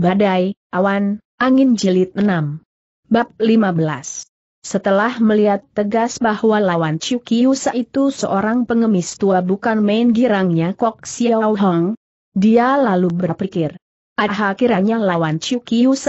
Badai, Awan, Angin Jilid 6. Bab 15. Setelah melihat tegas bahwa lawan Chiu itu seorang pengemis tua bukan main girangnya Kok Xiao Hong, dia lalu berpikir. Aha kiranya lawan Chiu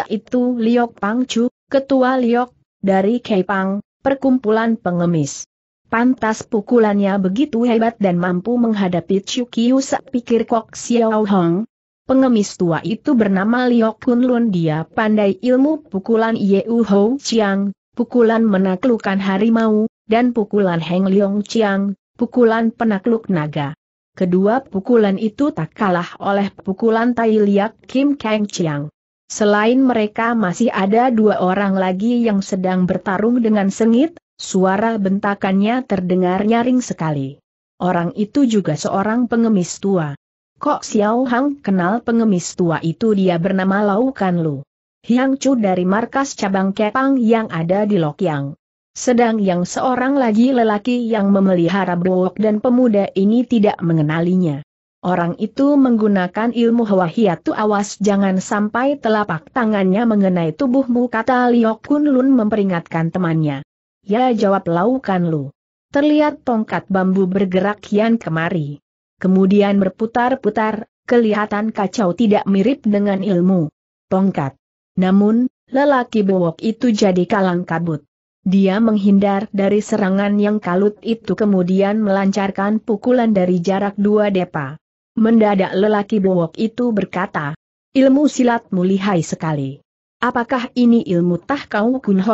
itu Liok Pang Chu, ketua Liok, dari Kepang, perkumpulan pengemis. Pantas pukulannya begitu hebat dan mampu menghadapi Chiu pikir Kok Xiao Hong, Pengemis tua itu bernama Liok Kunlun dia pandai ilmu pukulan Yeu Ho Chiang, pukulan menaklukkan harimau, dan pukulan Heng Leong Chiang, pukulan penakluk naga. Kedua pukulan itu tak kalah oleh pukulan Tai Liak Kim Kang Chiang. Selain mereka masih ada dua orang lagi yang sedang bertarung dengan sengit, suara bentakannya terdengar nyaring sekali. Orang itu juga seorang pengemis tua. Kok Xiao Hang kenal pengemis tua itu dia bernama Lau Kan Lu. Hiang Chu dari markas cabang Kepang yang ada di Lokyang. Sedang yang seorang lagi lelaki yang memelihara Bowok dan pemuda ini tidak mengenalinya. Orang itu menggunakan ilmu hiatu awas jangan sampai telapak tangannya mengenai tubuhmu kata Liok Kun Lun memperingatkan temannya. Ya jawab Lau Kan Lu. Terlihat tongkat bambu bergerak kian kemari kemudian berputar-putar, kelihatan kacau tidak mirip dengan ilmu tongkat. Namun, lelaki bewok itu jadi kalang kabut. Dia menghindar dari serangan yang kalut itu kemudian melancarkan pukulan dari jarak dua depa. Mendadak lelaki bewok itu berkata, ilmu silat mulihai sekali. Apakah ini ilmu tah kau kun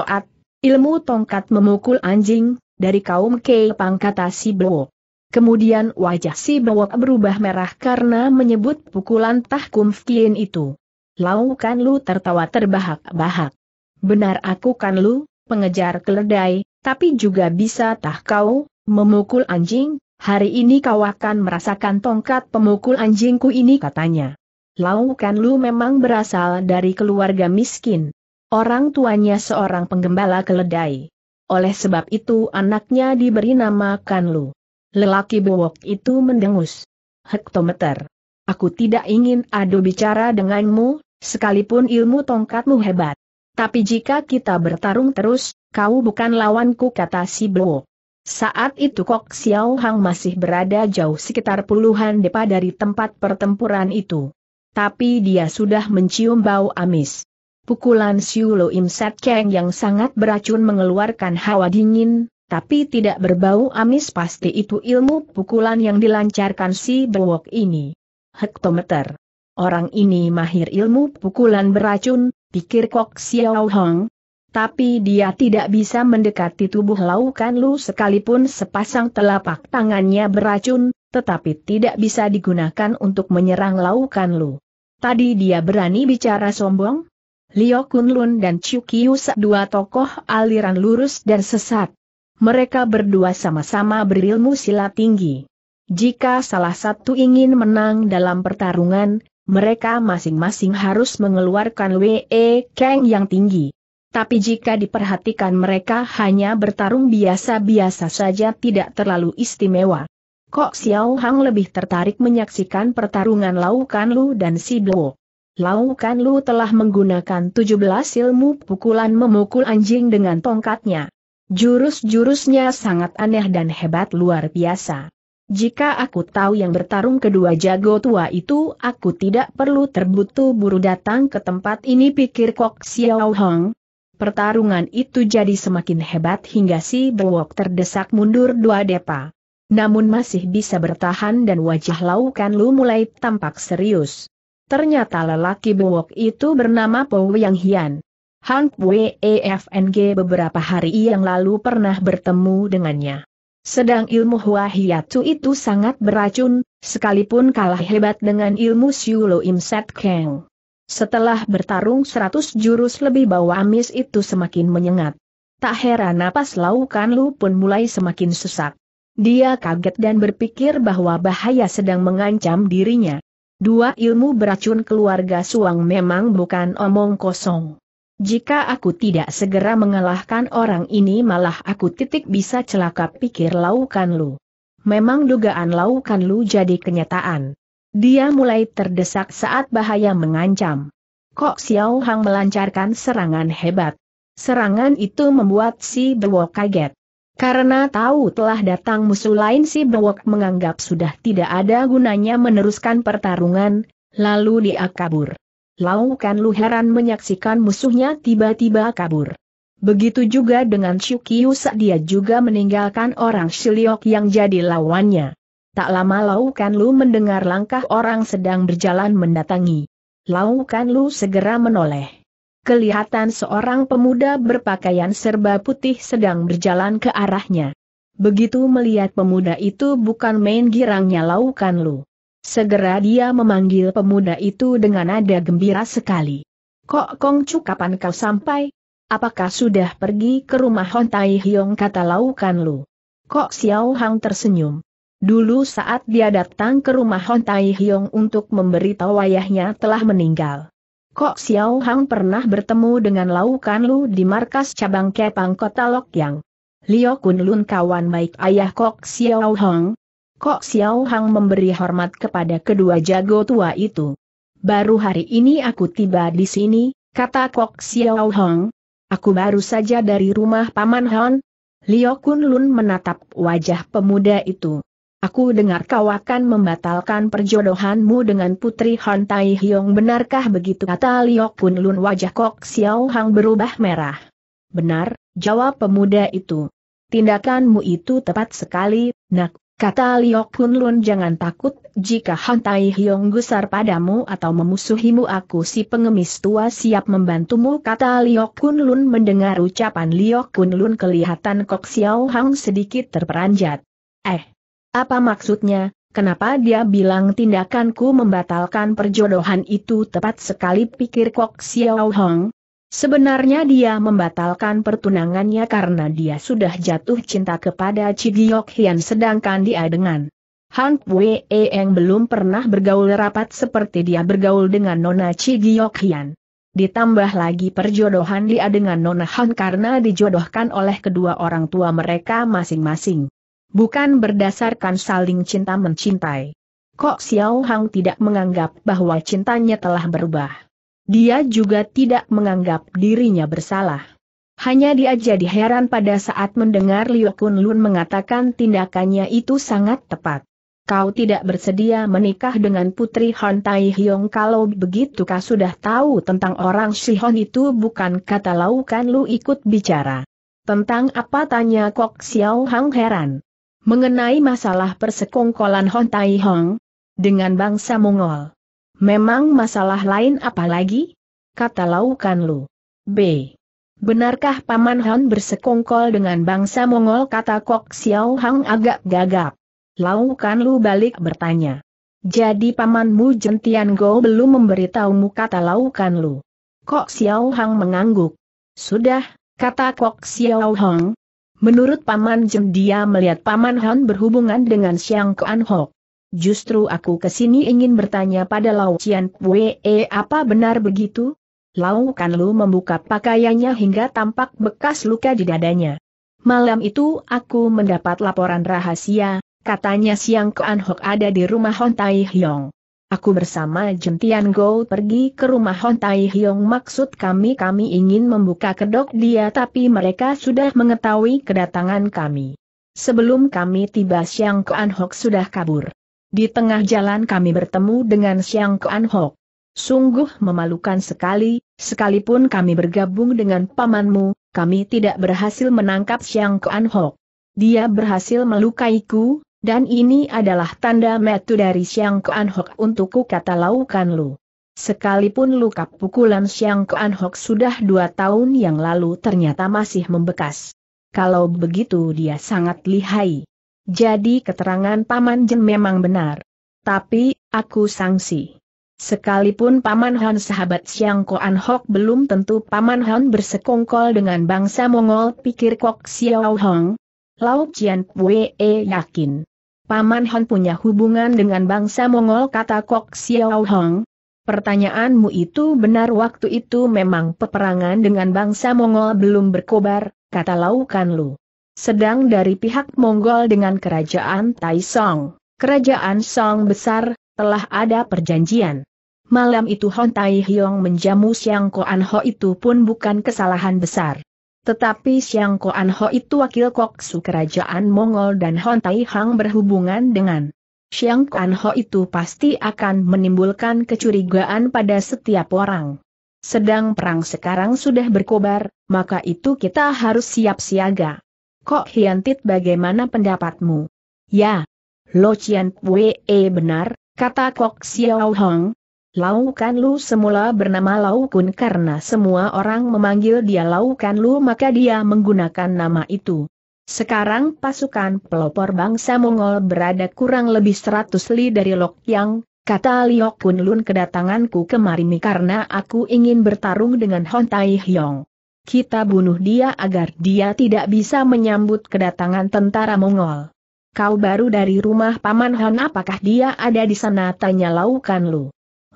ilmu tongkat memukul anjing, dari kaum kei pangkata si bewok. Kemudian wajah si bawak berubah merah karena menyebut pukulan tahkum Fkien itu. Lau kan lu tertawa terbahak-bahak. Benar aku kan lu, pengejar keledai, tapi juga bisa tah kau, memukul anjing, hari ini kau akan merasakan tongkat pemukul anjingku ini katanya. Lau kan lu memang berasal dari keluarga miskin. Orang tuanya seorang penggembala keledai. Oleh sebab itu anaknya diberi nama Kanlu. Lelaki bowok itu mendengus. Hektometer. Aku tidak ingin adu bicara denganmu, sekalipun ilmu tongkatmu hebat. Tapi jika kita bertarung terus, kau bukan lawanku kata si bowok. Saat itu Kok Xiao Hang masih berada jauh sekitar puluhan depa dari tempat pertempuran itu. Tapi dia sudah mencium bau amis. Pukulan Siulo Im Set Keng yang sangat beracun mengeluarkan hawa dingin, tapi tidak berbau amis pasti itu ilmu pukulan yang dilancarkan si bewok ini. Hektometer. Orang ini mahir ilmu pukulan beracun, pikir Kok Xiao Hong. Tapi dia tidak bisa mendekati tubuh Laukan Lu sekalipun sepasang telapak tangannya beracun, tetapi tidak bisa digunakan untuk menyerang Laukan Lu. Tadi dia berani bicara sombong? Liu Kunlun dan Chu Kiyu dua tokoh aliran lurus dan sesat mereka berdua sama-sama berilmu silat tinggi. Jika salah satu ingin menang dalam pertarungan, mereka masing-masing harus mengeluarkan WE Kang yang tinggi. Tapi jika diperhatikan mereka hanya bertarung biasa-biasa saja tidak terlalu istimewa. Kok Xiao Hang lebih tertarik menyaksikan pertarungan Lau Kan Lu dan Si Bo? Lau Kan Lu telah menggunakan 17 ilmu pukulan memukul anjing dengan tongkatnya. Jurus-jurusnya sangat aneh dan hebat luar biasa. Jika aku tahu yang bertarung kedua jago tua itu, aku tidak perlu terbutu-buru datang ke tempat ini pikir Kok Xiao Hong. Pertarungan itu jadi semakin hebat hingga si Bewok terdesak mundur dua depa. Namun masih bisa bertahan dan wajah Lau Kan Lu mulai tampak serius. Ternyata lelaki Bewok itu bernama Po Yang Hian. Hank Wefng e beberapa hari yang lalu pernah bertemu dengannya. Sedang ilmu Hua itu sangat beracun, sekalipun kalah hebat dengan ilmu Siulo Imset Kang. Setelah bertarung seratus jurus lebih bawa amis itu semakin menyengat. Tak heran napas laukan lu pun mulai semakin sesak. Dia kaget dan berpikir bahwa bahaya sedang mengancam dirinya. Dua ilmu beracun keluarga Suang memang bukan omong kosong. Jika aku tidak segera mengalahkan orang ini malah aku titik bisa celaka pikir Laukan Lu. Memang dugaan Laukan Lu jadi kenyataan. Dia mulai terdesak saat bahaya mengancam. Kok Xiao Hang melancarkan serangan hebat. Serangan itu membuat si Bewok kaget. Karena tahu telah datang musuh lain si Bewok menganggap sudah tidak ada gunanya meneruskan pertarungan, lalu dia kabur. Lau Kan menyaksikan musuhnya tiba-tiba kabur. Begitu juga dengan Shukiu dia juga meninggalkan orang Shiliok yang jadi lawannya. Tak lama Lau kan Lu mendengar langkah orang sedang berjalan mendatangi. Lau kan Lu segera menoleh. Kelihatan seorang pemuda berpakaian serba putih sedang berjalan ke arahnya. Begitu melihat pemuda itu bukan main girangnya Lau kan Lu. Segera dia memanggil pemuda itu dengan nada gembira sekali. Kok Kong Chu kapan kau sampai? Apakah sudah pergi ke rumah Hon Tai Hiong kata Laukan Lu? Kok Xiao Hang tersenyum? Dulu saat dia datang ke rumah Hon Tai Hiong untuk memberitahu ayahnya telah meninggal. Kok Xiao Hang pernah bertemu dengan Lau Kan Lu di markas cabang Kepang Kota Lokyang. Lio Kun Lun kawan baik ayah Kok Xiao Hang, Kok Xiao Hang memberi hormat kepada kedua jago tua itu. Baru hari ini aku tiba di sini, kata Kok Xiao Hang. Aku baru saja dari rumah Paman Han. Liu Lun menatap wajah pemuda itu. Aku dengar kau akan membatalkan perjodohanmu dengan putri Han Tai Hyong benarkah begitu kata Liu Lun. wajah Kok Xiao Hang berubah merah. Benar, jawab pemuda itu. Tindakanmu itu tepat sekali, nak, Kata Liok Kun Lun jangan takut, jika Han Tai Hiong gusar padamu atau memusuhimu aku si pengemis tua siap membantumu kata Liok Kun Lun mendengar ucapan Liok Kun Lun kelihatan Kok Xiao Hang sedikit terperanjat. Eh, apa maksudnya, kenapa dia bilang tindakanku membatalkan perjodohan itu tepat sekali pikir Kok Xiao Hang? Sebenarnya dia membatalkan pertunangannya karena dia sudah jatuh cinta kepada Cigiok Hian sedangkan dia dengan Han Wei Eng belum pernah bergaul rapat seperti dia bergaul dengan Nona Cigiok Hian. Ditambah lagi perjodohan dia dengan Nona Han karena dijodohkan oleh kedua orang tua mereka masing-masing. Bukan berdasarkan saling cinta mencintai. Kok Xiao Hang tidak menganggap bahwa cintanya telah berubah. Dia juga tidak menganggap dirinya bersalah. Hanya dia jadi heran pada saat mendengar Liu Kunlun mengatakan tindakannya itu sangat tepat. Kau tidak bersedia menikah dengan putri Han Tai Hyong kalau begitu kau sudah tahu tentang orang Shihon itu bukan kata kan lu ikut bicara. Tentang apa tanya Kok Xiao Hang heran. Mengenai masalah persekongkolan Hon Tai Hong dengan bangsa Mongol. Memang masalah lain apa lagi? Kata Laukan Lu. B. Benarkah Paman Han bersekongkol dengan bangsa Mongol kata Kok Xiao Hang agak gagap? Laukan Lu balik bertanya. Jadi pamanmu Jentian Go belum memberitahumu kata Laukan Lu. Kok Xiao Hang mengangguk. Sudah, kata Kok Xiao Hang. Menurut Paman Jem melihat Paman Han berhubungan dengan Xiang Kuan Hok. Justru aku kesini ingin bertanya pada Lau Cian Pue, eh, apa benar begitu? Lau kan lu membuka pakaiannya hingga tampak bekas luka di dadanya. Malam itu aku mendapat laporan rahasia, katanya Siang Ke Hok ada di rumah Hon Tai Hyong. Aku bersama Jentian Tian Go pergi ke rumah Hon Tai Hyong maksud kami kami ingin membuka kedok dia tapi mereka sudah mengetahui kedatangan kami. Sebelum kami tiba Siang Ke Hok sudah kabur. Di tengah jalan kami bertemu dengan Siang Kuan Hok. Sungguh memalukan sekali, sekalipun kami bergabung dengan pamanmu, kami tidak berhasil menangkap Siang Kuan Hok. Dia berhasil melukaiku, dan ini adalah tanda metu dari Siang Kuan Hok untukku kata laukan lu. Sekalipun luka pukulan Siang Kuan Hok sudah dua tahun yang lalu ternyata masih membekas. Kalau begitu dia sangat lihai. Jadi keterangan Paman Jen memang benar. Tapi, aku sangsi. Sekalipun Paman Han sahabat Siang Koan Hok belum tentu Paman Han bersekongkol dengan bangsa Mongol pikir Kok Xiao Hong. Lau Cian Wee e yakin. Paman Han punya hubungan dengan bangsa Mongol kata Kok Xiao Hong. Pertanyaanmu itu benar waktu itu memang peperangan dengan bangsa Mongol belum berkobar, kata Lau Kan Lu. Sedang dari pihak Mongol dengan kerajaan Taisong, kerajaan Song besar, telah ada perjanjian. Malam itu Hon Tai Hyong menjamu Siang Koan Ho itu pun bukan kesalahan besar. Tetapi Siang Koan Ho itu wakil koksu kerajaan Mongol dan Hon Tai Hang berhubungan dengan Siang An Ho itu pasti akan menimbulkan kecurigaan pada setiap orang. Sedang perang sekarang sudah berkobar, maka itu kita harus siap siaga. Kok Hiantit bagaimana pendapatmu? Ya, Lo Chian Pue eh, benar, kata Kok Xiao Hong. Lau Kan Lu semula bernama Lau Kun karena semua orang memanggil dia Lau Kan Lu maka dia menggunakan nama itu. Sekarang pasukan pelopor bangsa Mongol berada kurang lebih 100 li dari Lok Yang, kata Liok Kun Lun kedatanganku kemari karena aku ingin bertarung dengan Hon Tai Hyong kita bunuh dia agar dia tidak bisa menyambut kedatangan tentara Mongol. Kau baru dari rumah Paman Han apakah dia ada di sana tanya Laukan Lu.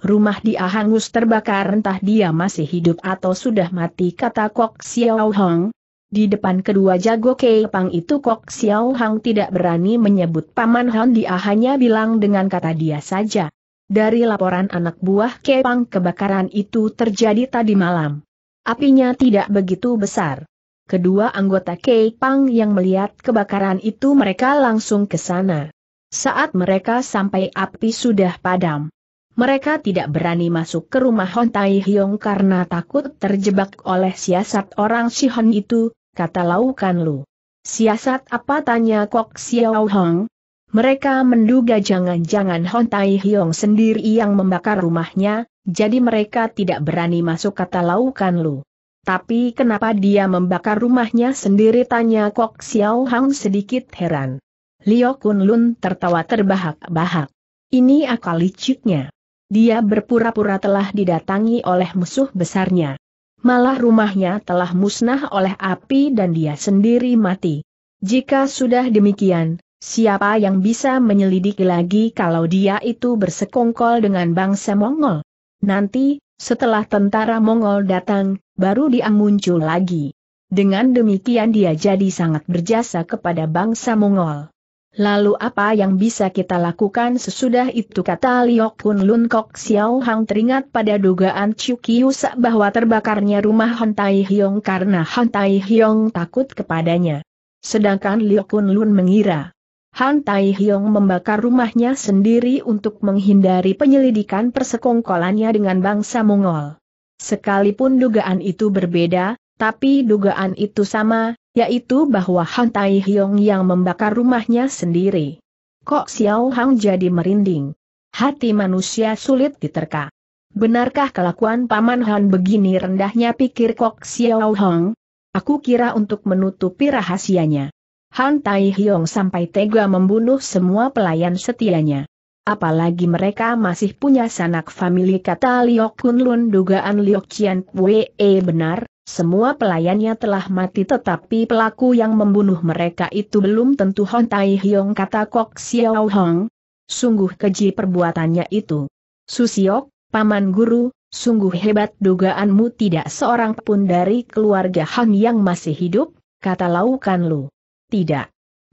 Rumah dia hangus terbakar entah dia masih hidup atau sudah mati kata Kok Xiao Hong. Di depan kedua jago Pang itu Kok Xiao Hong tidak berani menyebut Paman Han dia hanya bilang dengan kata dia saja. Dari laporan anak buah Pang, kebakaran itu terjadi tadi malam. Apinya tidak begitu besar. Kedua anggota Kei Pang yang melihat kebakaran itu mereka langsung ke sana. Saat mereka sampai api sudah padam. Mereka tidak berani masuk ke rumah Hon Tai Hyong karena takut terjebak oleh siasat orang Sihon itu, kata Lau Kan Lu. Siasat apa tanya Kok Xiao Hong? Mereka menduga jangan-jangan Hon Tai Hyong sendiri yang membakar rumahnya, jadi mereka tidak berani masuk kata laukan lu. Tapi kenapa dia membakar rumahnya sendiri tanya Kok Xiao Hang sedikit heran. Liu Kun Lun tertawa terbahak-bahak. Ini akal liciknya. Dia berpura-pura telah didatangi oleh musuh besarnya. Malah rumahnya telah musnah oleh api dan dia sendiri mati. Jika sudah demikian, siapa yang bisa menyelidiki lagi kalau dia itu bersekongkol dengan bangsa Mongol? Nanti, setelah tentara Mongol datang, baru dia muncul lagi. Dengan demikian dia jadi sangat berjasa kepada bangsa Mongol. Lalu apa yang bisa kita lakukan sesudah itu kata Liok Kun Lun Kok Xiao Hang teringat pada dugaan Chu bahwa terbakarnya rumah Han Tai Hiong karena Han Tai Hiong takut kepadanya. Sedangkan Liok Kun Lun mengira Han Tai Hyong membakar rumahnya sendiri untuk menghindari penyelidikan persekongkolannya dengan bangsa Mongol. Sekalipun dugaan itu berbeda, tapi dugaan itu sama, yaitu bahwa Han Tai Hyong yang membakar rumahnya sendiri. Kok Xiao Hang jadi merinding? Hati manusia sulit diterka. Benarkah kelakuan Paman Han begini rendahnya pikir Kok Xiao Hang? Aku kira untuk menutupi rahasianya. Han Tai Hyong sampai tega membunuh semua pelayan setianya. Apalagi mereka masih punya sanak famili kata Liok Kun Lun dugaan Liok Chian Wee eh, benar, semua pelayannya telah mati tetapi pelaku yang membunuh mereka itu belum tentu Han Tai Hyong kata Kok Xiao Hong. Sungguh keji perbuatannya itu. Susiok, Paman Guru, sungguh hebat dugaanmu tidak seorang pun dari keluarga Han yang masih hidup, kata Lau Kan Lu. Tidak.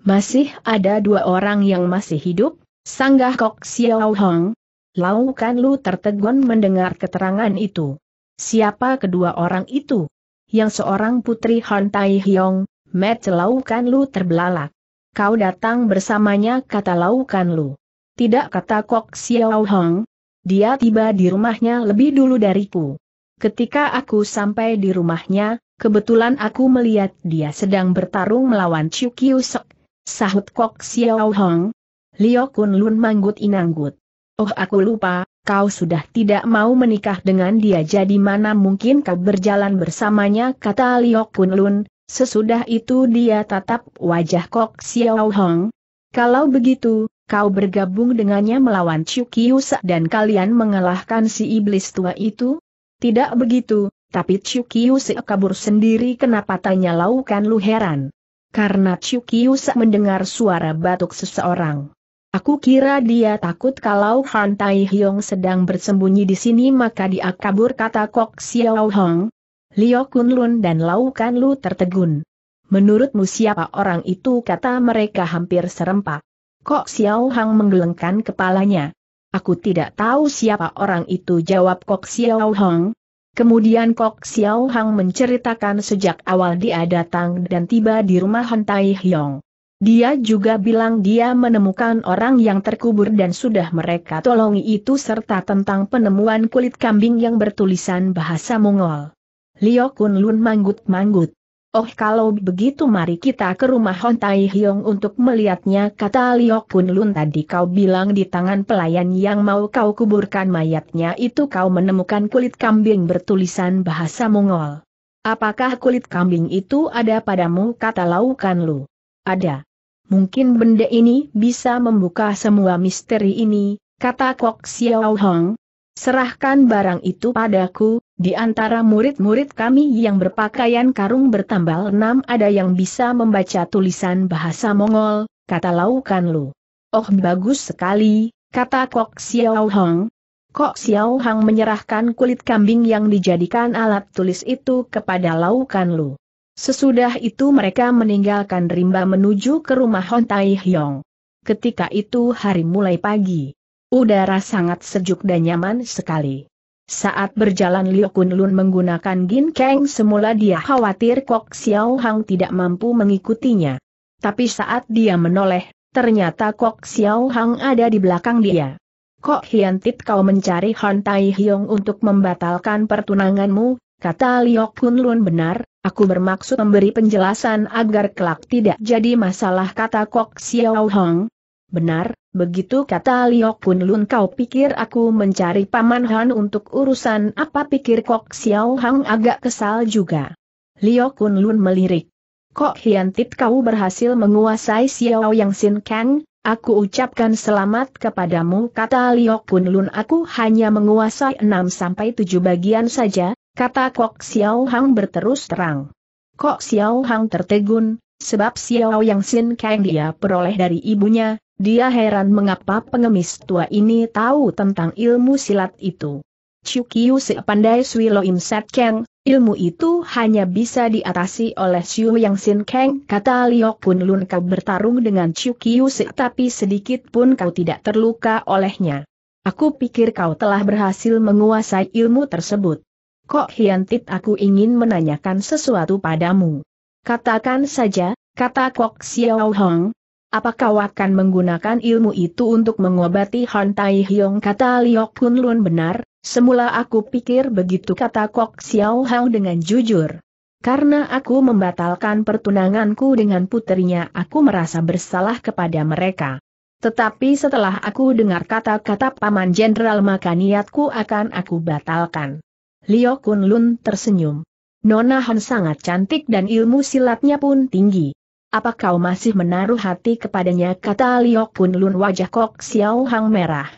Masih ada dua orang yang masih hidup, Sanggah Kok Xiao Hong. Lau Kan Lu tertegun mendengar keterangan itu. Siapa kedua orang itu? Yang seorang putri Han Tai Hyong, Met Lau Kan Lu terbelalak. Kau datang bersamanya kata Lau Kan Lu. Tidak kata Kok Xiao Hong. Dia tiba di rumahnya lebih dulu dariku. Ketika aku sampai di rumahnya, Kebetulan aku melihat dia sedang bertarung melawan Chiu Kiu Sok. Sahut Kok Xiao Hong. Liu Kun Lun manggut inanggut. Oh aku lupa, kau sudah tidak mau menikah dengan dia jadi mana mungkin kau berjalan bersamanya kata Liu Kun Lun. Sesudah itu dia tatap wajah Kok Xiao Hong. Kalau begitu, kau bergabung dengannya melawan Chiu Kiu Sok dan kalian mengalahkan si iblis tua itu? Tidak begitu, tapi Chukiu Se kabur sendiri kenapa tanya Laukan Lu heran. Karena Chukiu Se mendengar suara batuk seseorang. Aku kira dia takut kalau Han Tai Hyong sedang bersembunyi di sini maka dia kabur kata Kok Xiao Hong. Liu Kun Lun dan Lau Kan Lu tertegun. Menurutmu siapa orang itu kata mereka hampir serempak. Kok Xiao Hang menggelengkan kepalanya. Aku tidak tahu siapa orang itu jawab Kok Xiao Hong, Kemudian Kok Xiao Hang menceritakan sejak awal dia datang dan tiba di rumah Han Tai Hyong. Dia juga bilang dia menemukan orang yang terkubur dan sudah mereka tolongi itu serta tentang penemuan kulit kambing yang bertulisan bahasa Mongol. Liokun Lun manggut-manggut. Oh kalau begitu mari kita ke rumah Hon Tai Hyong untuk melihatnya kata Liok Kun Lun tadi kau bilang di tangan pelayan yang mau kau kuburkan mayatnya itu kau menemukan kulit kambing bertulisan bahasa Mongol. Apakah kulit kambing itu ada padamu kata Lau Kan Lu? Ada. Mungkin benda ini bisa membuka semua misteri ini, kata Kok Xiao Hong, Serahkan barang itu padaku, di antara murid-murid kami yang berpakaian karung bertambal enam ada yang bisa membaca tulisan bahasa Mongol, kata Laukan Lu. Oh bagus sekali, kata Kok Xiao Hong. Kok Xiao Hong menyerahkan kulit kambing yang dijadikan alat tulis itu kepada Laukan Lu. Sesudah itu mereka meninggalkan rimba menuju ke rumah Hon Tai Hyong. Ketika itu hari mulai pagi. Udara sangat sejuk dan nyaman sekali. Saat berjalan Liu Kunlun menggunakan ginkeng semula dia khawatir Kok Xiao Hang tidak mampu mengikutinya. Tapi saat dia menoleh, ternyata Kok Xiao Hang ada di belakang dia. Kok Tit kau mencari Han Tai Hyong untuk membatalkan pertunanganmu, kata Liu Kunlun benar, aku bermaksud memberi penjelasan agar kelak tidak jadi masalah kata Kok Xiao Hang, Benar, begitu kata Liok Kun Lun kau pikir aku mencari Paman Han untuk urusan apa pikir Kok Xiao Hang agak kesal juga. Liok Kun Lun melirik. Kok Hiantit kau berhasil menguasai Xiao Yang Sin Kang, aku ucapkan selamat kepadamu kata Liok Kun Lun aku hanya menguasai 6-7 bagian saja, kata Kok Xiao Hang berterus terang. Kok Xiao Hang tertegun, sebab Xiao Yang Sin Kang dia peroleh dari ibunya, dia heran mengapa pengemis tua ini tahu tentang ilmu silat itu. Chukiu sepandai Sui Lo Keng, ilmu itu hanya bisa diatasi oleh Siu Yang Sin Keng, kata Liok Kun Lun kau bertarung dengan Chukiu se tapi sedikit pun kau tidak terluka olehnya. Aku pikir kau telah berhasil menguasai ilmu tersebut. Kok Tit aku ingin menanyakan sesuatu padamu. Katakan saja, kata Kok Xiao Hong, apa kau akan menggunakan ilmu itu untuk mengobati Han Tai Hiong? kata Liok Kun Lun benar? Semula aku pikir begitu kata Kok Xiao Hao dengan jujur. Karena aku membatalkan pertunanganku dengan putrinya aku merasa bersalah kepada mereka. Tetapi setelah aku dengar kata-kata Paman Jenderal maka niatku akan aku batalkan. Lio Kun Lun tersenyum. Nona Han sangat cantik dan ilmu silatnya pun tinggi. Apa kau masih menaruh hati kepadanya kata Liok Kun Lun wajah Kok Xiao Hang merah.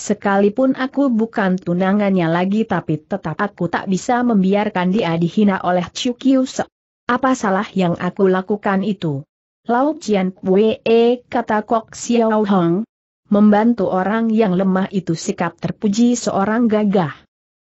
Sekalipun aku bukan tunangannya lagi tapi tetap aku tak bisa membiarkan dia dihina oleh Chu Kiu Se. Apa salah yang aku lakukan itu? Lau Jian Kue kata Kok Xiao Hang. Membantu orang yang lemah itu sikap terpuji seorang gagah.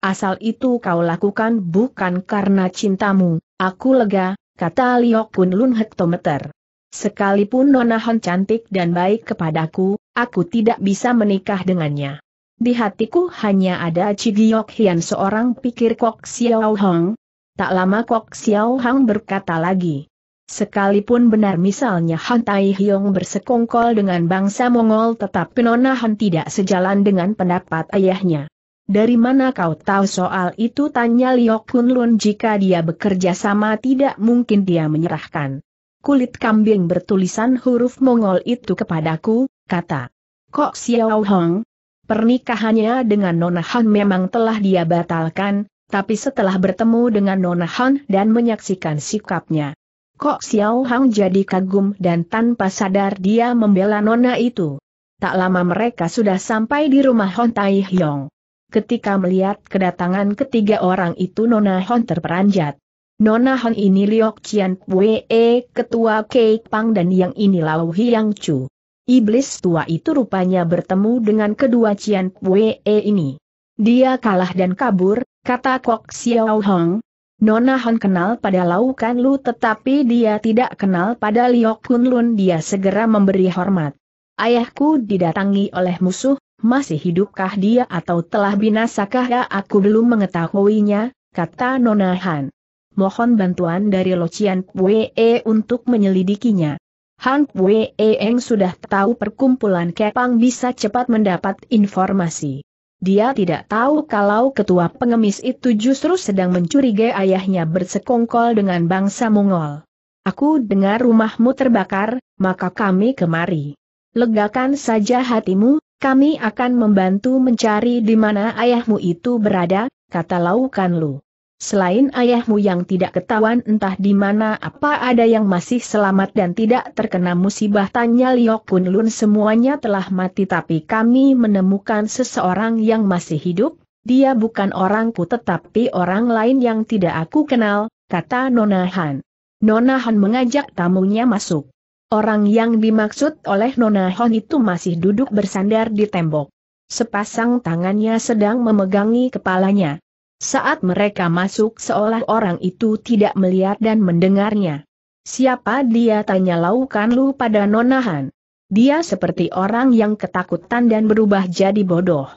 Asal itu kau lakukan bukan karena cintamu, aku lega, kata Liok Kun Lun hektometer. Sekalipun Nona Hon cantik dan baik kepadaku, aku tidak bisa menikah dengannya. Di hatiku hanya ada Cigiok Hian seorang pikir Kok Xiao Hong. Tak lama Kok Xiao Hong berkata lagi. Sekalipun benar misalnya Han Tai Hyong bersekongkol dengan bangsa Mongol tetapi Nona Han tidak sejalan dengan pendapat ayahnya. Dari mana kau tahu soal itu? Tanya Liok Kun Lun jika dia bekerja sama tidak mungkin dia menyerahkan. Kulit kambing bertulisan huruf Mongol itu kepadaku, kata. Kok Xiao Hong? Pernikahannya dengan Nona Han memang telah dia batalkan, tapi setelah bertemu dengan Nona Han dan menyaksikan sikapnya. Kok Xiao Hong jadi kagum dan tanpa sadar dia membela Nona itu. Tak lama mereka sudah sampai di rumah Hon Tai Hyong. Ketika melihat kedatangan ketiga orang itu Nona Hon terperanjat. Nona Hon ini Liok Chian Pue, ketua Kei Pang dan yang ini Lau Hiang Chu. Iblis tua itu rupanya bertemu dengan kedua Chian Pue ini. Dia kalah dan kabur, kata Kok Xiao Hong. Nona Hon kenal pada Lau Kan Lu tetapi dia tidak kenal pada Liok Kun Lun dia segera memberi hormat. Ayahku didatangi oleh musuh, masih hidupkah dia atau telah binasakah ya aku belum mengetahuinya, kata Nona Han. Mohon bantuan dari Locian Pwee e untuk menyelidikinya. Han Pwee e Eng sudah tahu perkumpulan Kepang bisa cepat mendapat informasi. Dia tidak tahu kalau ketua pengemis itu justru sedang mencurigai ayahnya bersekongkol dengan bangsa Mongol. Aku dengar rumahmu terbakar, maka kami kemari. Legakan saja hatimu, kami akan membantu mencari di mana ayahmu itu berada, kata Laukan Lu. Selain ayahmu yang tidak ketahuan entah di mana apa ada yang masih selamat dan tidak terkena musibah tanya Liok Kun Lun semuanya telah mati tapi kami menemukan seseorang yang masih hidup, dia bukan orangku tetapi orang lain yang tidak aku kenal, kata Nona Han. Nona Han mengajak tamunya masuk. Orang yang dimaksud oleh Nona Hon itu masih duduk bersandar di tembok. Sepasang tangannya sedang memegangi kepalanya. Saat mereka masuk seolah orang itu tidak melihat dan mendengarnya. Siapa dia tanya laukan lu pada Han? Dia seperti orang yang ketakutan dan berubah jadi bodoh.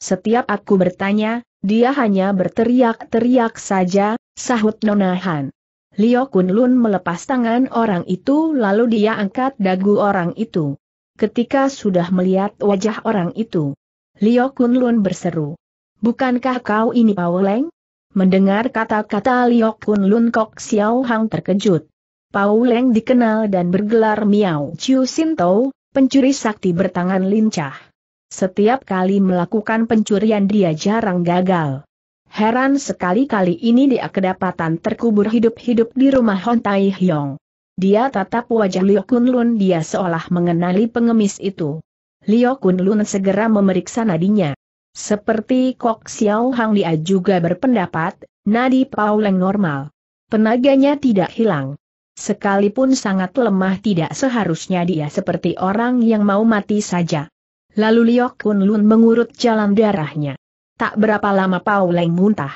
Setiap aku bertanya, dia hanya berteriak-teriak saja, sahut Nona Han. Lio Kunlun melepas tangan orang itu lalu dia angkat dagu orang itu. Ketika sudah melihat wajah orang itu, Lio Kunlun berseru. Bukankah kau ini Pauleng? Mendengar kata-kata Lio Kunlun Kok Xiao Hang terkejut. Pauleng dikenal dan bergelar Miao Chiu Sinto, pencuri sakti bertangan lincah. Setiap kali melakukan pencurian dia jarang gagal. Heran sekali-kali ini dia kedapatan terkubur hidup-hidup di rumah Hon Tai Hyong. Dia tatap wajah Liu Kun Lun dia seolah mengenali pengemis itu. Liu Kun Lun segera memeriksa nadinya. Seperti Kok Xiao Hang dia juga berpendapat, nadi Pauleng normal. Tenaganya tidak hilang. Sekalipun sangat lemah tidak seharusnya dia seperti orang yang mau mati saja. Lalu Liu Kun Lun mengurut jalan darahnya. Tak berapa lama Pauleng muntah.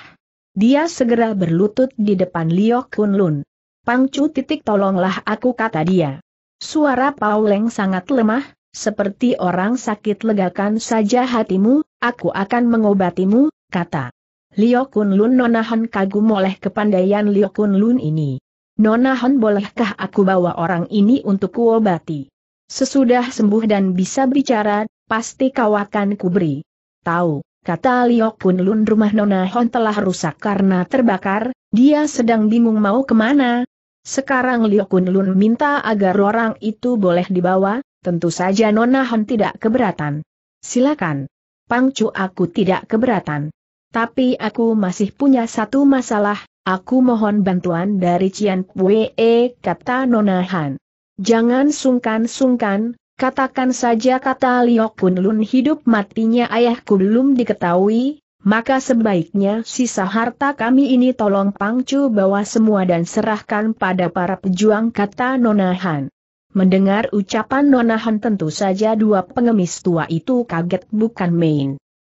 Dia segera berlutut di depan Lio Lun. Pangcu titik tolonglah aku kata dia. Suara Pauleng sangat lemah, seperti orang sakit legakan saja hatimu, aku akan mengobatimu, kata. Lio Lun nonahan kagum oleh kepandaian Lio Lun ini. Nonahan bolehkah aku bawa orang ini untuk kuobati? Sesudah sembuh dan bisa bicara, pasti kau akan kuberi. Tahu. Kata Liok Pun Lun rumah Nona Hon telah rusak karena terbakar, dia sedang bingung mau kemana. Sekarang Liok Pun Lun minta agar orang itu boleh dibawa, tentu saja Nona Hon tidak keberatan. Silakan. Pangcu aku tidak keberatan. Tapi aku masih punya satu masalah, aku mohon bantuan dari Cian Pue, kata Nona Han. Jangan sungkan-sungkan, Katakan saja kata Liok Lun hidup matinya ayahku belum diketahui, maka sebaiknya sisa harta kami ini tolong Pangcu bawa semua dan serahkan pada para pejuang kata Nonahan. Mendengar ucapan Nonahan tentu saja dua pengemis tua itu kaget bukan main.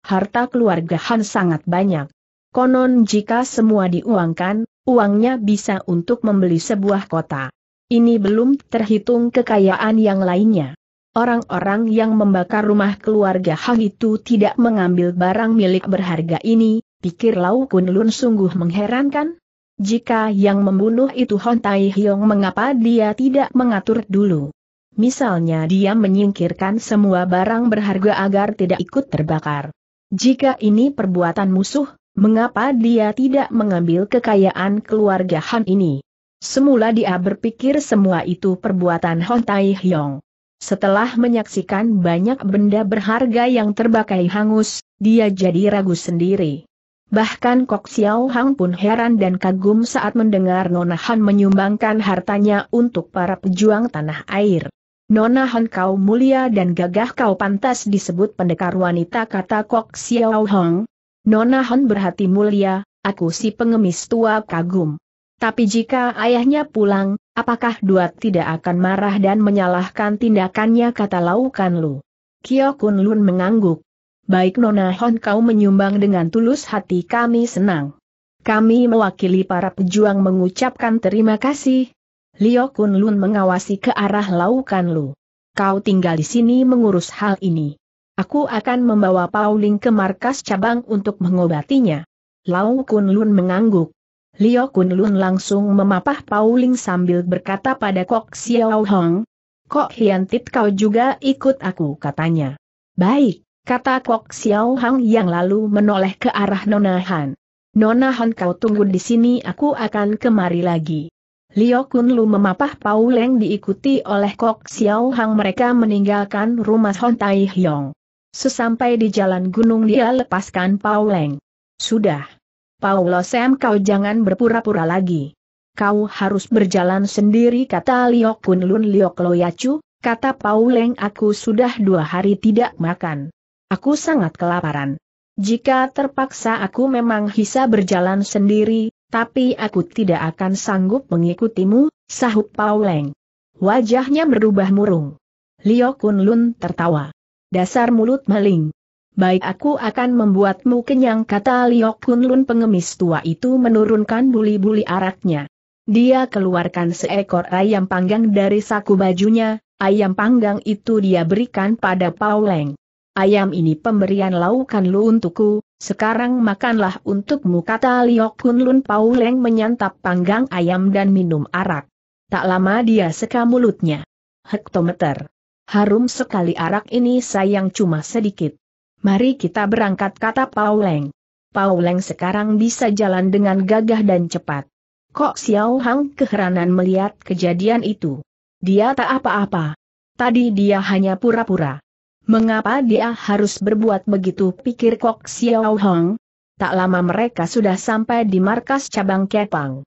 Harta keluarga Han sangat banyak. Konon jika semua diuangkan, uangnya bisa untuk membeli sebuah kota. Ini belum terhitung kekayaan yang lainnya orang-orang yang membakar rumah keluarga Hang itu tidak mengambil barang milik berharga ini, pikir Lau Kun Lun sungguh mengherankan. Jika yang membunuh itu Hon Tai Hyong mengapa dia tidak mengatur dulu? Misalnya dia menyingkirkan semua barang berharga agar tidak ikut terbakar. Jika ini perbuatan musuh, mengapa dia tidak mengambil kekayaan keluarga Han ini? Semula dia berpikir semua itu perbuatan Hon Tai Hyong. Setelah menyaksikan banyak benda berharga yang terbakai hangus, dia jadi ragu sendiri. Bahkan Kok Xiao Hang pun heran dan kagum saat mendengar Nona Han menyumbangkan hartanya untuk para pejuang tanah air. Nona Han kau mulia dan gagah kau pantas disebut pendekar wanita kata Kok Xiao Hang. Nona Han berhati mulia, aku si pengemis tua kagum. Tapi jika ayahnya pulang, apakah Duat tidak akan marah dan menyalahkan tindakannya kata Laukan Lu. Kyo Kun Lun mengangguk. Baik Nona Hon kau menyumbang dengan tulus hati kami senang. Kami mewakili para pejuang mengucapkan terima kasih. Lio Kun Lun mengawasi ke arah Laukan Lu. Kau tinggal di sini mengurus hal ini. Aku akan membawa Pauling ke markas cabang untuk mengobatinya. Lau Kun Lun mengangguk. Liu Kunlun langsung memapah Pauling sambil berkata pada Kok Xiao Hong. Kok Hiantit kau juga ikut aku katanya. Baik, kata Kok Xiao Hong yang lalu menoleh ke arah Nona Han. Nona Han kau tunggu di sini aku akan kemari lagi. Liu Kunlu memapah Pauleng diikuti oleh Kok Xiao Hang mereka meninggalkan rumah Hon Tai Hyong. Sesampai di jalan gunung dia lepaskan Pauleng. Sudah. Paulo Sam kau jangan berpura-pura lagi. Kau harus berjalan sendiri kata Liok Kunlun Liok Loyacu, kata Pauleng aku sudah dua hari tidak makan. Aku sangat kelaparan. Jika terpaksa aku memang bisa berjalan sendiri, tapi aku tidak akan sanggup mengikutimu, sahut Pauleng. Wajahnya berubah murung. Lio Kunlun tertawa. Dasar mulut maling baik aku akan membuatmu kenyang kata Liok Kunlun pengemis tua itu menurunkan buli-buli araknya. Dia keluarkan seekor ayam panggang dari saku bajunya, ayam panggang itu dia berikan pada Pauleng. Ayam ini pemberian laukan lu untukku, sekarang makanlah untukmu kata Liok Kunlun Pauleng menyantap panggang ayam dan minum arak. Tak lama dia seka mulutnya. Hektometer. Harum sekali arak ini sayang cuma sedikit. Mari kita berangkat kata Pauleng. Pauleng sekarang bisa jalan dengan gagah dan cepat. Kok Xiao Hang keheranan melihat kejadian itu. Dia tak apa-apa. Tadi dia hanya pura-pura. Mengapa dia harus berbuat begitu pikir Kok Xiao Hang? Tak lama mereka sudah sampai di markas cabang Kepang.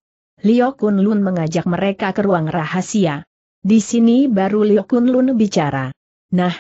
Kun Lun mengajak mereka ke ruang rahasia. Di sini baru Kun Lun bicara. Nah,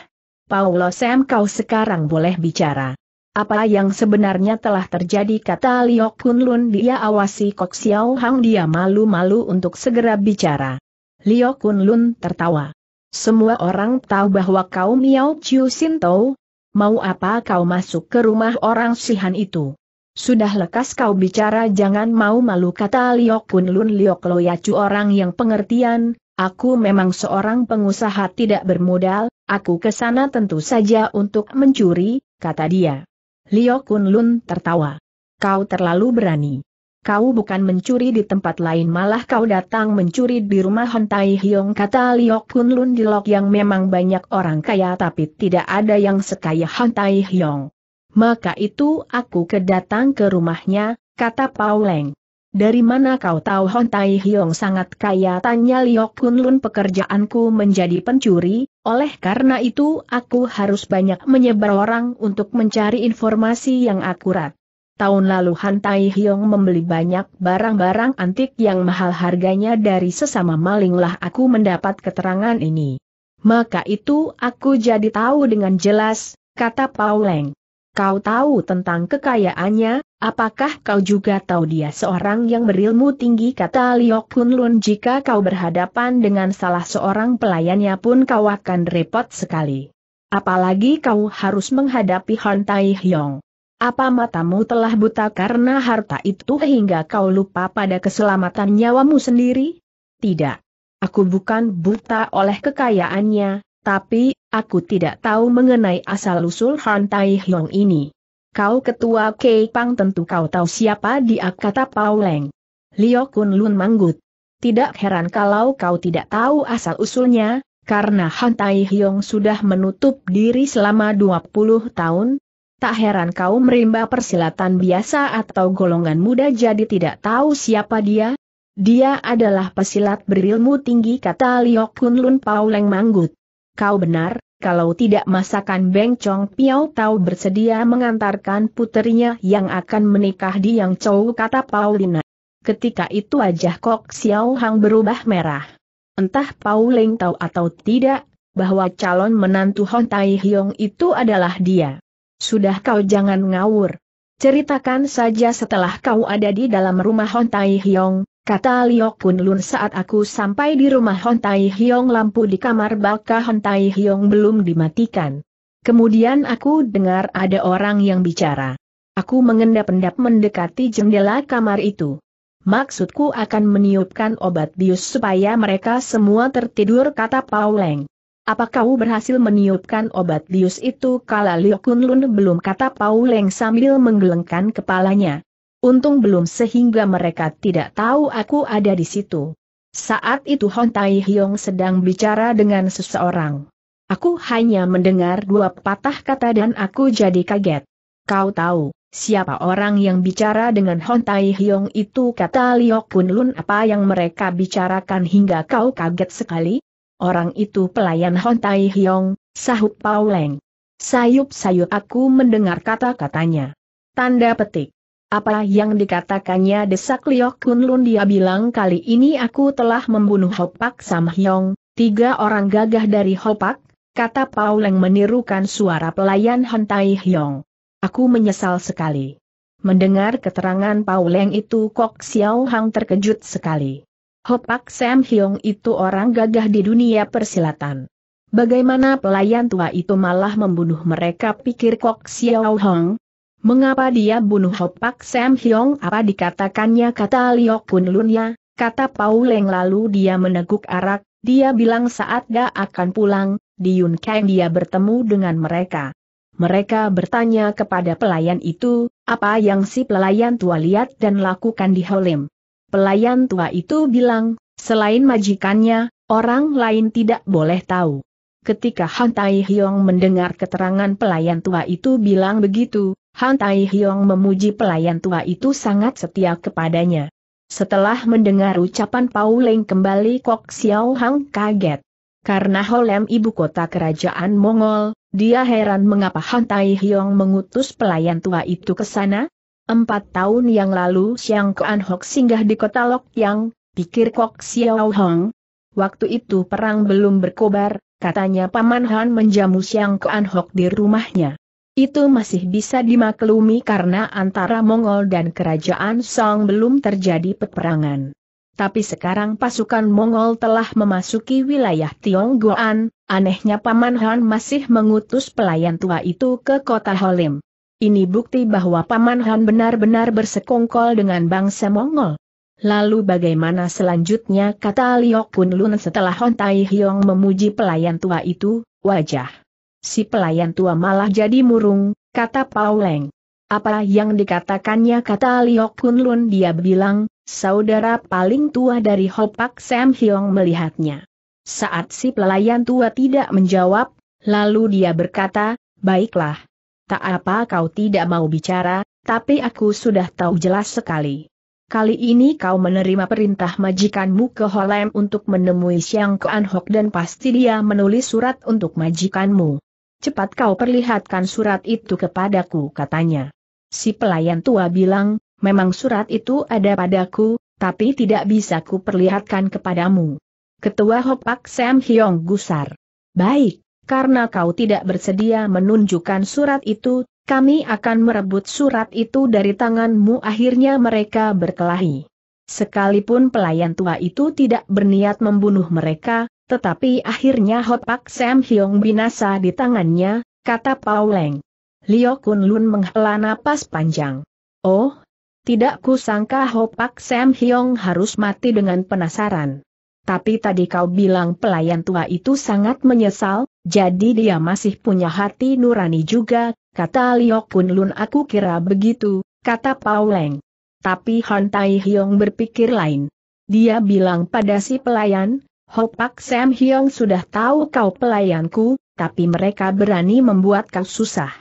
Paulo Sam kau sekarang boleh bicara. Apa yang sebenarnya telah terjadi kata Liok Kunlun dia awasi Kok Xiao Hang dia malu-malu untuk segera bicara. Liok Kunlun tertawa. Semua orang tahu bahwa kau Miao Chiu Sinto. Mau apa kau masuk ke rumah orang Sihan itu? Sudah lekas kau bicara jangan mau malu kata Liok Kunlun Liok Loyacu orang yang pengertian, aku memang seorang pengusaha tidak bermodal, Aku ke sana tentu saja untuk mencuri, kata dia. Liu Kunlun tertawa. Kau terlalu berani. Kau bukan mencuri di tempat lain malah kau datang mencuri di rumah Hon Tai Hyong kata Liu Kunlun di lok yang memang banyak orang kaya tapi tidak ada yang sekaya Hon Tai Hyong. Maka itu aku kedatang ke rumahnya, kata Pauleng. Dari mana kau tahu Hon Tai Hiong sangat kaya? Tanya Liok Kun Lun pekerjaanku menjadi pencuri, oleh karena itu aku harus banyak menyebar orang untuk mencari informasi yang akurat. Tahun lalu Han Tai Hiong membeli banyak barang-barang antik yang mahal harganya dari sesama malinglah aku mendapat keterangan ini. Maka itu aku jadi tahu dengan jelas, kata Pauleng. Kau tahu tentang kekayaannya, Apakah kau juga tahu dia seorang yang berilmu tinggi kata Liok Kun Lun jika kau berhadapan dengan salah seorang pelayannya pun kau akan repot sekali. Apalagi kau harus menghadapi Han Tai Hyong. Apa matamu telah buta karena harta itu hingga kau lupa pada keselamatan nyawamu sendiri? Tidak. Aku bukan buta oleh kekayaannya, tapi, aku tidak tahu mengenai asal-usul Han Tai Hyong ini. Kau ketua Kei Pang tentu kau tahu siapa dia kata Pauleng. Lio Kun Lun manggut. Tidak heran kalau kau tidak tahu asal-usulnya, karena Han Tai Hyong sudah menutup diri selama 20 tahun. Tak heran kau merimba persilatan biasa atau golongan muda jadi tidak tahu siapa dia. Dia adalah pesilat berilmu tinggi kata Lio Kun Lun Pauleng manggut. Kau benar, kalau tidak masakan Beng Chong Piao Tau bersedia mengantarkan puterinya yang akan menikah di Yang Chou kata Paulina. Ketika itu wajah Kok Xiao Hang berubah merah. Entah Pauling tahu atau tidak, bahwa calon menantu Hon Tai Hyong itu adalah dia. Sudah kau jangan ngawur. Ceritakan saja setelah kau ada di dalam rumah Hon Tai Hyong, Kata Liok Kun Lun saat aku sampai di rumah Hontai Hyong lampu di kamar Balka Hontai Hyong belum dimatikan. Kemudian aku dengar ada orang yang bicara. Aku mengendap-endap mendekati jendela kamar itu. Maksudku akan meniupkan obat bius supaya mereka semua tertidur kata Pauleng. Apa kau berhasil meniupkan obat bius itu kalau Liok Kun Lun belum kata Pauleng sambil menggelengkan kepalanya. Untung belum sehingga mereka tidak tahu aku ada di situ. Saat itu Hon Tai Hyong sedang bicara dengan seseorang. Aku hanya mendengar dua patah kata dan aku jadi kaget. Kau tahu, siapa orang yang bicara dengan Hon Tai Hyong itu kata Liok Kun Lun apa yang mereka bicarakan hingga kau kaget sekali? Orang itu pelayan Hon Tai Hyong, sahut Pauleng. Sayup-sayup aku mendengar kata-katanya. Tanda petik. Apa yang dikatakannya desak Liok Kunlun dia bilang kali ini aku telah membunuh Hopak Sam Hyong, tiga orang gagah dari Hopak, kata Pauleng menirukan suara pelayan Hentai Hyong. Aku menyesal sekali. Mendengar keterangan Pauleng itu Kok Xiao Hang terkejut sekali. Hopak Sam Hyong itu orang gagah di dunia persilatan. Bagaimana pelayan tua itu malah membunuh mereka pikir Kok Xiao Hong, Mengapa dia bunuh Hopak Sam Hyong apa dikatakannya kata Liok Kun Lunya? kata Pauleng lalu dia meneguk arak, dia bilang saat dia akan pulang, di Yun Kang dia bertemu dengan mereka. Mereka bertanya kepada pelayan itu, apa yang si pelayan tua lihat dan lakukan di Holim. Pelayan tua itu bilang, selain majikannya, orang lain tidak boleh tahu. Ketika Han Tai Hyong mendengar keterangan pelayan tua itu bilang begitu, Han Tai Hiong memuji pelayan tua itu sangat setia kepadanya. Setelah mendengar ucapan Pauling kembali Kok Xiao Hang kaget. Karena Holem ibu kota kerajaan Mongol, dia heran mengapa Han Tai Hiong mengutus pelayan tua itu ke sana. Empat tahun yang lalu Xiang Kuan Hok singgah di kota Lok Yang, pikir Kok Xiao Hong. Waktu itu perang belum berkobar, katanya Paman Han menjamu Xiang Kuan Hok di rumahnya. Itu masih bisa dimaklumi karena antara Mongol dan kerajaan Song belum terjadi peperangan. Tapi sekarang pasukan Mongol telah memasuki wilayah Tionggoan, anehnya Paman Han masih mengutus pelayan tua itu ke kota Holim. Ini bukti bahwa Paman Han benar-benar bersekongkol dengan bangsa Mongol. Lalu bagaimana selanjutnya kata Liok Lun setelah Hon Tai Hyong memuji pelayan tua itu, wajah Si pelayan tua malah jadi murung, kata Pauleng. Apa yang dikatakannya kata Liok Kunlun dia bilang, saudara paling tua dari Hopak Sam Hyong melihatnya. Saat si pelayan tua tidak menjawab, lalu dia berkata, baiklah. Tak apa kau tidak mau bicara, tapi aku sudah tahu jelas sekali. Kali ini kau menerima perintah majikanmu ke Holem untuk menemui Siang Kuan Hok dan pasti dia menulis surat untuk majikanmu. Cepat kau perlihatkan surat itu kepadaku katanya. Si pelayan tua bilang, memang surat itu ada padaku, tapi tidak bisa ku perlihatkan kepadamu. Ketua Hopak Sam Hyong gusar. Baik, karena kau tidak bersedia menunjukkan surat itu, kami akan merebut surat itu dari tanganmu akhirnya mereka berkelahi. Sekalipun pelayan tua itu tidak berniat membunuh mereka, tetapi akhirnya Hotpak Sam Hyong binasa di tangannya, kata Pauleng. Lio Kun Lun menghela napas panjang. Oh, tidak kusangka Hotpak Sam Hyong harus mati dengan penasaran. Tapi tadi kau bilang pelayan tua itu sangat menyesal, jadi dia masih punya hati nurani juga, kata Lio Kun Lun aku kira begitu, kata Pauleng. Tapi Hon Tai Hyong berpikir lain. Dia bilang pada si pelayan, Hopak Sam Hyong sudah tahu kau pelayanku, tapi mereka berani membuat kau susah.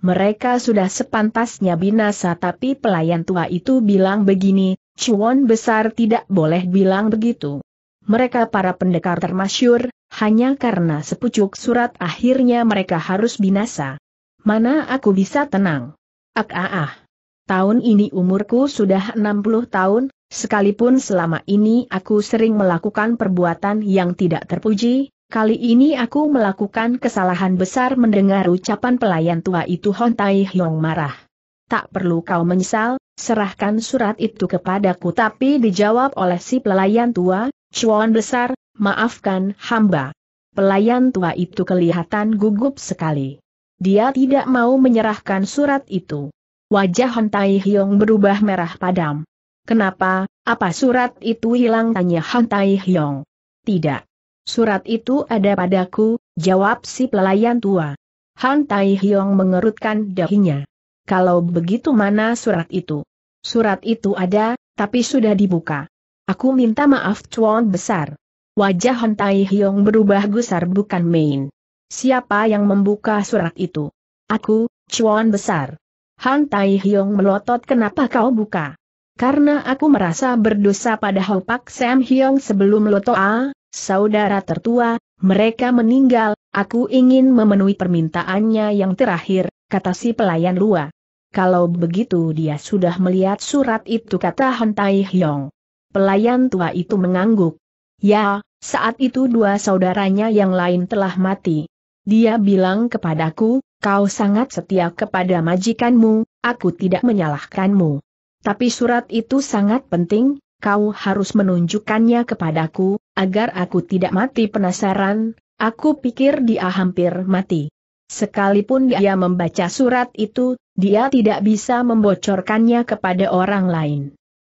Mereka sudah sepantasnya binasa tapi pelayan tua itu bilang begini, Cuan besar tidak boleh bilang begitu. Mereka para pendekar termasyur, hanya karena sepucuk surat akhirnya mereka harus binasa. Mana aku bisa tenang? ak ah ah. Tahun ini umurku sudah 60 tahun, Sekalipun selama ini aku sering melakukan perbuatan yang tidak terpuji, kali ini aku melakukan kesalahan besar mendengar ucapan pelayan tua itu Hon Tai Hyong marah. Tak perlu kau menyesal, serahkan surat itu kepadaku tapi dijawab oleh si pelayan tua, cuan besar, maafkan hamba. Pelayan tua itu kelihatan gugup sekali. Dia tidak mau menyerahkan surat itu. Wajah Hon Tai Hyong berubah merah padam. Kenapa, apa surat itu hilang tanya Han Tai Hyong? Tidak. Surat itu ada padaku, jawab si pelayan tua. Han Tai Hyong mengerutkan dahinya. Kalau begitu mana surat itu? Surat itu ada, tapi sudah dibuka. Aku minta maaf cuan besar. Wajah Han Tai Hyong berubah gusar bukan main. Siapa yang membuka surat itu? Aku, cuan besar. Han Tai Hyong melotot kenapa kau buka? karena aku merasa berdosa pada Pak Sam Hyong sebelum Lotoa, saudara tertua, mereka meninggal, aku ingin memenuhi permintaannya yang terakhir, kata si pelayan Lua. Kalau begitu dia sudah melihat surat itu kata Tai Hyong. Pelayan tua itu mengangguk. Ya, saat itu dua saudaranya yang lain telah mati. Dia bilang kepadaku, kau sangat setia kepada majikanmu, aku tidak menyalahkanmu. Tapi surat itu sangat penting, kau harus menunjukkannya kepadaku, agar aku tidak mati penasaran, aku pikir dia hampir mati. Sekalipun dia membaca surat itu, dia tidak bisa membocorkannya kepada orang lain.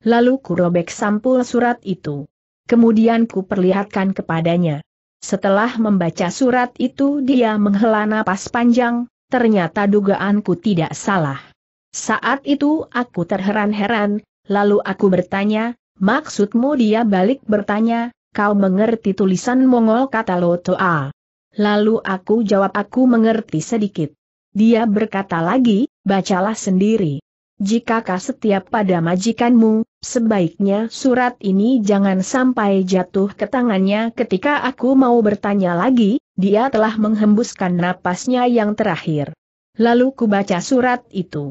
Lalu kurobek sampul surat itu. Kemudian ku perlihatkan kepadanya. Setelah membaca surat itu dia menghela napas panjang, ternyata dugaanku tidak salah. Saat itu aku terheran-heran, lalu aku bertanya, maksudmu dia balik bertanya, kau mengerti tulisan Mongol kata Lotoa. Lalu aku jawab aku mengerti sedikit. Dia berkata lagi, bacalah sendiri. Jika kau setia pada majikanmu, sebaiknya surat ini jangan sampai jatuh ke tangannya ketika aku mau bertanya lagi, dia telah menghembuskan napasnya yang terakhir. Lalu ku baca surat itu.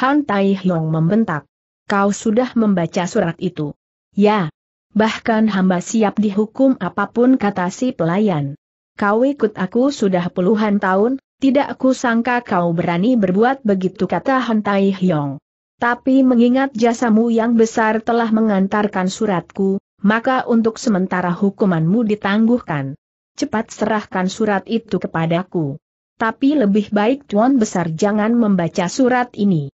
Han Tai Hiong membentak. Kau sudah membaca surat itu. Ya. Bahkan hamba siap dihukum apapun kata si pelayan. Kau ikut aku sudah puluhan tahun, tidak aku sangka kau berani berbuat begitu kata Han Tai Hiong. Tapi mengingat jasamu yang besar telah mengantarkan suratku, maka untuk sementara hukumanmu ditangguhkan. Cepat serahkan surat itu kepadaku. Tapi lebih baik Tuan Besar jangan membaca surat ini.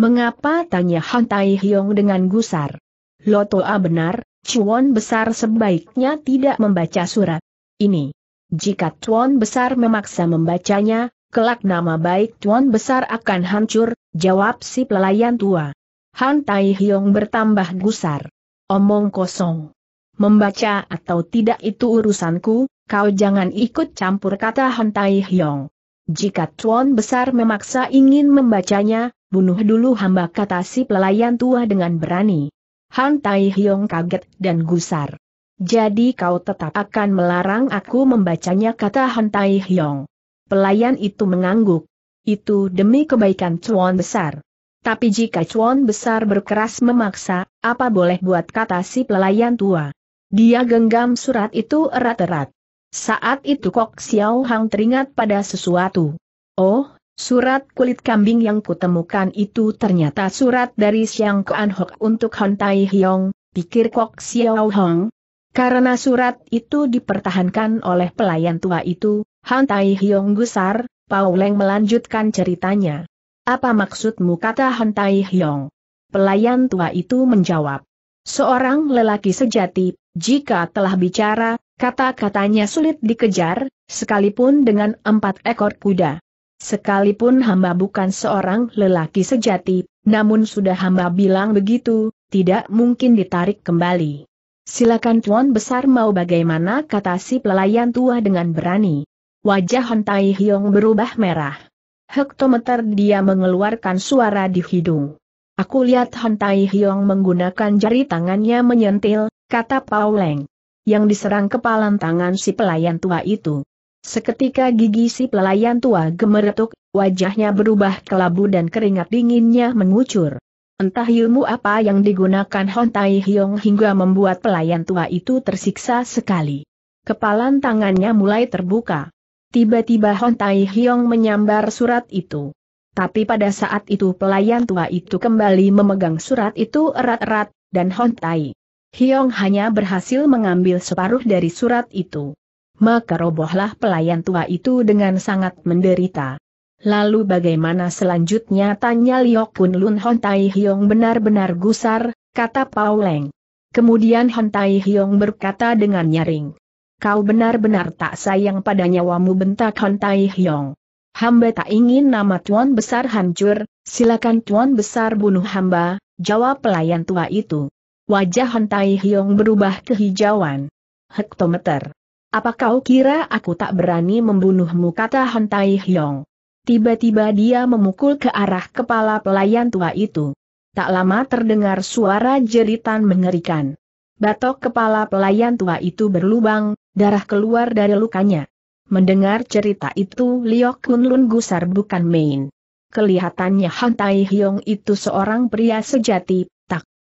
Mengapa tanya Han Tai Hyong dengan gusar? Lotoa benar, Chuan Besar sebaiknya tidak membaca surat ini. Jika Chuan Besar memaksa membacanya, kelak nama baik Chuan Besar akan hancur, jawab si pelayan tua. Han Tai Hyong bertambah gusar. Omong kosong. Membaca atau tidak itu urusanku, kau jangan ikut campur kata Han Tai Hyong. Jika Chuan Besar memaksa ingin membacanya, bunuh dulu hamba kata si pelayan tua dengan berani. Han Tai Hiong kaget dan gusar. Jadi kau tetap akan melarang aku membacanya kata Han Tai Hiong. Pelayan itu mengangguk. Itu demi kebaikan cuan besar. Tapi jika cuan besar berkeras memaksa, apa boleh buat kata si pelayan tua. Dia genggam surat itu erat-erat. Saat itu Kok Xiao Hang teringat pada sesuatu. Oh, Surat kulit kambing yang kutemukan itu ternyata surat dari Siang Kuan Hok untuk Hon Tai Hyong, pikir Kok Xiao Hong. Karena surat itu dipertahankan oleh pelayan tua itu, Han Tai Hyong gusar, Pauleng Leng melanjutkan ceritanya. Apa maksudmu kata Han Tai Hyong? Pelayan tua itu menjawab. Seorang lelaki sejati, jika telah bicara, kata-katanya sulit dikejar, sekalipun dengan empat ekor kuda. Sekalipun hamba bukan seorang lelaki sejati, namun sudah hamba bilang begitu, tidak mungkin ditarik kembali. Silakan tuan besar mau bagaimana kata si pelayan tua dengan berani. Wajah Hentai Hyong berubah merah. Hektometer dia mengeluarkan suara di hidung. Aku lihat Hentai Hyong menggunakan jari tangannya menyentil, kata Pauleng. Yang diserang kepalan tangan si pelayan tua itu. Seketika gigi si pelayan tua gemeretuk, wajahnya berubah kelabu dan keringat dinginnya mengucur. Entah ilmu apa yang digunakan Hon Tai Hyong hingga membuat pelayan tua itu tersiksa sekali. Kepalan tangannya mulai terbuka. Tiba-tiba Hon Tai Hyong menyambar surat itu. Tapi pada saat itu pelayan tua itu kembali memegang surat itu erat-erat, dan Hon Tai Hyong hanya berhasil mengambil separuh dari surat itu maka robohlah pelayan tua itu dengan sangat menderita. Lalu bagaimana selanjutnya tanya Liok pun Lun Hon Tai Hiong benar-benar gusar, kata Pauleng. Kemudian Hon Tai Hiong berkata dengan nyaring. Kau benar-benar tak sayang pada nyawamu bentak Hon Tai Hiong. Hamba tak ingin nama Tuan Besar hancur, silakan Tuan Besar bunuh hamba, jawab pelayan tua itu. Wajah Hon Tai Hiong berubah kehijauan. Hektometer. Apa kau kira aku tak berani membunuhmu kata Hon Tai Hyong? Tiba-tiba dia memukul ke arah kepala pelayan tua itu. Tak lama terdengar suara jeritan mengerikan. Batok kepala pelayan tua itu berlubang, darah keluar dari lukanya. Mendengar cerita itu Liok Lun gusar bukan main. Kelihatannya Han Tai Hyong itu seorang pria sejati,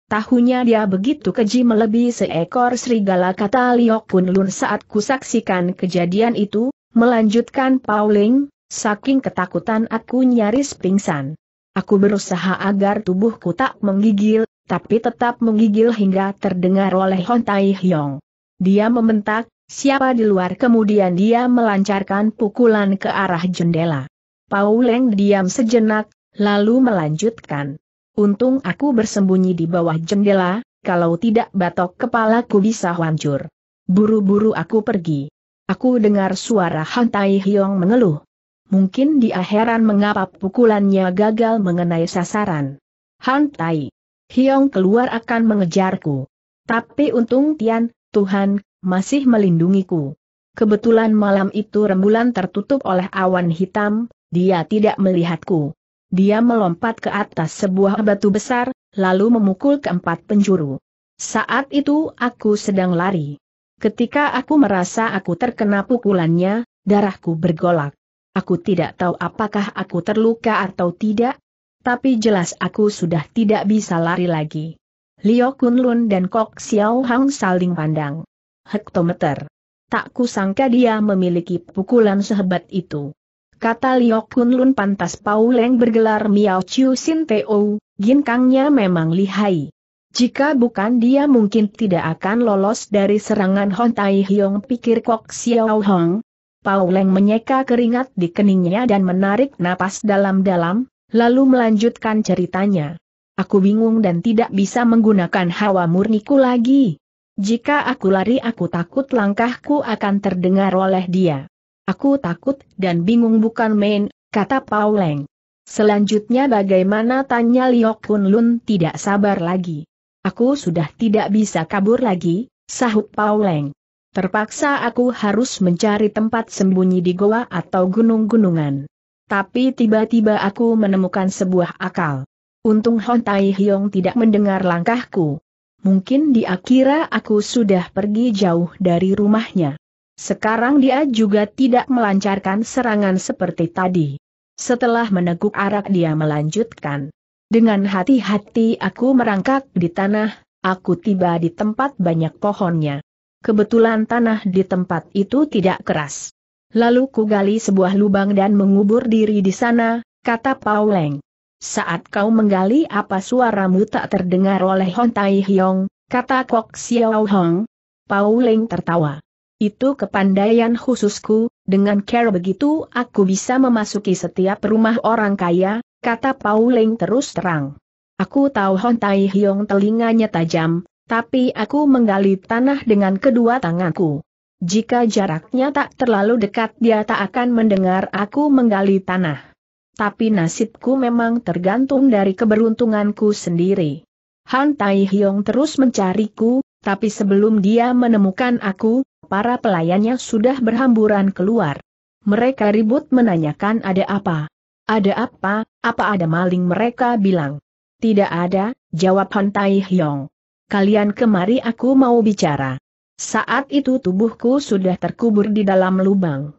Tahunya dia begitu keji melebihi seekor serigala kata Liok pun Lun saat kusaksikan kejadian itu, melanjutkan Pauling, saking ketakutan aku nyaris pingsan. Aku berusaha agar tubuhku tak menggigil, tapi tetap menggigil hingga terdengar oleh Hon Tai Hyong. Dia membentak, siapa di luar kemudian dia melancarkan pukulan ke arah jendela. Pauling diam sejenak, lalu melanjutkan. Untung aku bersembunyi di bawah jendela, kalau tidak batok kepalaku bisa hancur. Buru-buru aku pergi. Aku dengar suara Han Tai Hiong mengeluh. Mungkin dia heran mengapa pukulannya gagal mengenai sasaran. Han Tai Hiong keluar akan mengejarku. Tapi untung Tian, Tuhan, masih melindungiku. Kebetulan malam itu rembulan tertutup oleh awan hitam, dia tidak melihatku. Dia melompat ke atas sebuah batu besar, lalu memukul keempat penjuru. Saat itu aku sedang lari. Ketika aku merasa aku terkena pukulannya, darahku bergolak. Aku tidak tahu apakah aku terluka atau tidak, tapi jelas aku sudah tidak bisa lari lagi. Liu Kunlun dan Kok Xiao Hang saling pandang. Hektometer. Tak kusangka dia memiliki pukulan sehebat itu. Kata Liok lun pantas Pauleng bergelar Miao Chiu Sin Teo, ginkangnya memang lihai. Jika bukan dia mungkin tidak akan lolos dari serangan Hon Tai Hiong pikir Kok Xiao Hong. Pauleng menyeka keringat di keningnya dan menarik napas dalam-dalam, lalu melanjutkan ceritanya. Aku bingung dan tidak bisa menggunakan hawa murniku lagi. Jika aku lari aku takut langkahku akan terdengar oleh dia. Aku takut dan bingung bukan main, kata Pao Leng. Selanjutnya bagaimana tanya Liok Kun Lun tidak sabar lagi. Aku sudah tidak bisa kabur lagi, sahut Pao Leng. Terpaksa aku harus mencari tempat sembunyi di goa atau gunung-gunungan. Tapi tiba-tiba aku menemukan sebuah akal. Untung Hon Tai Hyong tidak mendengar langkahku. Mungkin dia kira aku sudah pergi jauh dari rumahnya. Sekarang dia juga tidak melancarkan serangan seperti tadi. Setelah meneguk arak dia melanjutkan. Dengan hati-hati aku merangkak di tanah, aku tiba di tempat banyak pohonnya. Kebetulan tanah di tempat itu tidak keras. Lalu kugali sebuah lubang dan mengubur diri di sana, kata Pauleng. Saat kau menggali apa suaramu tak terdengar oleh Hon Tai Hyong, kata Kok Xiao Hong. Pauleng tertawa. Itu kepandaian khususku, dengan care begitu aku bisa memasuki setiap rumah orang kaya, kata Pauling terus terang. Aku tahu Hon Tai Hyong telinganya tajam, tapi aku menggali tanah dengan kedua tanganku. Jika jaraknya tak terlalu dekat dia tak akan mendengar aku menggali tanah. Tapi nasibku memang tergantung dari keberuntunganku sendiri. Han Tai Hyong terus mencariku, tapi sebelum dia menemukan aku, para pelayannya sudah berhamburan keluar. Mereka ribut menanyakan ada apa. Ada apa, apa ada maling mereka bilang. Tidak ada, jawab Han Tai Hyong. Kalian kemari aku mau bicara. Saat itu tubuhku sudah terkubur di dalam lubang.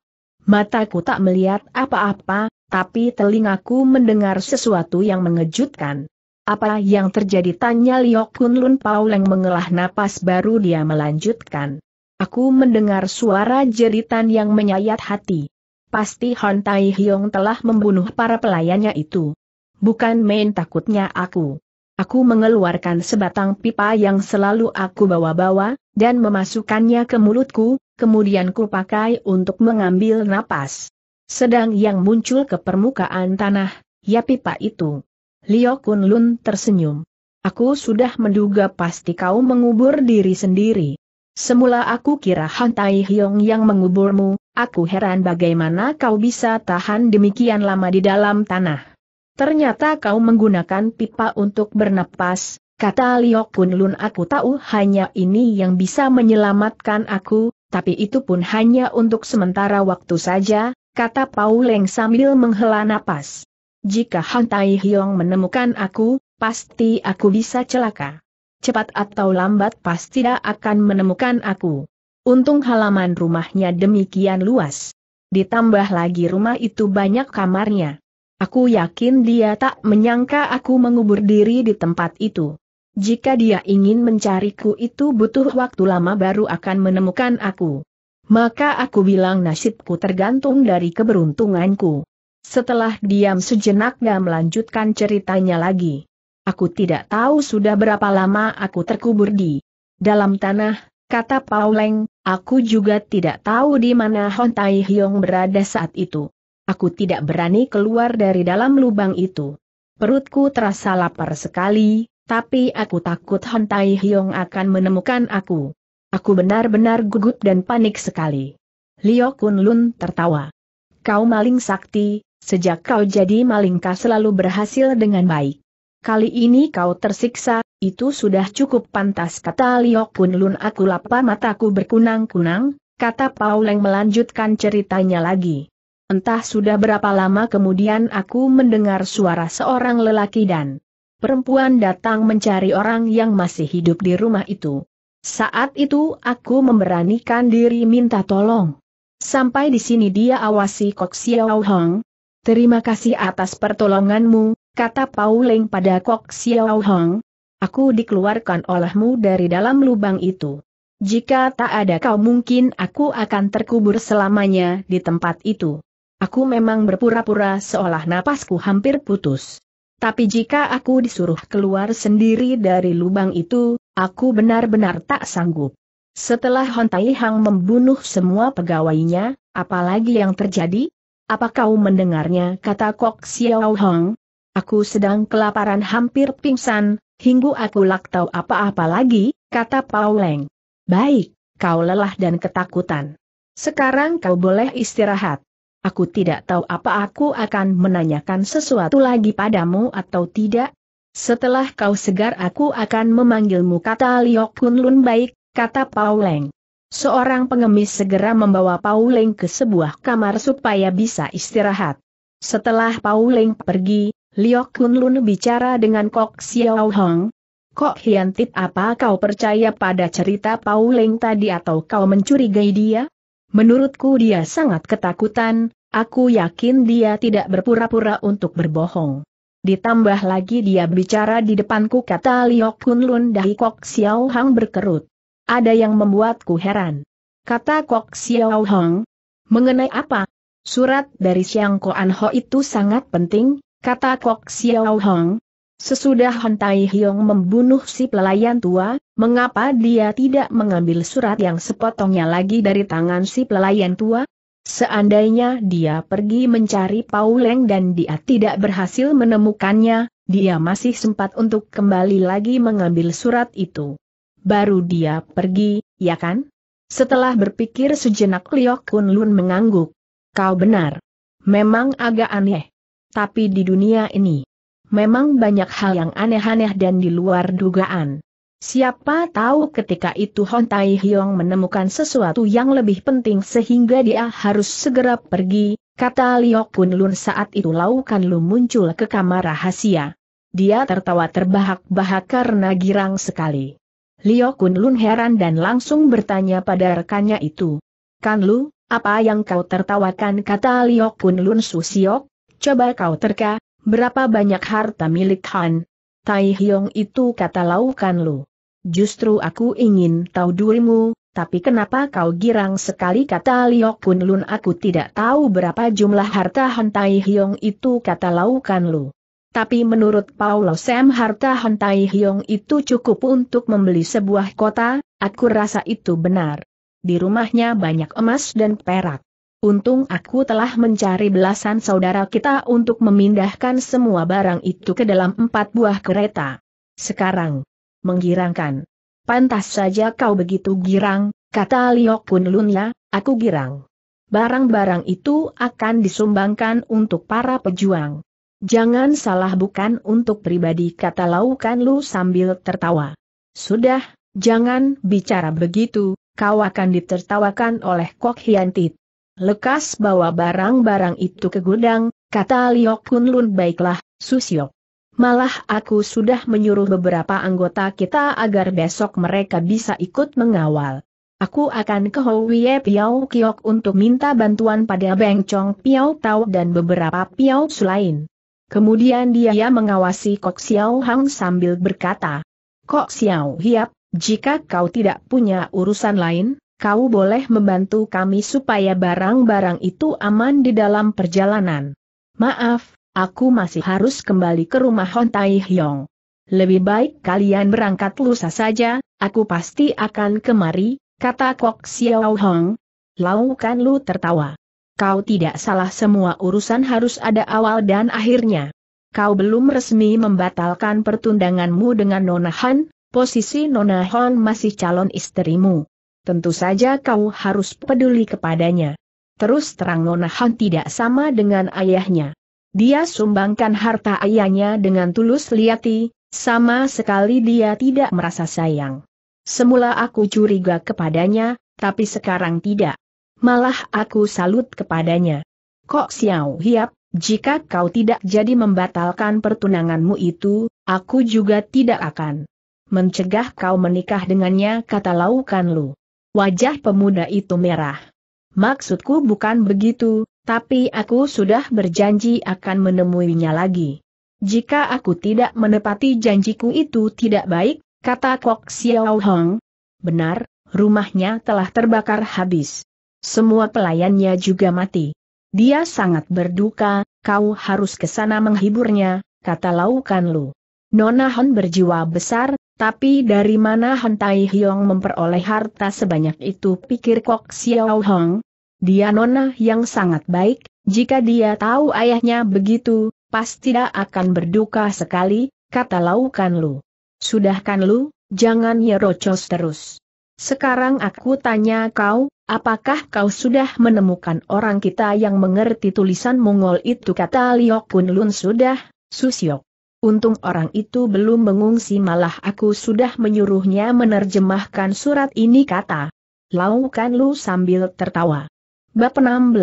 Mataku tak melihat apa-apa, tapi telingaku mendengar sesuatu yang mengejutkan. Apa yang terjadi tanya Liok Kun Lun Pauleng mengelah napas baru dia melanjutkan. Aku mendengar suara jeritan yang menyayat hati. Pasti Han Tai Hyong telah membunuh para pelayannya itu. Bukan main takutnya aku. Aku mengeluarkan sebatang pipa yang selalu aku bawa-bawa, dan memasukkannya ke mulutku, kemudian ku pakai untuk mengambil napas. Sedang yang muncul ke permukaan tanah, ya pipa itu. Liu Kun Lun tersenyum. Aku sudah menduga pasti kau mengubur diri sendiri. Semula aku kira Han Tai Hyong yang menguburmu, aku heran bagaimana kau bisa tahan demikian lama di dalam tanah. Ternyata kau menggunakan pipa untuk bernapas, kata Lio Kun Lun aku tahu hanya ini yang bisa menyelamatkan aku, tapi itu pun hanya untuk sementara waktu saja, kata Pauleng sambil menghela napas. Jika Han Tai Hyong menemukan aku, pasti aku bisa celaka cepat atau lambat pasti dia akan menemukan aku. Untung halaman rumahnya demikian luas. Ditambah lagi rumah itu banyak kamarnya. Aku yakin dia tak menyangka aku mengubur diri di tempat itu. Jika dia ingin mencariku itu butuh waktu lama baru akan menemukan aku. Maka aku bilang nasibku tergantung dari keberuntunganku. Setelah diam sejenak dia melanjutkan ceritanya lagi. Aku tidak tahu sudah berapa lama aku terkubur di dalam tanah, kata Pauleng, aku juga tidak tahu di mana Hon Tai Hyong berada saat itu. Aku tidak berani keluar dari dalam lubang itu. Perutku terasa lapar sekali, tapi aku takut Hon Tai Hyong akan menemukan aku. Aku benar-benar gugup dan panik sekali. Lio Kun Lun tertawa. Kau maling sakti, sejak kau jadi maling kau selalu berhasil dengan baik kali ini kau tersiksa, itu sudah cukup pantas kata Liok Kun Lun aku lapar mataku berkunang-kunang, kata Pauleng melanjutkan ceritanya lagi. Entah sudah berapa lama kemudian aku mendengar suara seorang lelaki dan perempuan datang mencari orang yang masih hidup di rumah itu. Saat itu aku memberanikan diri minta tolong. Sampai di sini dia awasi Kok Xiao Hong. Terima kasih atas pertolonganmu, kata Pauling pada Kok Xiao Hong. Aku dikeluarkan olehmu dari dalam lubang itu. Jika tak ada kau mungkin aku akan terkubur selamanya di tempat itu. Aku memang berpura-pura seolah napasku hampir putus. Tapi jika aku disuruh keluar sendiri dari lubang itu, aku benar-benar tak sanggup. Setelah Hon Tai Hang membunuh semua pegawainya, apalagi yang terjadi? Apa kau mendengarnya kata Kok Xiao Hong? Aku sedang kelaparan hampir pingsan, hingga aku lak tahu apa-apa lagi, kata Pauleng. Baik, kau lelah dan ketakutan. Sekarang kau boleh istirahat. Aku tidak tahu apa aku akan menanyakan sesuatu lagi padamu atau tidak. Setelah kau segar aku akan memanggilmu kata Liok Lun. baik, kata Pauleng. Seorang pengemis segera membawa Pauleng ke sebuah kamar supaya bisa istirahat. Setelah Pauleng pergi, Liok Kunlun bicara dengan Kok Xiao Hong. Kok Hian Tit, apa kau percaya pada cerita Pauling tadi atau kau mencurigai dia? Menurutku dia sangat ketakutan, aku yakin dia tidak berpura-pura untuk berbohong. Ditambah lagi dia bicara di depanku kata Liok Kunlun dari Kok Xiao Hong berkerut. Ada yang membuatku heran. Kata Kok Xiao Hong. Mengenai apa? Surat dari Xiang Koan Ho itu sangat penting, Kata Kok Xiao Hong. Sesudah Han Tai Hiong membunuh si pelayan tua, mengapa dia tidak mengambil surat yang sepotongnya lagi dari tangan si pelayan tua? Seandainya dia pergi mencari Pauleng dan dia tidak berhasil menemukannya, dia masih sempat untuk kembali lagi mengambil surat itu. Baru dia pergi, ya kan? Setelah berpikir sejenak Liok Kun Lun mengangguk. Kau benar. Memang agak aneh tapi di dunia ini memang banyak hal yang aneh-aneh dan di luar dugaan. Siapa tahu ketika itu Hon Tai Hyong menemukan sesuatu yang lebih penting sehingga dia harus segera pergi, kata Lio Kun Lun saat itu Lau Kan Lu muncul ke kamar rahasia. Dia tertawa terbahak-bahak karena girang sekali. Lio Kun Lun heran dan langsung bertanya pada rekannya itu. Kan Lu, apa yang kau tertawakan kata Lio Kun Lun Susiok, Coba kau terka, berapa banyak harta milik Han? Tai Hyong itu kata laukan lu. Justru aku ingin tahu dirimu, tapi kenapa kau girang sekali kata Liok Kun Lun aku tidak tahu berapa jumlah harta Han Tai Hyong itu kata laukan lu. Tapi menurut Paulo Sam harta Han Tai Hyong itu cukup untuk membeli sebuah kota, aku rasa itu benar. Di rumahnya banyak emas dan perak. Untung aku telah mencari belasan saudara kita untuk memindahkan semua barang itu ke dalam empat buah kereta. Sekarang, menggirangkan. Pantas saja kau begitu girang, kata Liok Kun Lunya, aku girang. Barang-barang itu akan disumbangkan untuk para pejuang. Jangan salah bukan untuk pribadi kata Laukan Lu sambil tertawa. Sudah, jangan bicara begitu, kau akan ditertawakan oleh Kok Hiantit lekas bawa barang-barang itu ke gudang, kata Liok Kunlun baiklah, Susio. Malah aku sudah menyuruh beberapa anggota kita agar besok mereka bisa ikut mengawal. Aku akan ke Houye Piao Kiok untuk minta bantuan pada Beng Chong Piao Tao dan beberapa Piao selain. Kemudian dia mengawasi Kok Xiao Hang sambil berkata, Kok Xiao Hiap, jika kau tidak punya urusan lain, kau boleh membantu kami supaya barang-barang itu aman di dalam perjalanan. Maaf, aku masih harus kembali ke rumah Hon Tai Hyong. Lebih baik kalian berangkat lusa saja, aku pasti akan kemari, kata Kok Xiao Hong. Lau Kan Lu tertawa. Kau tidak salah semua urusan harus ada awal dan akhirnya. Kau belum resmi membatalkan pertundanganmu dengan Nona Han, posisi Nona Han masih calon istrimu tentu saja kau harus peduli kepadanya. Terus terang Nona Han tidak sama dengan ayahnya. Dia sumbangkan harta ayahnya dengan tulus liati, sama sekali dia tidak merasa sayang. Semula aku curiga kepadanya, tapi sekarang tidak. Malah aku salut kepadanya. Kok Xiao Hiap, jika kau tidak jadi membatalkan pertunanganmu itu, aku juga tidak akan mencegah kau menikah dengannya kata Laukan Lu. Wajah pemuda itu merah. Maksudku bukan begitu, tapi aku sudah berjanji akan menemuinya lagi. Jika aku tidak menepati janjiku itu tidak baik, kata Kok Xiao Hong. Benar, rumahnya telah terbakar habis. Semua pelayannya juga mati. Dia sangat berduka, kau harus ke sana menghiburnya, kata Lau Kan Lu. Nona Hon berjiwa besar, tapi dari mana Han Tai Hyong memperoleh harta sebanyak itu pikir Kok Xiao Hong? Dia nona yang sangat baik, jika dia tahu ayahnya begitu, pasti tidak akan berduka sekali, kata Laukan Lu. Sudahkan Lu, jangan nyerocos terus. Sekarang aku tanya kau, apakah kau sudah menemukan orang kita yang mengerti tulisan Mongol itu kata Liok Kun Lun sudah, Susyok. Untung orang itu belum mengungsi malah aku sudah menyuruhnya menerjemahkan surat ini kata. Laukan Lu sambil tertawa. Bab 16.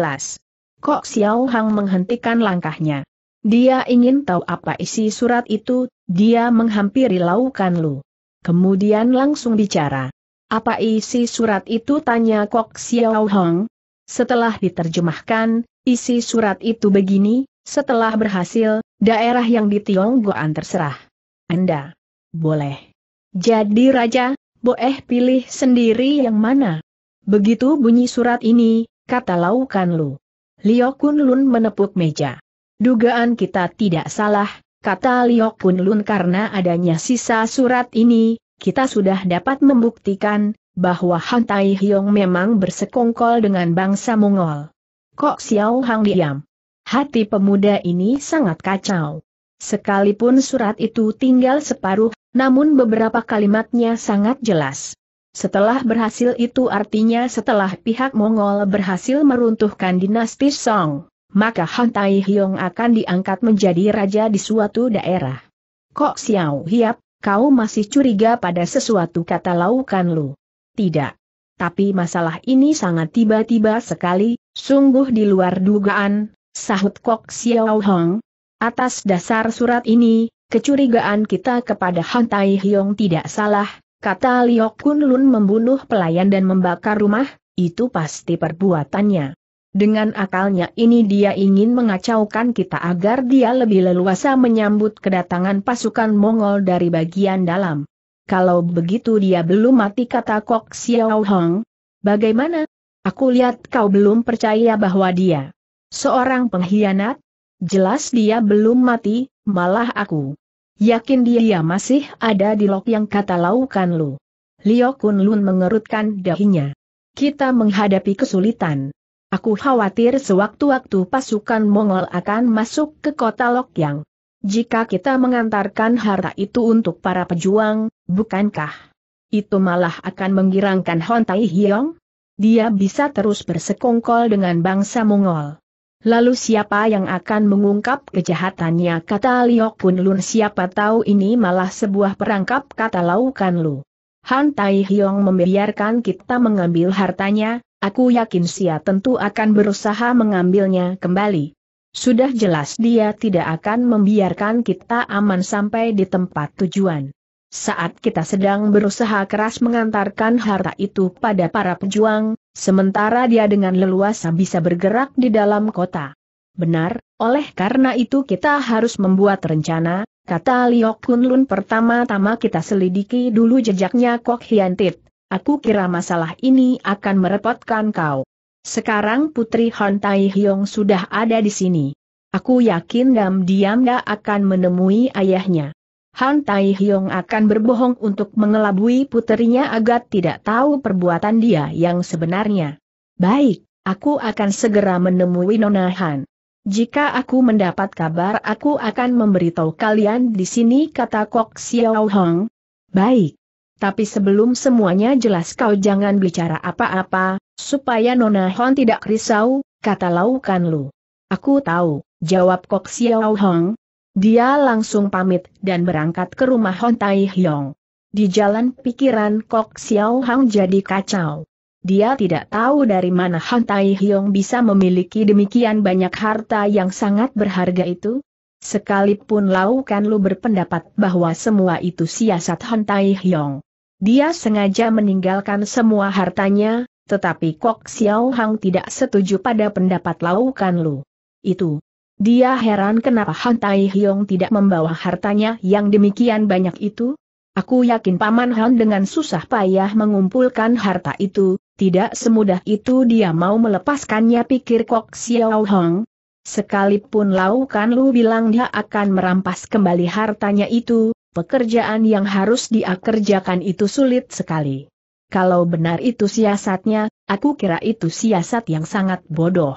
Kok Xiao Hang menghentikan langkahnya. Dia ingin tahu apa isi surat itu, dia menghampiri Laukan Lu. Kemudian langsung bicara. Apa isi surat itu tanya Kok Xiao Hang? Setelah diterjemahkan, isi surat itu begini, setelah berhasil, daerah yang di Tionggoan terserah. Anda boleh. Jadi Raja, boleh pilih sendiri yang mana. Begitu bunyi surat ini, kata Lau Lu. Lio Kun Lun menepuk meja. Dugaan kita tidak salah, kata Lio Kun Lun karena adanya sisa surat ini, kita sudah dapat membuktikan, bahwa Han Tai Hyong memang bersekongkol dengan bangsa Mongol. Kok Xiao Hang diam? Hati pemuda ini sangat kacau. Sekalipun surat itu tinggal separuh, namun beberapa kalimatnya sangat jelas. Setelah berhasil itu artinya setelah pihak Mongol berhasil meruntuhkan dinasti Song, maka Han Tai Hyong akan diangkat menjadi raja di suatu daerah. Kok Xiao Hiap, kau masih curiga pada sesuatu kata laukan lu? Tidak. Tapi masalah ini sangat tiba-tiba sekali, sungguh di luar dugaan, sahut Kok Xiao Hong. Atas dasar surat ini, kecurigaan kita kepada Han Tai Hiong tidak salah, kata Liok Kun Lun membunuh pelayan dan membakar rumah, itu pasti perbuatannya. Dengan akalnya ini dia ingin mengacaukan kita agar dia lebih leluasa menyambut kedatangan pasukan Mongol dari bagian dalam. Kalau begitu dia belum mati kata Kok Xiao Hong. Bagaimana? Aku lihat kau belum percaya bahwa dia Seorang pengkhianat? Jelas dia belum mati, malah aku. Yakin dia masih ada di lok yang kata laukan lu. Liu Kun Lun mengerutkan dahinya. Kita menghadapi kesulitan. Aku khawatir sewaktu-waktu pasukan Mongol akan masuk ke kota Lok yang. Jika kita mengantarkan harta itu untuk para pejuang, bukankah itu malah akan menggirangkan Hontai Hyong? Dia bisa terus bersekongkol dengan bangsa Mongol. Lalu siapa yang akan mengungkap kejahatannya kata Liok Kun Lun siapa tahu ini malah sebuah perangkap kata Laukan Lu. Han Tai Hyong membiarkan kita mengambil hartanya, aku yakin Sia tentu akan berusaha mengambilnya kembali. Sudah jelas dia tidak akan membiarkan kita aman sampai di tempat tujuan. Saat kita sedang berusaha keras mengantarkan harta itu pada para pejuang, Sementara dia dengan leluasa bisa bergerak di dalam kota. Benar, oleh karena itu kita harus membuat rencana, kata Liok Kunlun pertama-tama kita selidiki dulu jejaknya Kok Hiantit. Aku kira masalah ini akan merepotkan kau. Sekarang Putri Han Tai Hyong sudah ada di sini. Aku yakin diam-diam dia akan menemui ayahnya. Han Tai Hyong akan berbohong untuk mengelabui puterinya agar tidak tahu perbuatan dia yang sebenarnya. Baik, aku akan segera menemui Nona Han. Jika aku mendapat kabar aku akan memberitahu kalian di sini kata Kok Xiao Hong. Baik. Tapi sebelum semuanya jelas kau jangan bicara apa-apa, supaya Nona Han tidak risau, kata Lau Kan Lu. Aku tahu, jawab Kok Xiao Hong, dia langsung pamit dan berangkat ke rumah Hon Tai Hyong. Di jalan pikiran Kok Xiao Hang jadi kacau. Dia tidak tahu dari mana Han Tai Hyong bisa memiliki demikian banyak harta yang sangat berharga itu. Sekalipun Lau Kan Lu berpendapat bahwa semua itu siasat Han Tai Hyong. Dia sengaja meninggalkan semua hartanya, tetapi Kok Xiao Hang tidak setuju pada pendapat Lau Kan Lu. Itu, dia heran kenapa Han Tai Hiong tidak membawa hartanya yang demikian banyak itu. Aku yakin Paman Han dengan susah payah mengumpulkan harta itu, tidak semudah itu dia mau melepaskannya pikir Kok Xiao Hong. Sekalipun Lau Kan Lu bilang dia akan merampas kembali hartanya itu, pekerjaan yang harus dia kerjakan itu sulit sekali. Kalau benar itu siasatnya, aku kira itu siasat yang sangat bodoh.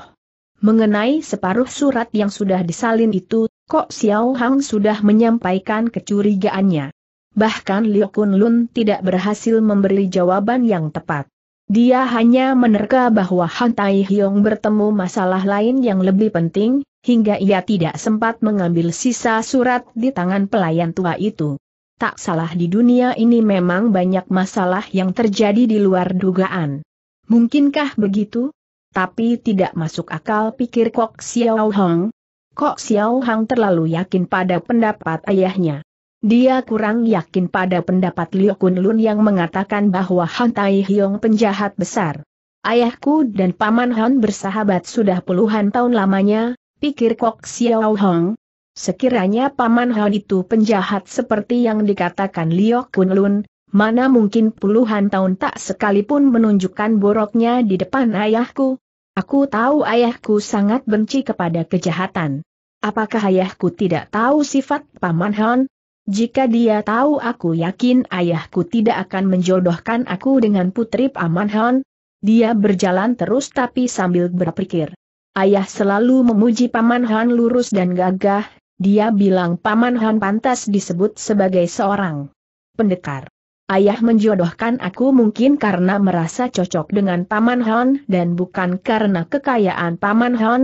Mengenai separuh surat yang sudah disalin itu, Kok Xiao Hang sudah menyampaikan kecurigaannya. Bahkan Liu Kun Lun tidak berhasil memberi jawaban yang tepat. Dia hanya menerka bahwa Han Tai Hyong bertemu masalah lain yang lebih penting, hingga ia tidak sempat mengambil sisa surat di tangan pelayan tua itu. Tak salah di dunia ini memang banyak masalah yang terjadi di luar dugaan. Mungkinkah begitu? tapi tidak masuk akal pikir Kok Xiao Hong. Kok Xiao Hong terlalu yakin pada pendapat ayahnya. Dia kurang yakin pada pendapat Liu Kunlun yang mengatakan bahwa Han Tai Hiong penjahat besar. Ayahku dan Paman Han bersahabat sudah puluhan tahun lamanya, pikir Kok Xiao Hong. Sekiranya Paman Han itu penjahat seperti yang dikatakan Liu Kunlun, mana mungkin puluhan tahun tak sekalipun menunjukkan boroknya di depan ayahku, Aku tahu ayahku sangat benci kepada kejahatan. Apakah ayahku tidak tahu sifat Paman Hon? Jika dia tahu aku yakin ayahku tidak akan menjodohkan aku dengan putri Paman Hon. Dia berjalan terus tapi sambil berpikir. Ayah selalu memuji Paman Hon lurus dan gagah, dia bilang Paman Hon pantas disebut sebagai seorang pendekar. Ayah menjodohkan aku mungkin karena merasa cocok dengan Paman Hon dan bukan karena kekayaan Paman Hon.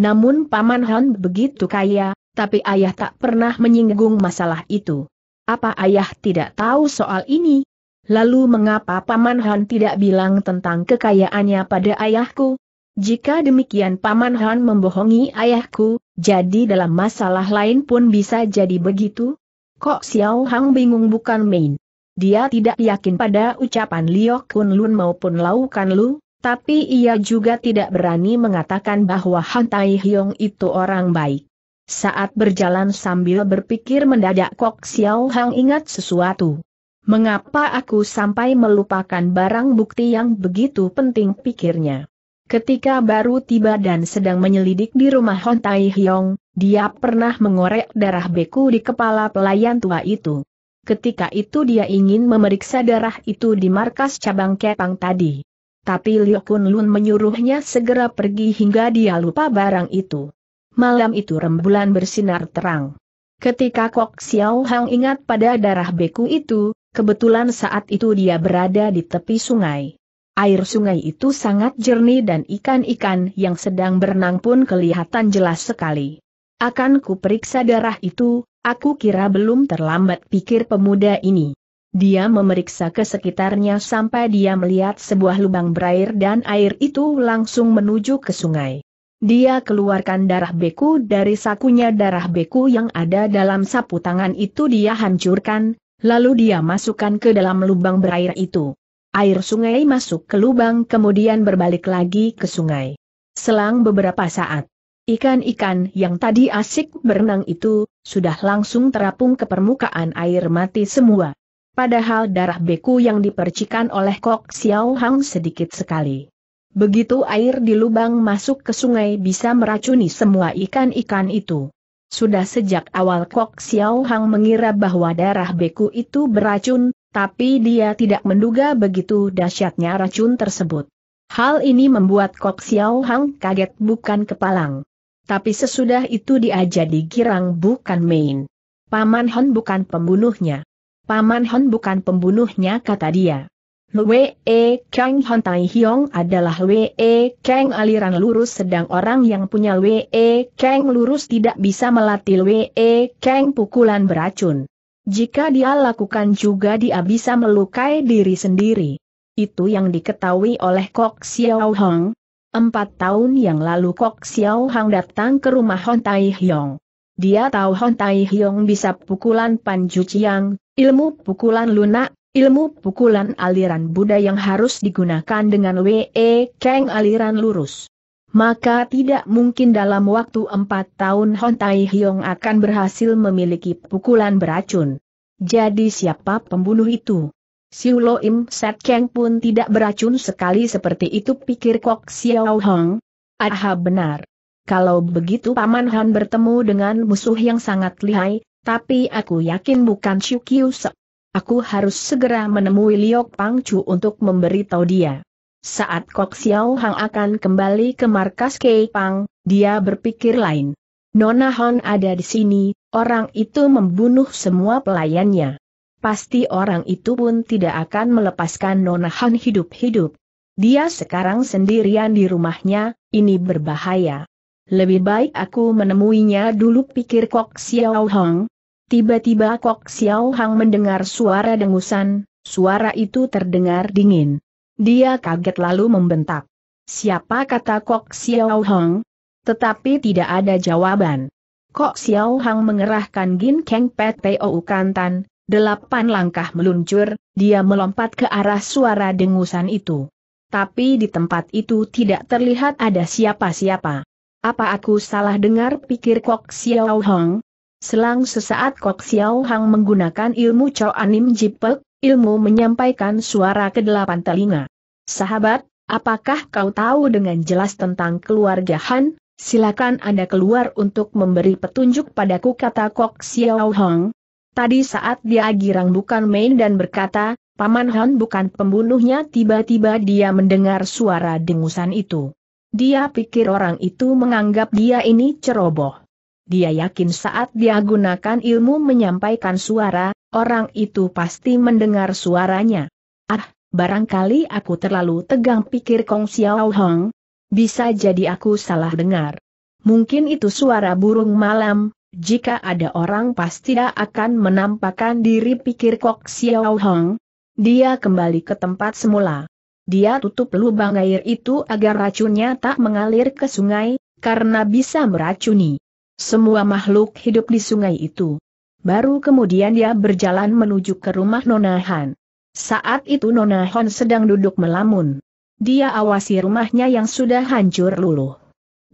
Namun Paman Hon begitu kaya, tapi ayah tak pernah menyinggung masalah itu. Apa ayah tidak tahu soal ini? Lalu mengapa Paman Han tidak bilang tentang kekayaannya pada ayahku? Jika demikian Paman Han membohongi ayahku, jadi dalam masalah lain pun bisa jadi begitu? Kok Xiao Hang bingung bukan main? Dia tidak yakin pada ucapan Liok Kun Lun maupun Lau Kan Lu, tapi ia juga tidak berani mengatakan bahwa Han Tai itu orang baik. Saat berjalan sambil berpikir mendadak Kok Xiao Hang ingat sesuatu. Mengapa aku sampai melupakan barang bukti yang begitu penting pikirnya? Ketika baru tiba dan sedang menyelidik di rumah Hon Tai Hyong, dia pernah mengorek darah beku di kepala pelayan tua itu. Ketika itu dia ingin memeriksa darah itu di markas cabang Kepang tadi. Tapi Liu Kun Lun menyuruhnya segera pergi hingga dia lupa barang itu. Malam itu rembulan bersinar terang. Ketika Kok Xiao Hang ingat pada darah beku itu, kebetulan saat itu dia berada di tepi sungai. Air sungai itu sangat jernih dan ikan-ikan yang sedang berenang pun kelihatan jelas sekali. Akan ku periksa darah itu, Aku kira belum terlambat pikir pemuda ini. Dia memeriksa ke sekitarnya sampai dia melihat sebuah lubang berair dan air itu langsung menuju ke sungai. Dia keluarkan darah beku dari sakunya darah beku yang ada dalam sapu tangan itu dia hancurkan, lalu dia masukkan ke dalam lubang berair itu. Air sungai masuk ke lubang kemudian berbalik lagi ke sungai. Selang beberapa saat, Ikan-ikan yang tadi asik berenang itu, sudah langsung terapung ke permukaan air mati semua. Padahal darah beku yang dipercikan oleh Kok Xiao Hang sedikit sekali. Begitu air di lubang masuk ke sungai bisa meracuni semua ikan-ikan itu. Sudah sejak awal Kok Xiao Hang mengira bahwa darah beku itu beracun, tapi dia tidak menduga begitu dahsyatnya racun tersebut. Hal ini membuat Kok Xiao Hang kaget bukan kepalang. Tapi sesudah itu dia jadi girang bukan main. Paman Hon bukan pembunuhnya. Paman Hon bukan pembunuhnya kata dia. Wee e Kang Hon Tai Hiong adalah Wee e Kang aliran lurus sedang orang yang punya Wee e Kang lurus tidak bisa melatih Wee Kang pukulan beracun. Jika dia lakukan juga dia bisa melukai diri sendiri. Itu yang diketahui oleh Kok Xiao Hong, Empat tahun yang lalu Kok Xiao Hang datang ke rumah Hon Tai Hyong. Dia tahu Hon Tai Hyong bisa pukulan Ju Chiang, ilmu pukulan lunak, ilmu pukulan aliran Buddha yang harus digunakan dengan WE Kang aliran lurus. Maka tidak mungkin dalam waktu empat tahun Hon Tai Hyong akan berhasil memiliki pukulan beracun. Jadi siapa pembunuh itu? Siulo Im Set Keng pun tidak beracun sekali seperti itu pikir Kok Xiao Hong. Aha benar. Kalau begitu Paman Han bertemu dengan musuh yang sangat lihai, tapi aku yakin bukan Shu Kiusek. Aku harus segera menemui Liok Pang Chu untuk memberitahu dia. Saat Kok Xiao Hong akan kembali ke markas Kei Pang, dia berpikir lain. Nona Han ada di sini, orang itu membunuh semua pelayannya pasti orang itu pun tidak akan melepaskan Nona Han hidup-hidup. Dia sekarang sendirian di rumahnya, ini berbahaya. Lebih baik aku menemuinya dulu pikir Kok Xiao Hong. Tiba-tiba Kok Xiao Hong mendengar suara dengusan, suara itu terdengar dingin. Dia kaget lalu membentak. Siapa kata Kok Xiao Hong? Tetapi tidak ada jawaban. Kok Xiao Hong mengerahkan Gin Keng Pet U Kantan, Delapan langkah meluncur, dia melompat ke arah suara dengusan itu. Tapi di tempat itu tidak terlihat ada siapa-siapa. Apa aku salah dengar pikir Kok Xiao Hong? Selang sesaat Kok Xiao Hong menggunakan ilmu Cho Anim Jipek, ilmu menyampaikan suara ke delapan telinga. Sahabat, apakah kau tahu dengan jelas tentang keluarga Han? Silakan Anda keluar untuk memberi petunjuk padaku kata Kok Xiao Hong, Tadi saat dia girang bukan main dan berkata, Paman Han bukan pembunuhnya tiba-tiba dia mendengar suara dengusan itu. Dia pikir orang itu menganggap dia ini ceroboh. Dia yakin saat dia gunakan ilmu menyampaikan suara, orang itu pasti mendengar suaranya. Ah, barangkali aku terlalu tegang pikir Kong Xiao Hong. Bisa jadi aku salah dengar. Mungkin itu suara burung malam, jika ada orang pasti akan menampakkan diri pikir Kok Xiao Hong. Dia kembali ke tempat semula. Dia tutup lubang air itu agar racunnya tak mengalir ke sungai, karena bisa meracuni semua makhluk hidup di sungai itu. Baru kemudian dia berjalan menuju ke rumah Nona Han. Saat itu Nona Han sedang duduk melamun. Dia awasi rumahnya yang sudah hancur luluh.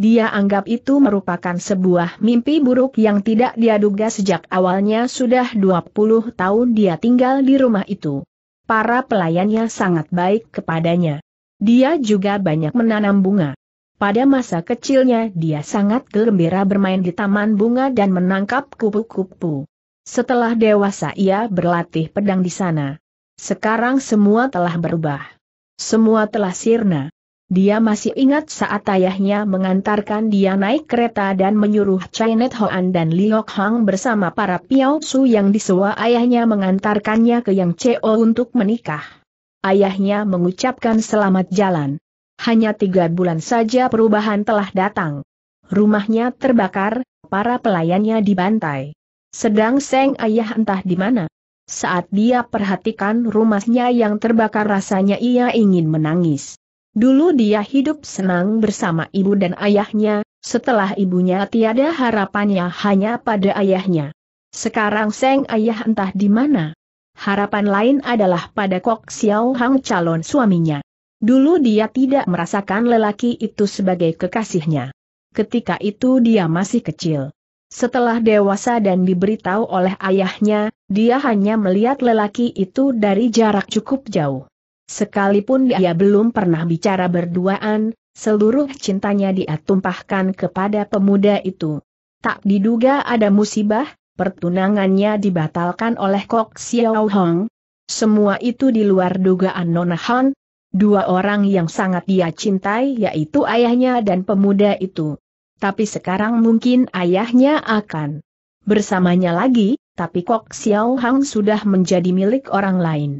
Dia anggap itu merupakan sebuah mimpi buruk yang tidak dia duga sejak awalnya sudah 20 tahun dia tinggal di rumah itu. Para pelayannya sangat baik kepadanya. Dia juga banyak menanam bunga. Pada masa kecilnya dia sangat gembira bermain di taman bunga dan menangkap kupu-kupu. Setelah dewasa ia berlatih pedang di sana. Sekarang semua telah berubah. Semua telah sirna. Dia masih ingat saat ayahnya mengantarkan dia naik kereta dan menyuruh Chinet Hoan dan Liok Hang bersama para Piao Su yang disewa ayahnya mengantarkannya ke Yang Cheo untuk menikah. Ayahnya mengucapkan selamat jalan. Hanya tiga bulan saja perubahan telah datang. Rumahnya terbakar, para pelayannya dibantai. Sedang Seng ayah entah di mana. Saat dia perhatikan rumahnya yang terbakar rasanya ia ingin menangis. Dulu dia hidup senang bersama ibu dan ayahnya, setelah ibunya tiada harapannya hanya pada ayahnya. Sekarang Seng Ayah entah di mana. Harapan lain adalah pada Kok Xiao Hang calon suaminya. Dulu dia tidak merasakan lelaki itu sebagai kekasihnya. Ketika itu dia masih kecil. Setelah dewasa dan diberitahu oleh ayahnya, dia hanya melihat lelaki itu dari jarak cukup jauh. Sekalipun dia belum pernah bicara berduaan, seluruh cintanya dia tumpahkan kepada pemuda itu. Tak diduga ada musibah, pertunangannya dibatalkan oleh Kok Xiao Hong. Semua itu di luar dugaan Nona Han, dua orang yang sangat dia cintai yaitu ayahnya dan pemuda itu. Tapi sekarang mungkin ayahnya akan bersamanya lagi, tapi Kok Xiao Hong sudah menjadi milik orang lain.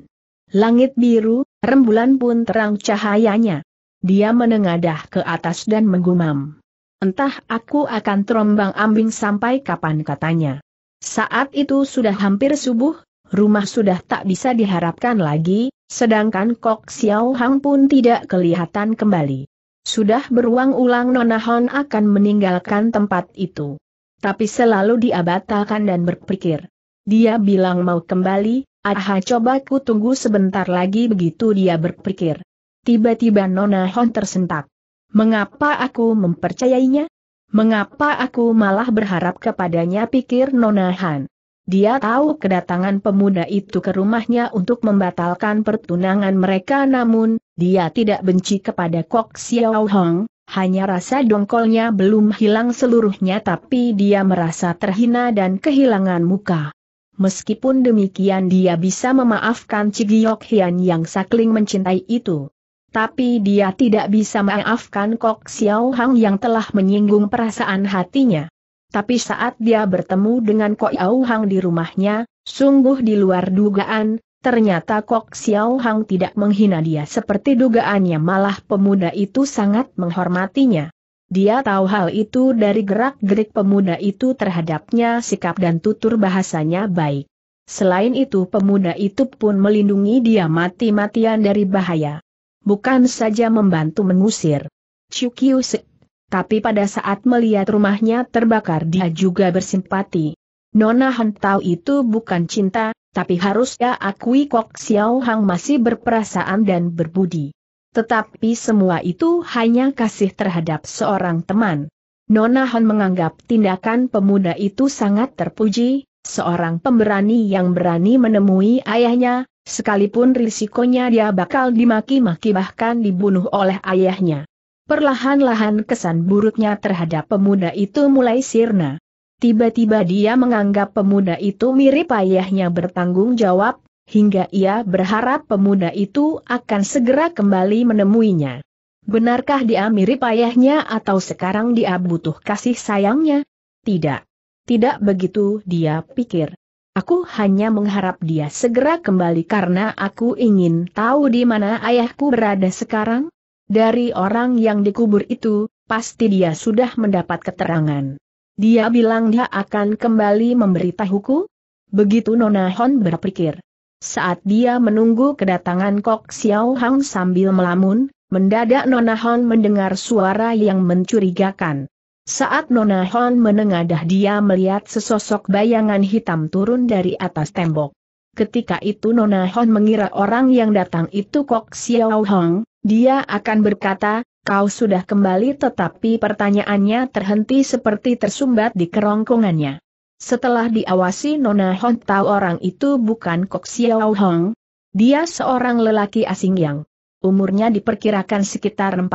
Langit biru, rembulan pun terang cahayanya. Dia menengadah ke atas dan menggumam. Entah aku akan terombang ambing sampai kapan katanya. Saat itu sudah hampir subuh, rumah sudah tak bisa diharapkan lagi, sedangkan Kok Xiao Hang pun tidak kelihatan kembali. Sudah beruang ulang Nona Hon akan meninggalkan tempat itu. Tapi selalu diabatalkan dan berpikir. Dia bilang mau kembali, Aha coba ku tunggu sebentar lagi begitu dia berpikir. Tiba-tiba Nona Hon tersentak. Mengapa aku mempercayainya? Mengapa aku malah berharap kepadanya pikir Nona Han. Dia tahu kedatangan pemuda itu ke rumahnya untuk membatalkan pertunangan mereka namun, dia tidak benci kepada Kok Xiao Hong, hanya rasa dongkolnya belum hilang seluruhnya tapi dia merasa terhina dan kehilangan muka. Meskipun demikian dia bisa memaafkan Cigiok Hian yang sakling mencintai itu. Tapi dia tidak bisa memaafkan Kok Xiao Hang yang telah menyinggung perasaan hatinya. Tapi saat dia bertemu dengan Kok Xiao Hang di rumahnya, sungguh di luar dugaan, ternyata Kok Xiao Hang tidak menghina dia seperti dugaannya malah pemuda itu sangat menghormatinya. Dia tahu hal itu dari gerak-gerik pemuda itu terhadapnya sikap dan tutur bahasanya baik. Selain itu pemuda itu pun melindungi dia mati-matian dari bahaya. Bukan saja membantu mengusir Chukyuse, tapi pada saat melihat rumahnya terbakar dia juga bersimpati. Nona Hentau itu bukan cinta, tapi harusnya akui Kok Xiao Hang masih berperasaan dan berbudi. Tetapi semua itu hanya kasih terhadap seorang teman. Nona Han menganggap tindakan pemuda itu sangat terpuji, seorang pemberani yang berani menemui ayahnya, sekalipun risikonya dia bakal dimaki-maki bahkan dibunuh oleh ayahnya. Perlahan-lahan kesan buruknya terhadap pemuda itu mulai sirna. Tiba-tiba dia menganggap pemuda itu mirip ayahnya bertanggung jawab, hingga ia berharap pemuda itu akan segera kembali menemuinya. Benarkah dia mirip ayahnya atau sekarang dia butuh kasih sayangnya? Tidak. Tidak begitu dia pikir. Aku hanya mengharap dia segera kembali karena aku ingin tahu di mana ayahku berada sekarang. Dari orang yang dikubur itu, pasti dia sudah mendapat keterangan. Dia bilang dia akan kembali memberitahuku. Begitu Nona Hon berpikir. Saat dia menunggu kedatangan Kok Xiao Hang sambil melamun, mendadak Nona Hon mendengar suara yang mencurigakan. Saat Nona Hon menengadah dia melihat sesosok bayangan hitam turun dari atas tembok. Ketika itu Nona Hon mengira orang yang datang itu Kok Xiao Hang, dia akan berkata, kau sudah kembali tetapi pertanyaannya terhenti seperti tersumbat di kerongkongannya. Setelah diawasi Nona Hon tahu orang itu bukan Kok Xiao Hong. Dia seorang lelaki asing yang umurnya diperkirakan sekitar 40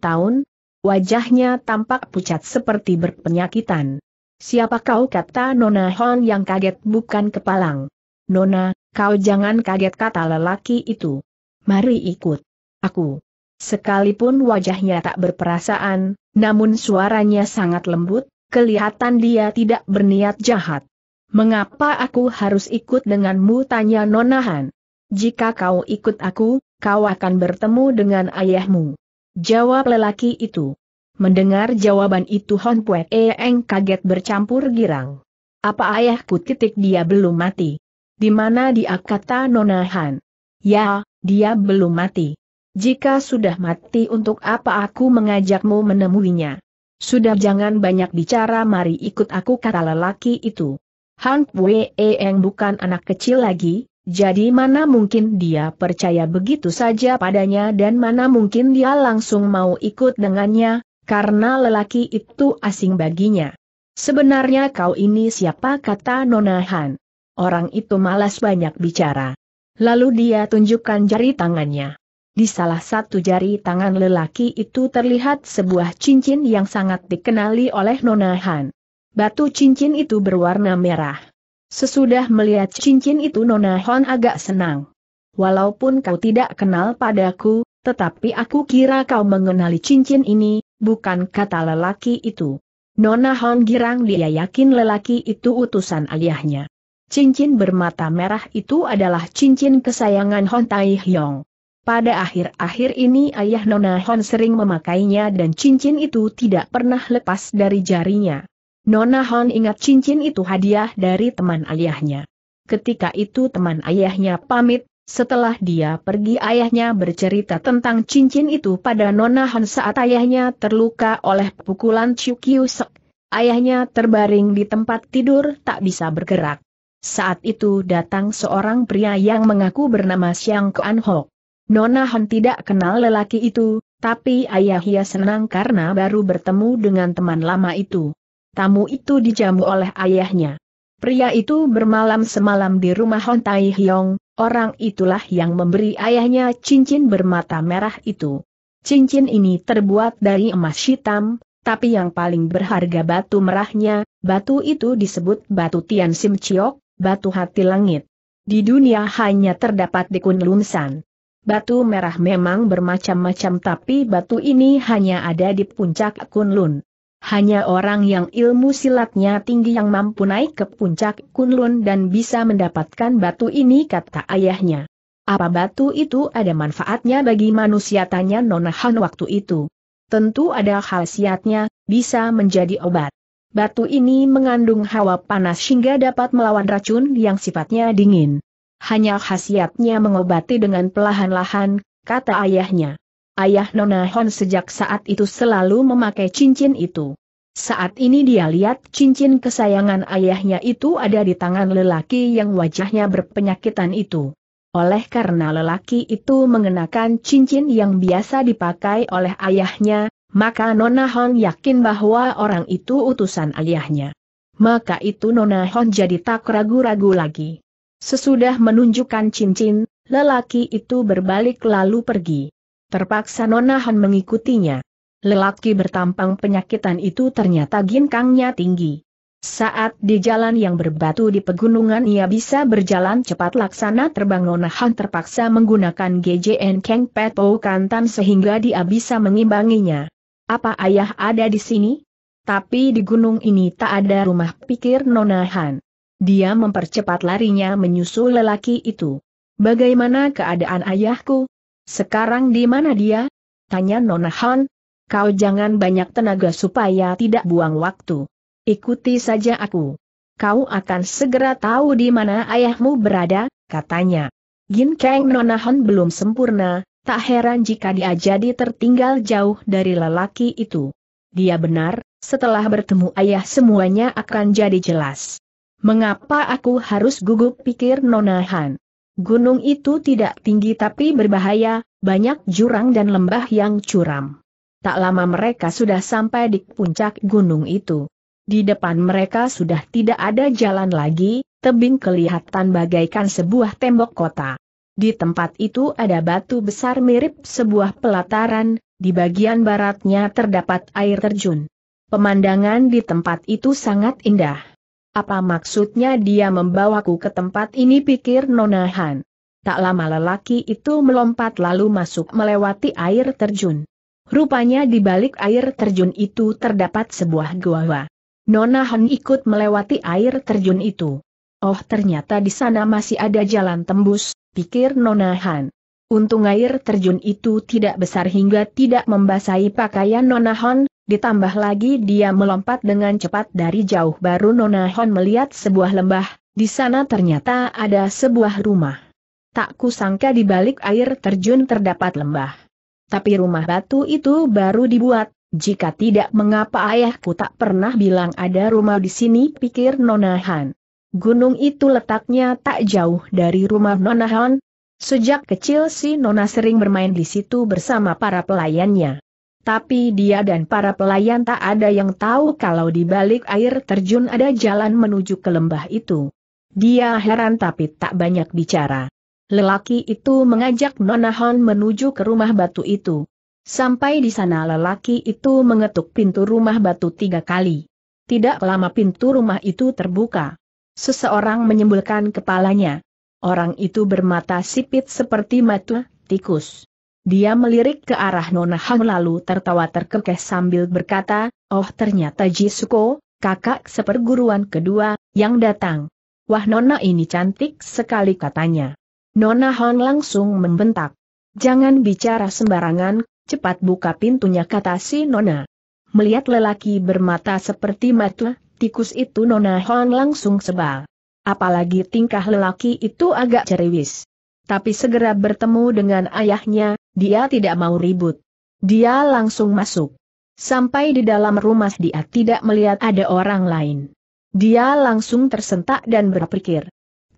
tahun, wajahnya tampak pucat seperti berpenyakitan. Siapa kau kata Nona Hon yang kaget bukan kepalang. Nona, kau jangan kaget kata lelaki itu. Mari ikut. Aku. Sekalipun wajahnya tak berperasaan, namun suaranya sangat lembut, Kelihatan dia tidak berniat jahat. Mengapa aku harus ikut denganmu tanya Nonahan? Jika kau ikut aku, kau akan bertemu dengan ayahmu. Jawab lelaki itu. Mendengar jawaban itu Hon Pue Eng kaget bercampur girang. Apa ayahku titik dia belum mati? Di mana dia kata Nonahan? Ya, dia belum mati. Jika sudah mati untuk apa aku mengajakmu menemuinya? Sudah jangan banyak bicara mari ikut aku kata lelaki itu. Han Wei Eng bukan anak kecil lagi, jadi mana mungkin dia percaya begitu saja padanya dan mana mungkin dia langsung mau ikut dengannya, karena lelaki itu asing baginya. Sebenarnya kau ini siapa kata Nona Han. Orang itu malas banyak bicara. Lalu dia tunjukkan jari tangannya. Di salah satu jari tangan lelaki itu terlihat sebuah cincin yang sangat dikenali oleh Nona Han. Batu cincin itu berwarna merah. Sesudah melihat cincin itu Nona Han agak senang. Walaupun kau tidak kenal padaku, tetapi aku kira kau mengenali cincin ini, bukan kata lelaki itu. Nona Han girang dia yakin lelaki itu utusan ayahnya. Cincin bermata merah itu adalah cincin kesayangan Hon Tai Hyong. Pada akhir-akhir ini ayah Nona Hon sering memakainya dan cincin itu tidak pernah lepas dari jarinya. Nona Hon ingat cincin itu hadiah dari teman ayahnya. Ketika itu teman ayahnya pamit, setelah dia pergi ayahnya bercerita tentang cincin itu pada Nona Hon saat ayahnya terluka oleh pukulan Chukyusek. Ayahnya terbaring di tempat tidur tak bisa bergerak. Saat itu datang seorang pria yang mengaku bernama Xiang Kuan Ho. Nona Han tidak kenal lelaki itu, tapi ayah ia senang karena baru bertemu dengan teman lama itu. Tamu itu dijamu oleh ayahnya. Pria itu bermalam semalam di rumah Hon Tai Hyong, orang itulah yang memberi ayahnya cincin bermata merah itu. Cincin ini terbuat dari emas hitam, tapi yang paling berharga batu merahnya, batu itu disebut batu Tian Sim Chiok, batu hati langit. Di dunia hanya terdapat di Kunlunsan. Batu merah memang bermacam-macam tapi batu ini hanya ada di puncak Kunlun. Hanya orang yang ilmu silatnya tinggi yang mampu naik ke puncak Kunlun dan bisa mendapatkan batu ini kata ayahnya. Apa batu itu ada manfaatnya bagi manusia tanya Nona Han waktu itu. Tentu ada hal siatnya, bisa menjadi obat. Batu ini mengandung hawa panas hingga dapat melawan racun yang sifatnya dingin hanya khasiatnya mengobati dengan pelahan-lahan, kata ayahnya. Ayah Nona Hon sejak saat itu selalu memakai cincin itu. Saat ini dia lihat cincin kesayangan ayahnya itu ada di tangan lelaki yang wajahnya berpenyakitan itu. Oleh karena lelaki itu mengenakan cincin yang biasa dipakai oleh ayahnya, maka Nona Hon yakin bahwa orang itu utusan ayahnya. Maka itu Nona Hon jadi tak ragu-ragu lagi. Sesudah menunjukkan cincin, lelaki itu berbalik lalu pergi. Terpaksa Nonahan mengikutinya. Lelaki bertampang penyakitan itu ternyata ginkangnya tinggi. Saat di jalan yang berbatu di pegunungan ia bisa berjalan cepat laksana terbang Nonahan terpaksa menggunakan GJN Keng Petou Kantan sehingga dia bisa mengimbanginya. Apa ayah ada di sini? Tapi di gunung ini tak ada rumah pikir Nonahan. Dia mempercepat larinya menyusul lelaki itu. Bagaimana keadaan ayahku? Sekarang di mana dia? Tanya Nona Han. Kau jangan banyak tenaga supaya tidak buang waktu. Ikuti saja aku. Kau akan segera tahu di mana ayahmu berada, katanya. Gin Kang Nona Han belum sempurna, tak heran jika dia jadi tertinggal jauh dari lelaki itu. Dia benar, setelah bertemu ayah semuanya akan jadi jelas. Mengapa aku harus gugup pikir Nonahan? Gunung itu tidak tinggi tapi berbahaya, banyak jurang dan lembah yang curam. Tak lama mereka sudah sampai di puncak gunung itu. Di depan mereka sudah tidak ada jalan lagi, tebing kelihatan bagaikan sebuah tembok kota. Di tempat itu ada batu besar mirip sebuah pelataran, di bagian baratnya terdapat air terjun. Pemandangan di tempat itu sangat indah. Apa maksudnya dia membawaku ke tempat ini pikir Nona Han. Tak lama lelaki itu melompat lalu masuk melewati air terjun. Rupanya di balik air terjun itu terdapat sebuah gua. Nona Han ikut melewati air terjun itu. Oh ternyata di sana masih ada jalan tembus, pikir Nona Han. Untung air terjun itu tidak besar hingga tidak membasahi pakaian Nona Han, Ditambah lagi dia melompat dengan cepat dari jauh baru Nona Hon melihat sebuah lembah, di sana ternyata ada sebuah rumah. Tak kusangka di balik air terjun terdapat lembah. Tapi rumah batu itu baru dibuat, jika tidak mengapa ayahku tak pernah bilang ada rumah di sini pikir Nona Han. Gunung itu letaknya tak jauh dari rumah Nona hon Sejak kecil si Nona sering bermain di situ bersama para pelayannya tapi dia dan para pelayan tak ada yang tahu kalau di balik air terjun ada jalan menuju ke lembah itu. Dia heran tapi tak banyak bicara. Lelaki itu mengajak Nona Hon menuju ke rumah batu itu. Sampai di sana lelaki itu mengetuk pintu rumah batu tiga kali. Tidak lama pintu rumah itu terbuka. Seseorang menyembulkan kepalanya. Orang itu bermata sipit seperti mata tikus. Dia melirik ke arah Nona Hang lalu tertawa terkekeh sambil berkata, Oh ternyata Jisuko, kakak seperguruan kedua, yang datang. Wah Nona ini cantik sekali katanya. Nona Hon langsung membentak. Jangan bicara sembarangan, cepat buka pintunya kata si Nona. Melihat lelaki bermata seperti matu, tikus itu Nona Hon langsung sebal. Apalagi tingkah lelaki itu agak ceriwis tapi segera bertemu dengan ayahnya, dia tidak mau ribut. Dia langsung masuk. Sampai di dalam rumah dia tidak melihat ada orang lain. Dia langsung tersentak dan berpikir.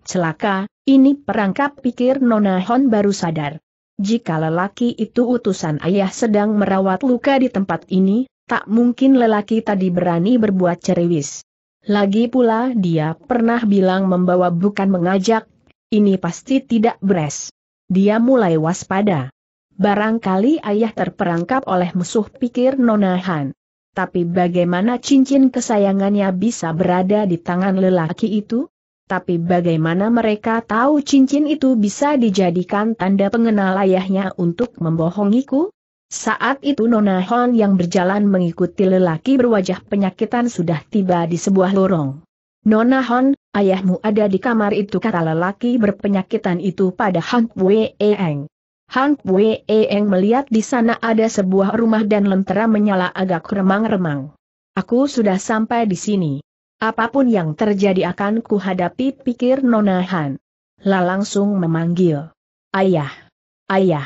Celaka, ini perangkap pikir Nona Hon baru sadar. Jika lelaki itu utusan ayah sedang merawat luka di tempat ini, tak mungkin lelaki tadi berani berbuat cerewis. Lagi pula dia pernah bilang membawa bukan mengajak, ini pasti tidak beres. Dia mulai waspada. Barangkali ayah terperangkap oleh musuh pikir Nona Han. Tapi bagaimana cincin kesayangannya bisa berada di tangan lelaki itu? Tapi bagaimana mereka tahu cincin itu bisa dijadikan tanda pengenal ayahnya untuk membohongiku? Saat itu Nona Hon yang berjalan mengikuti lelaki berwajah penyakitan sudah tiba di sebuah lorong. Nona Hon, Ayahmu ada di kamar itu kata lelaki berpenyakitan itu pada Hank Wei Eng. Hank Wei Eng melihat di sana ada sebuah rumah dan lentera menyala agak remang-remang. Aku sudah sampai di sini. Apapun yang terjadi akan kuhadapi pikir Nona Han. La langsung memanggil. Ayah. Ayah.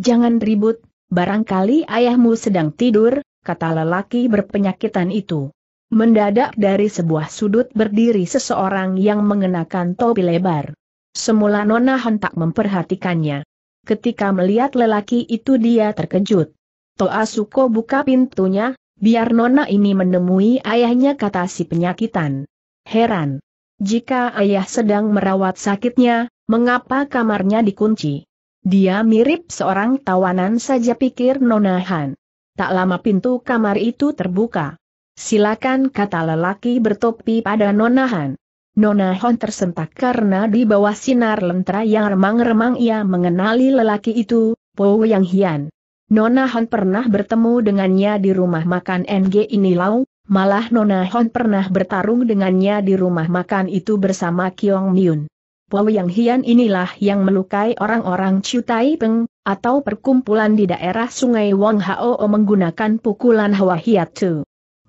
Jangan ribut, barangkali ayahmu sedang tidur, kata lelaki berpenyakitan itu. Mendadak dari sebuah sudut berdiri seseorang yang mengenakan topi lebar. Semula Nona hentak memperhatikannya. Ketika melihat lelaki itu dia terkejut. Toa Suko buka pintunya, biar Nona ini menemui ayahnya kata si penyakitan. Heran. Jika ayah sedang merawat sakitnya, mengapa kamarnya dikunci? Dia mirip seorang tawanan saja pikir Nona Han. Tak lama pintu kamar itu terbuka. Silakan kata lelaki bertopi pada Nona Han. Nona Han tersentak karena di bawah sinar lentera yang remang-remang ia mengenali lelaki itu, Po Yang Hian. Nona Han pernah bertemu dengannya di rumah makan NG Inilau, malah Nona Han pernah bertarung dengannya di rumah makan itu bersama Kiong Myun. Po Yang Hian inilah yang melukai orang-orang Chiu Peng, atau perkumpulan di daerah sungai Wong Hao menggunakan pukulan Hawa Hiat Tu.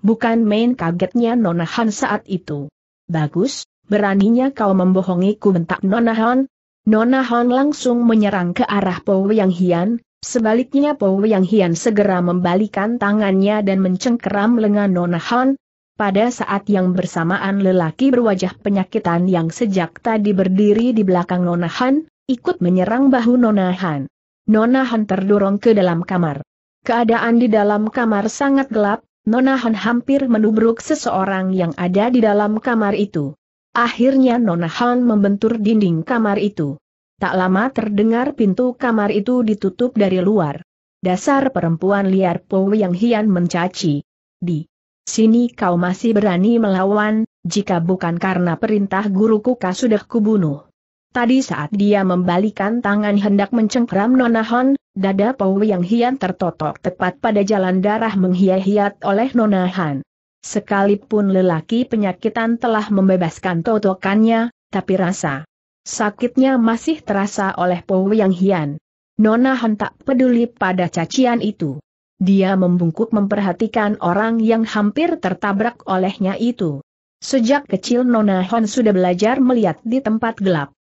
Bukan main kagetnya Nona Han saat itu. Bagus, beraninya kau membohongiku bentak Nona Han. Nona Han langsung menyerang ke arah Po Yang Hian, sebaliknya Po Yang Hian segera membalikan tangannya dan mencengkeram lengan Nona Han. Pada saat yang bersamaan lelaki berwajah penyakitan yang sejak tadi berdiri di belakang Nona Han, ikut menyerang bahu Nona Han. Nona Han terdorong ke dalam kamar. Keadaan di dalam kamar sangat gelap, Nona Han hampir menubruk seseorang yang ada di dalam kamar itu. Akhirnya Nona Han membentur dinding kamar itu. Tak lama terdengar pintu kamar itu ditutup dari luar. Dasar perempuan liar Po yang hian mencaci. Di sini kau masih berani melawan, jika bukan karena perintah guruku kau sudah kubunuh. Tadi saat dia membalikan tangan hendak mencengkram Nona Hon, dada Pow yang hian tertotok tepat pada jalan darah menghiat-hiat oleh Nona Han. Sekalipun lelaki penyakitan telah membebaskan totokannya, tapi rasa sakitnya masih terasa oleh Pow yang hian. Nona Han tak peduli pada cacian itu. Dia membungkuk memperhatikan orang yang hampir tertabrak olehnya itu. Sejak kecil Nona Hon sudah belajar melihat di tempat gelap.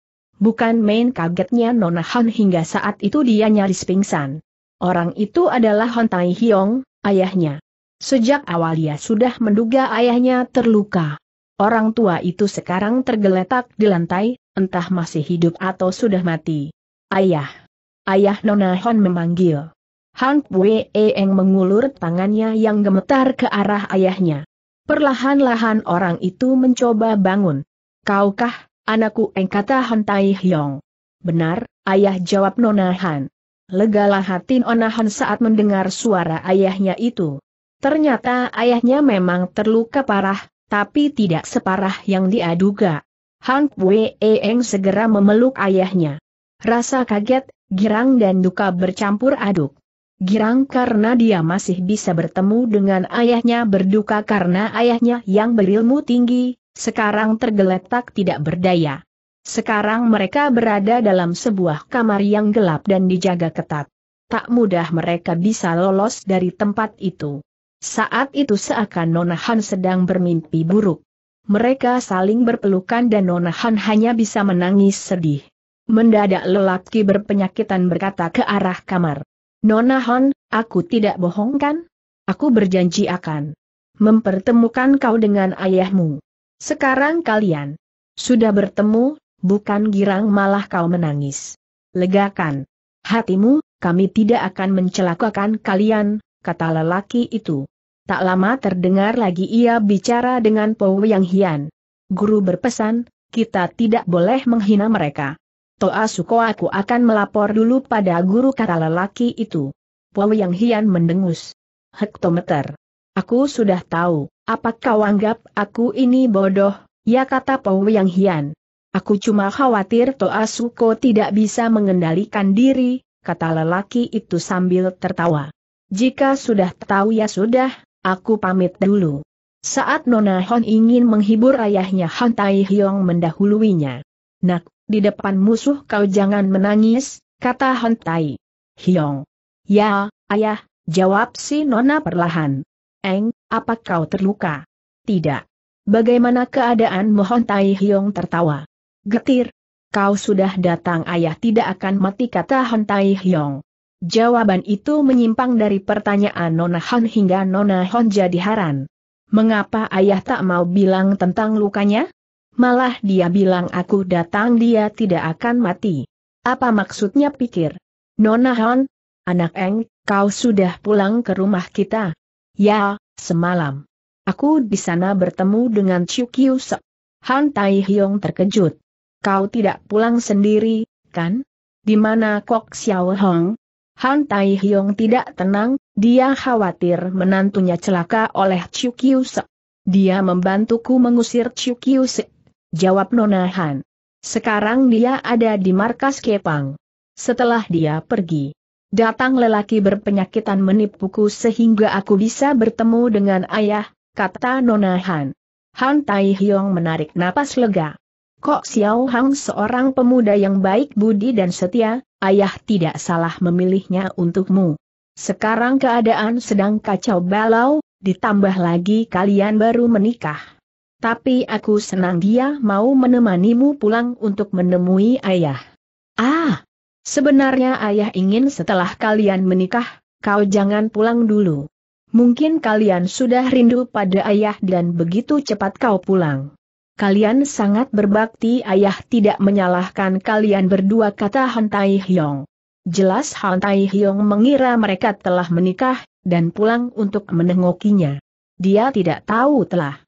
Bukan main kagetnya Nona Han hingga saat itu dia nyaris pingsan. Orang itu adalah Hon Tai Hiong, ayahnya. Sejak awal ia sudah menduga ayahnya terluka. Orang tua itu sekarang tergeletak di lantai, entah masih hidup atau sudah mati. Ayah. Ayah Nona Han memanggil. Han Pue Eng mengulur tangannya yang gemetar ke arah ayahnya. Perlahan-lahan orang itu mencoba bangun. Kaukah? Anakku engkata Tai Hyong. Benar, ayah jawab nonahan. Legalah hati nonahan saat mendengar suara ayahnya itu. Ternyata ayahnya memang terluka parah, tapi tidak separah yang diaduga. Han Wei Eng segera memeluk ayahnya. Rasa kaget, girang dan duka bercampur aduk. Girang karena dia masih bisa bertemu dengan ayahnya berduka karena ayahnya yang berilmu tinggi, sekarang tergeletak tidak berdaya. Sekarang mereka berada dalam sebuah kamar yang gelap dan dijaga ketat. Tak mudah mereka bisa lolos dari tempat itu. Saat itu seakan Nona Han sedang bermimpi buruk. Mereka saling berpelukan dan Nona Han hanya bisa menangis sedih. Mendadak lelaki berpenyakitan berkata ke arah kamar. Nona Han, aku tidak bohong kan? Aku berjanji akan mempertemukan kau dengan ayahmu. Sekarang kalian sudah bertemu, bukan girang malah kau menangis. Legakan hatimu, kami tidak akan mencelakakan kalian, kata lelaki itu. Tak lama terdengar lagi ia bicara dengan Po Yang Hian. Guru berpesan, kita tidak boleh menghina mereka. Toa Suko aku akan melapor dulu pada guru kata lelaki itu. Po Yang Hian mendengus. Hektometer. Aku sudah tahu, Apakah kau anggap aku ini bodoh, ya kata Pau Yang Hian. Aku cuma khawatir Toa Suko tidak bisa mengendalikan diri, kata lelaki itu sambil tertawa. Jika sudah tahu ya sudah, aku pamit dulu. Saat Nona Hon ingin menghibur ayahnya Han Tai Hyong mendahuluinya. Nak, di depan musuh kau jangan menangis, kata Han Tai Hyong. Ya, ayah, jawab si Nona perlahan. Eng, apa kau terluka? Tidak. Bagaimana keadaan Mohon Tai Hyong tertawa? Getir. Kau sudah datang ayah tidak akan mati kata Hon Tai Hyong. Jawaban itu menyimpang dari pertanyaan Nona Hon hingga Nona Hon jadi haran. Mengapa ayah tak mau bilang tentang lukanya? Malah dia bilang aku datang dia tidak akan mati. Apa maksudnya pikir? Nona Hon, anak Eng, kau sudah pulang ke rumah kita. Ya, semalam. Aku di sana bertemu dengan Chiu Kiu Sek. Han Tai Hiong terkejut. Kau tidak pulang sendiri, kan? Di mana Kok Xiao Hong? Han Tai Hiong tidak tenang, dia khawatir menantunya celaka oleh Chiu Kiu Sek. Dia membantuku mengusir Chiu Kiu Sek. Jawab Nona Han. Sekarang dia ada di markas Kepang. Setelah dia pergi, Datang lelaki berpenyakitan menipuku sehingga aku bisa bertemu dengan ayah, kata Nona Han. Han Tai Hyong menarik napas lega. Kok Xiao Hang seorang pemuda yang baik budi dan setia, ayah tidak salah memilihnya untukmu. Sekarang keadaan sedang kacau balau, ditambah lagi kalian baru menikah. Tapi aku senang dia mau menemanimu pulang untuk menemui ayah. Ah, Sebenarnya ayah ingin setelah kalian menikah, kau jangan pulang dulu. Mungkin kalian sudah rindu pada ayah dan begitu cepat kau pulang. Kalian sangat berbakti ayah tidak menyalahkan kalian berdua kata Han Tai Hyong. Jelas Han Tai Hyong mengira mereka telah menikah, dan pulang untuk menengokinya. Dia tidak tahu telah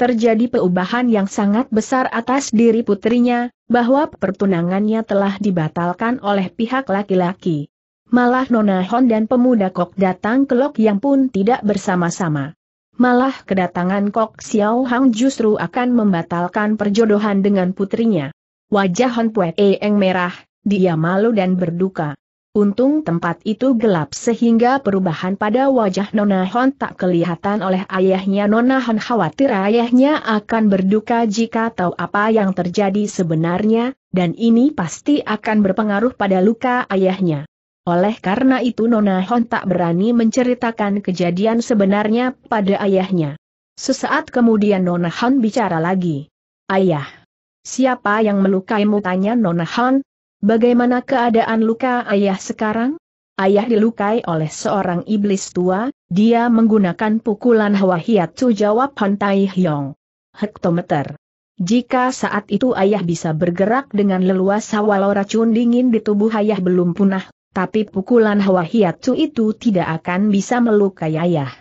terjadi perubahan yang sangat besar atas diri putrinya, bahwa pertunangannya telah dibatalkan oleh pihak laki-laki. Malah Nona Hon dan pemuda Kok datang ke Lok yang pun tidak bersama-sama. Malah kedatangan Kok Xiao Hang justru akan membatalkan perjodohan dengan putrinya. Wajah Hon Pue Eng merah, dia malu dan berduka. Untung tempat itu gelap sehingga perubahan pada wajah Nona Hon tak kelihatan oleh ayahnya Nona Hon khawatir ayahnya akan berduka jika tahu apa yang terjadi sebenarnya, dan ini pasti akan berpengaruh pada luka ayahnya. Oleh karena itu Nona Hon tak berani menceritakan kejadian sebenarnya pada ayahnya. Sesaat kemudian Nona Hon bicara lagi. Ayah, siapa yang melukaimu tanya Nona Hon, Bagaimana keadaan luka ayah sekarang? Ayah dilukai oleh seorang iblis tua, dia menggunakan pukulan Hwa hiatu jawab Han Tai Hyong. Hektometer. Jika saat itu ayah bisa bergerak dengan leluasa walau racun dingin di tubuh ayah belum punah, tapi pukulan Hwa hiatu itu tidak akan bisa melukai ayah.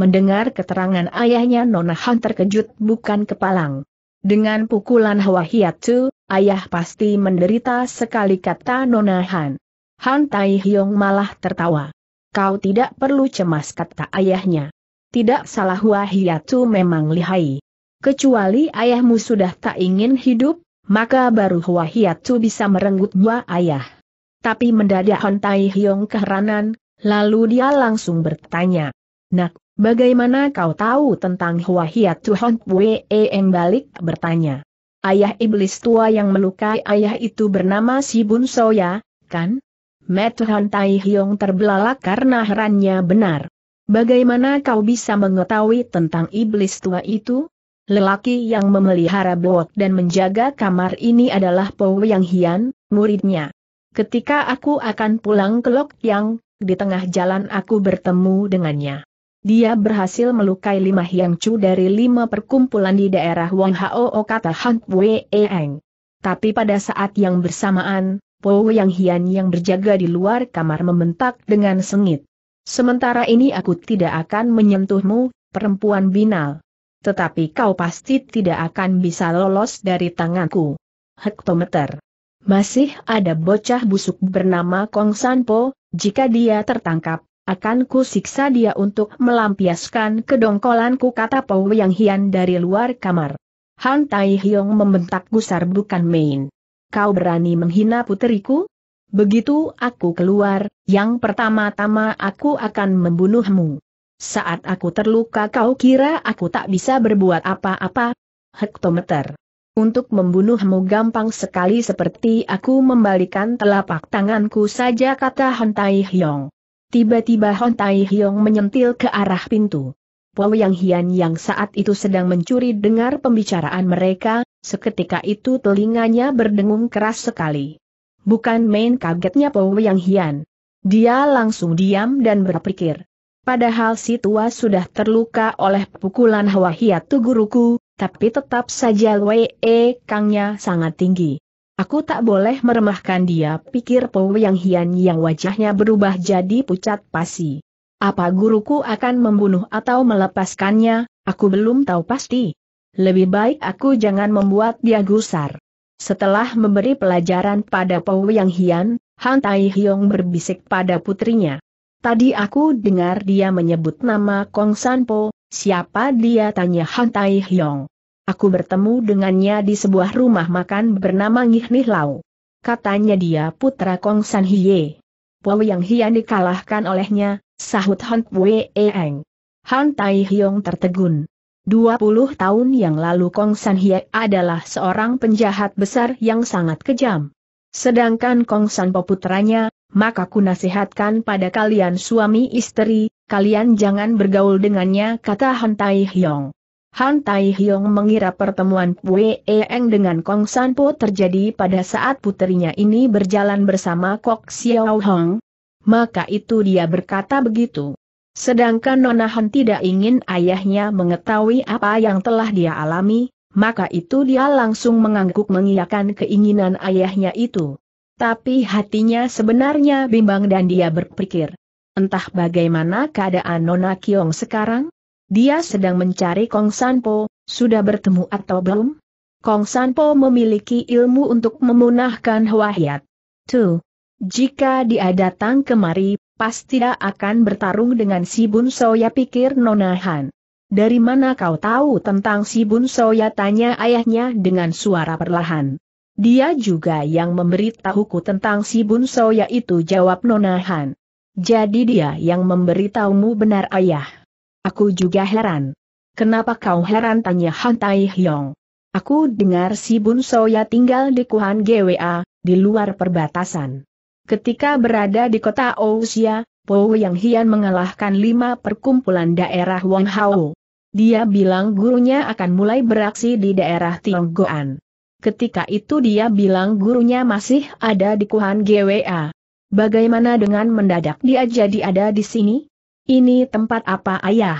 Mendengar keterangan ayahnya Nona Han terkejut bukan kepalang. Dengan pukulan Hwa hiatu, ayah pasti menderita sekali kata Nona Han. Han Tai Hyong malah tertawa. Kau tidak perlu cemas kata ayahnya. Tidak salah Wahiyatu memang lihai. Kecuali ayahmu sudah tak ingin hidup, maka baru Wahiyatu bisa merenggut buah ayah. Tapi mendadak Han Tai Hyong keheranan, lalu dia langsung bertanya. Nak, bagaimana kau tahu tentang Hua Hiat Tuhon Pue Eng balik bertanya. Ayah iblis tua yang melukai ayah itu bernama Si Bun Soya, kan? Metuhan Tai Hyong terbelalak karena herannya benar. Bagaimana kau bisa mengetahui tentang iblis tua itu? Lelaki yang memelihara blok dan menjaga kamar ini adalah Po Yang Hian, muridnya. Ketika aku akan pulang ke Lok Yang, di tengah jalan aku bertemu dengannya. Dia berhasil melukai lima hiang Chu dari lima perkumpulan di daerah Wang Hao oh, kata Han Wei Eng. Tapi pada saat yang bersamaan, Po Yang Hian yang berjaga di luar kamar membentak dengan sengit. Sementara ini aku tidak akan menyentuhmu, perempuan binal. Tetapi kau pasti tidak akan bisa lolos dari tanganku. Hektometer. Masih ada bocah busuk bernama Kong Sanpo, jika dia tertangkap, akan ku siksa dia untuk melampiaskan kedongkolanku kata Pau yang hian dari luar kamar. Han Tai Hiong membentak gusar bukan main. Kau berani menghina puteriku? Begitu aku keluar, yang pertama-tama aku akan membunuhmu. Saat aku terluka kau kira aku tak bisa berbuat apa-apa? Hektometer. Untuk membunuhmu gampang sekali seperti aku membalikan telapak tanganku saja kata Han Tai Hiong. Tiba-tiba Hon Tai Hiong menyentil ke arah pintu. Po Yang Hian yang saat itu sedang mencuri dengar pembicaraan mereka, seketika itu telinganya berdengung keras sekali. Bukan main kagetnya Po Yang Hian. Dia langsung diam dan berpikir. Padahal si tua sudah terluka oleh pukulan Hwa Hiatu guruku, tapi tetap saja Wei e Kangnya sangat tinggi. Aku tak boleh meremahkan dia, pikir Po Yang Hian yang wajahnya berubah jadi pucat pasi. Apa guruku akan membunuh atau melepaskannya, aku belum tahu pasti. Lebih baik aku jangan membuat dia gusar. Setelah memberi pelajaran pada Po Yang Hian, Han Tai Hyong berbisik pada putrinya. Tadi aku dengar dia menyebut nama Kong San Po, siapa dia tanya Han Tai Hyong. Aku bertemu dengannya di sebuah rumah makan bernama Ngih Lau. Katanya dia putra Kong San Hye. Pau Yang Hian dikalahkan olehnya, sahut Han Pue Eeng. Han Tai Hyong tertegun. 20 tahun yang lalu Kong San Hye adalah seorang penjahat besar yang sangat kejam. Sedangkan Kong San Po putranya, maka ku nasihatkan pada kalian suami istri, kalian jangan bergaul dengannya kata Han Tai Hyong. Han Tai Hyong mengira pertemuan Pue Eng dengan Kong San Po terjadi pada saat putrinya ini berjalan bersama Kok Xiao Hong. Maka itu dia berkata begitu. Sedangkan Nona Han tidak ingin ayahnya mengetahui apa yang telah dia alami, maka itu dia langsung mengangguk mengiyakan keinginan ayahnya itu. Tapi hatinya sebenarnya bimbang dan dia berpikir. Entah bagaimana keadaan Nona Kiong sekarang? Dia sedang mencari Kong Sanpo, sudah bertemu atau belum? Kong Sanpo memiliki ilmu untuk memunahkan Hwahyat. Tuh, jika dia datang kemari, pasti dia akan bertarung dengan si Bun Soya pikir Nonahan. Dari mana kau tahu tentang si Bun Soya tanya ayahnya dengan suara perlahan. Dia juga yang memberitahuku tentang si Bun Soya itu jawab Nonahan. Jadi dia yang memberitahumu benar ayah. Aku juga heran. Kenapa kau heran tanya Han Tai Hyong? Aku dengar si Bun Soya tinggal di Kuhan GWA, di luar perbatasan. Ketika berada di kota Ousia, Po Yang Hian mengalahkan lima perkumpulan daerah Wang Hao. Dia bilang gurunya akan mulai beraksi di daerah Tionggoan. Ketika itu dia bilang gurunya masih ada di Kuhan GWA. Bagaimana dengan mendadak dia jadi ada di sini? Ini tempat apa ayah?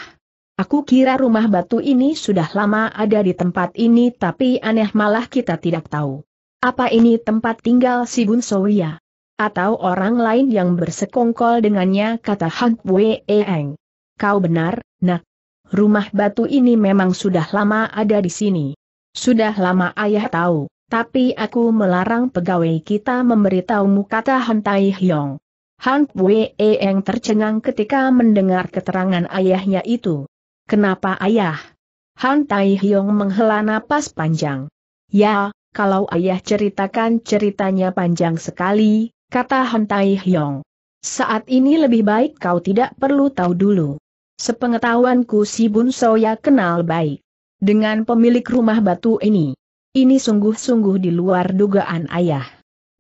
Aku kira rumah batu ini sudah lama ada di tempat ini tapi aneh malah kita tidak tahu. Apa ini tempat tinggal si Bun Soya? Atau orang lain yang bersekongkol dengannya kata Han Wei Eng. Kau benar, nak. Rumah batu ini memang sudah lama ada di sini. Sudah lama ayah tahu, tapi aku melarang pegawai kita memberitahumu kata Han Tai Hyong. Han Wei e Eng tercengang ketika mendengar keterangan ayahnya itu. Kenapa ayah? Han Tai Hyong menghela napas panjang. Ya, kalau ayah ceritakan ceritanya panjang sekali, kata Han Tai Hyong. Saat ini lebih baik kau tidak perlu tahu dulu. Sepengetahuanku si Bun Soya kenal baik. Dengan pemilik rumah batu ini. Ini sungguh-sungguh di luar dugaan ayah.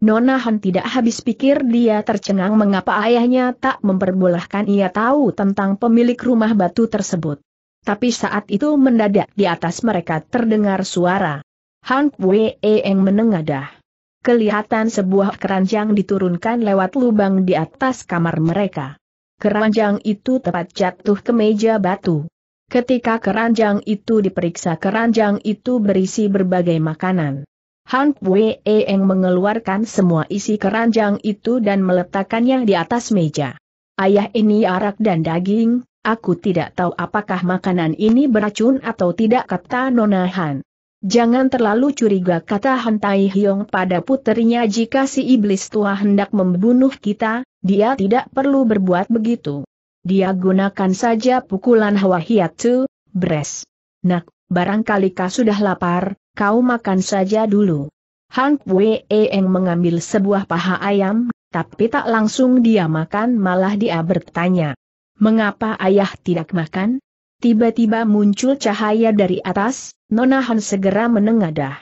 Nona Han tidak habis pikir dia tercengang mengapa ayahnya tak memperbolehkan ia tahu tentang pemilik rumah batu tersebut. Tapi saat itu mendadak di atas mereka terdengar suara. Han Wee Eng menengadah. Kelihatan sebuah keranjang diturunkan lewat lubang di atas kamar mereka. Keranjang itu tepat jatuh ke meja batu. Ketika keranjang itu diperiksa keranjang itu berisi berbagai makanan. Han Wei Eng mengeluarkan semua isi keranjang itu dan meletakkannya di atas meja. Ayah ini arak dan daging, aku tidak tahu apakah makanan ini beracun atau tidak kata Nona Han. Jangan terlalu curiga kata Han Tai Hyong pada putrinya. jika si iblis tua hendak membunuh kita, dia tidak perlu berbuat begitu. Dia gunakan saja pukulan Hwa tuh, bres. Nak, barangkali kau sudah lapar, kau makan saja dulu. Han Wei Eng mengambil sebuah paha ayam, tapi tak langsung dia makan malah dia bertanya. Mengapa ayah tidak makan? Tiba-tiba muncul cahaya dari atas, Nona Han segera menengadah.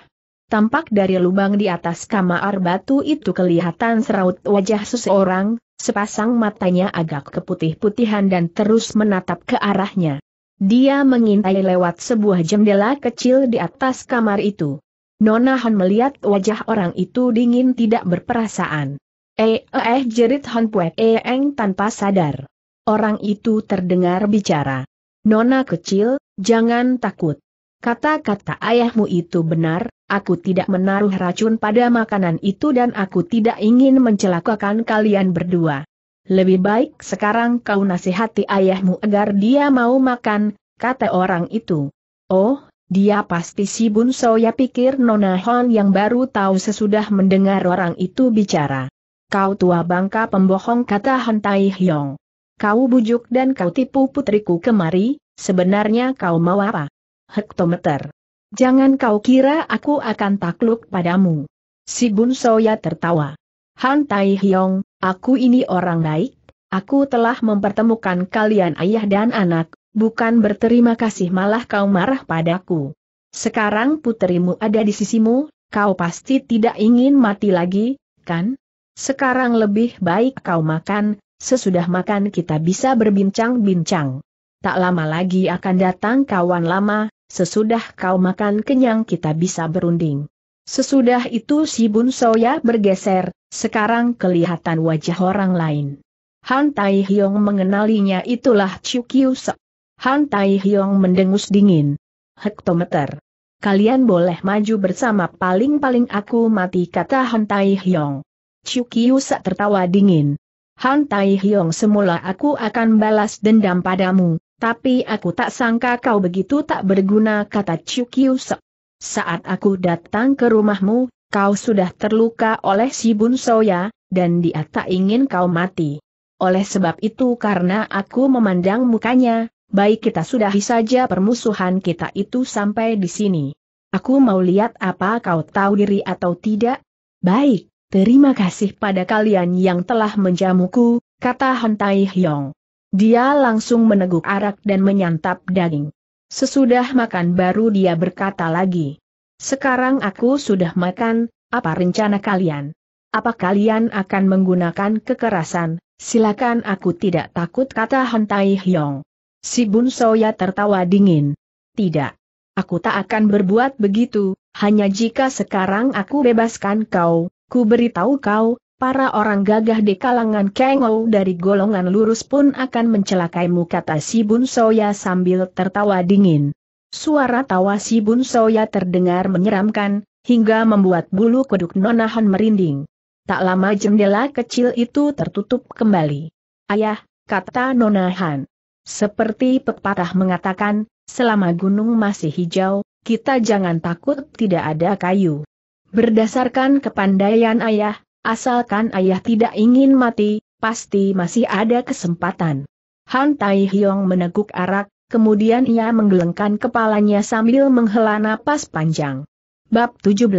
Tampak dari lubang di atas kamar batu itu kelihatan seraut wajah seseorang, sepasang matanya agak keputih-putihan dan terus menatap ke arahnya. Dia mengintai lewat sebuah jendela kecil di atas kamar itu. Nona Han melihat wajah orang itu dingin tidak berperasaan. Eh, eh, jerit Han Pue eh, Eng tanpa sadar. Orang itu terdengar bicara. Nona kecil, jangan takut. Kata-kata ayahmu itu benar, aku tidak menaruh racun pada makanan itu dan aku tidak ingin mencelakakan kalian berdua. Lebih baik sekarang kau nasihati ayahmu agar dia mau makan, kata orang itu. Oh, dia pasti si Bunso ya pikir Nona Hon yang baru tahu sesudah mendengar orang itu bicara. Kau tua bangka pembohong kata Han Tai Hyong. Kau bujuk dan kau tipu putriku kemari, sebenarnya kau mau apa? Hektometer. Jangan kau kira aku akan takluk padamu. Si Bunso ya tertawa. Han Tai Hyong, aku ini orang baik, aku telah mempertemukan kalian ayah dan anak, bukan berterima kasih malah kau marah padaku. Sekarang putrimu ada di sisimu, kau pasti tidak ingin mati lagi, kan? Sekarang lebih baik kau makan, sesudah makan kita bisa berbincang-bincang. Tak lama lagi akan datang kawan lama, sesudah kau makan kenyang kita bisa berunding. Sesudah itu si Bun Soya bergeser, sekarang kelihatan wajah orang lain. Han Tai Hyong mengenalinya itulah Chu Kiu Sek. Han Tai Hyong mendengus dingin. Hektometer. Kalian boleh maju bersama paling-paling aku mati kata Han Tai Hyong. Chu Kiu Sek tertawa dingin. Han Tai Hyong semula aku akan balas dendam padamu, tapi aku tak sangka kau begitu tak berguna kata Chu Kiu Sek. Saat aku datang ke rumahmu, Kau sudah terluka oleh si Bun Soya, dan dia tak ingin kau mati. Oleh sebab itu karena aku memandang mukanya, baik kita sudahi saja permusuhan kita itu sampai di sini. Aku mau lihat apa kau tahu diri atau tidak? Baik, terima kasih pada kalian yang telah menjamuku, kata Tai Hyong. Dia langsung meneguk arak dan menyantap daging. Sesudah makan baru dia berkata lagi. Sekarang aku sudah makan, apa rencana kalian? Apa kalian akan menggunakan kekerasan? Silakan aku tidak takut kata Tai Hyong. Si Bun Soya tertawa dingin. Tidak. Aku tak akan berbuat begitu, hanya jika sekarang aku bebaskan kau, ku beritahu kau, para orang gagah di kalangan Ou dari golongan lurus pun akan mencelakaimu kata si Bun Soya sambil tertawa dingin. Suara tawa si Bun Soya terdengar menyeramkan, hingga membuat bulu kuduk nonahan merinding. Tak lama jendela kecil itu tertutup kembali. Ayah, kata nonahan. Seperti pepatah mengatakan, selama gunung masih hijau, kita jangan takut tidak ada kayu. Berdasarkan kepandaian ayah, asalkan ayah tidak ingin mati, pasti masih ada kesempatan. Han Tai Hyong meneguk arak, Kemudian ia menggelengkan kepalanya sambil menghela napas panjang. Bab 17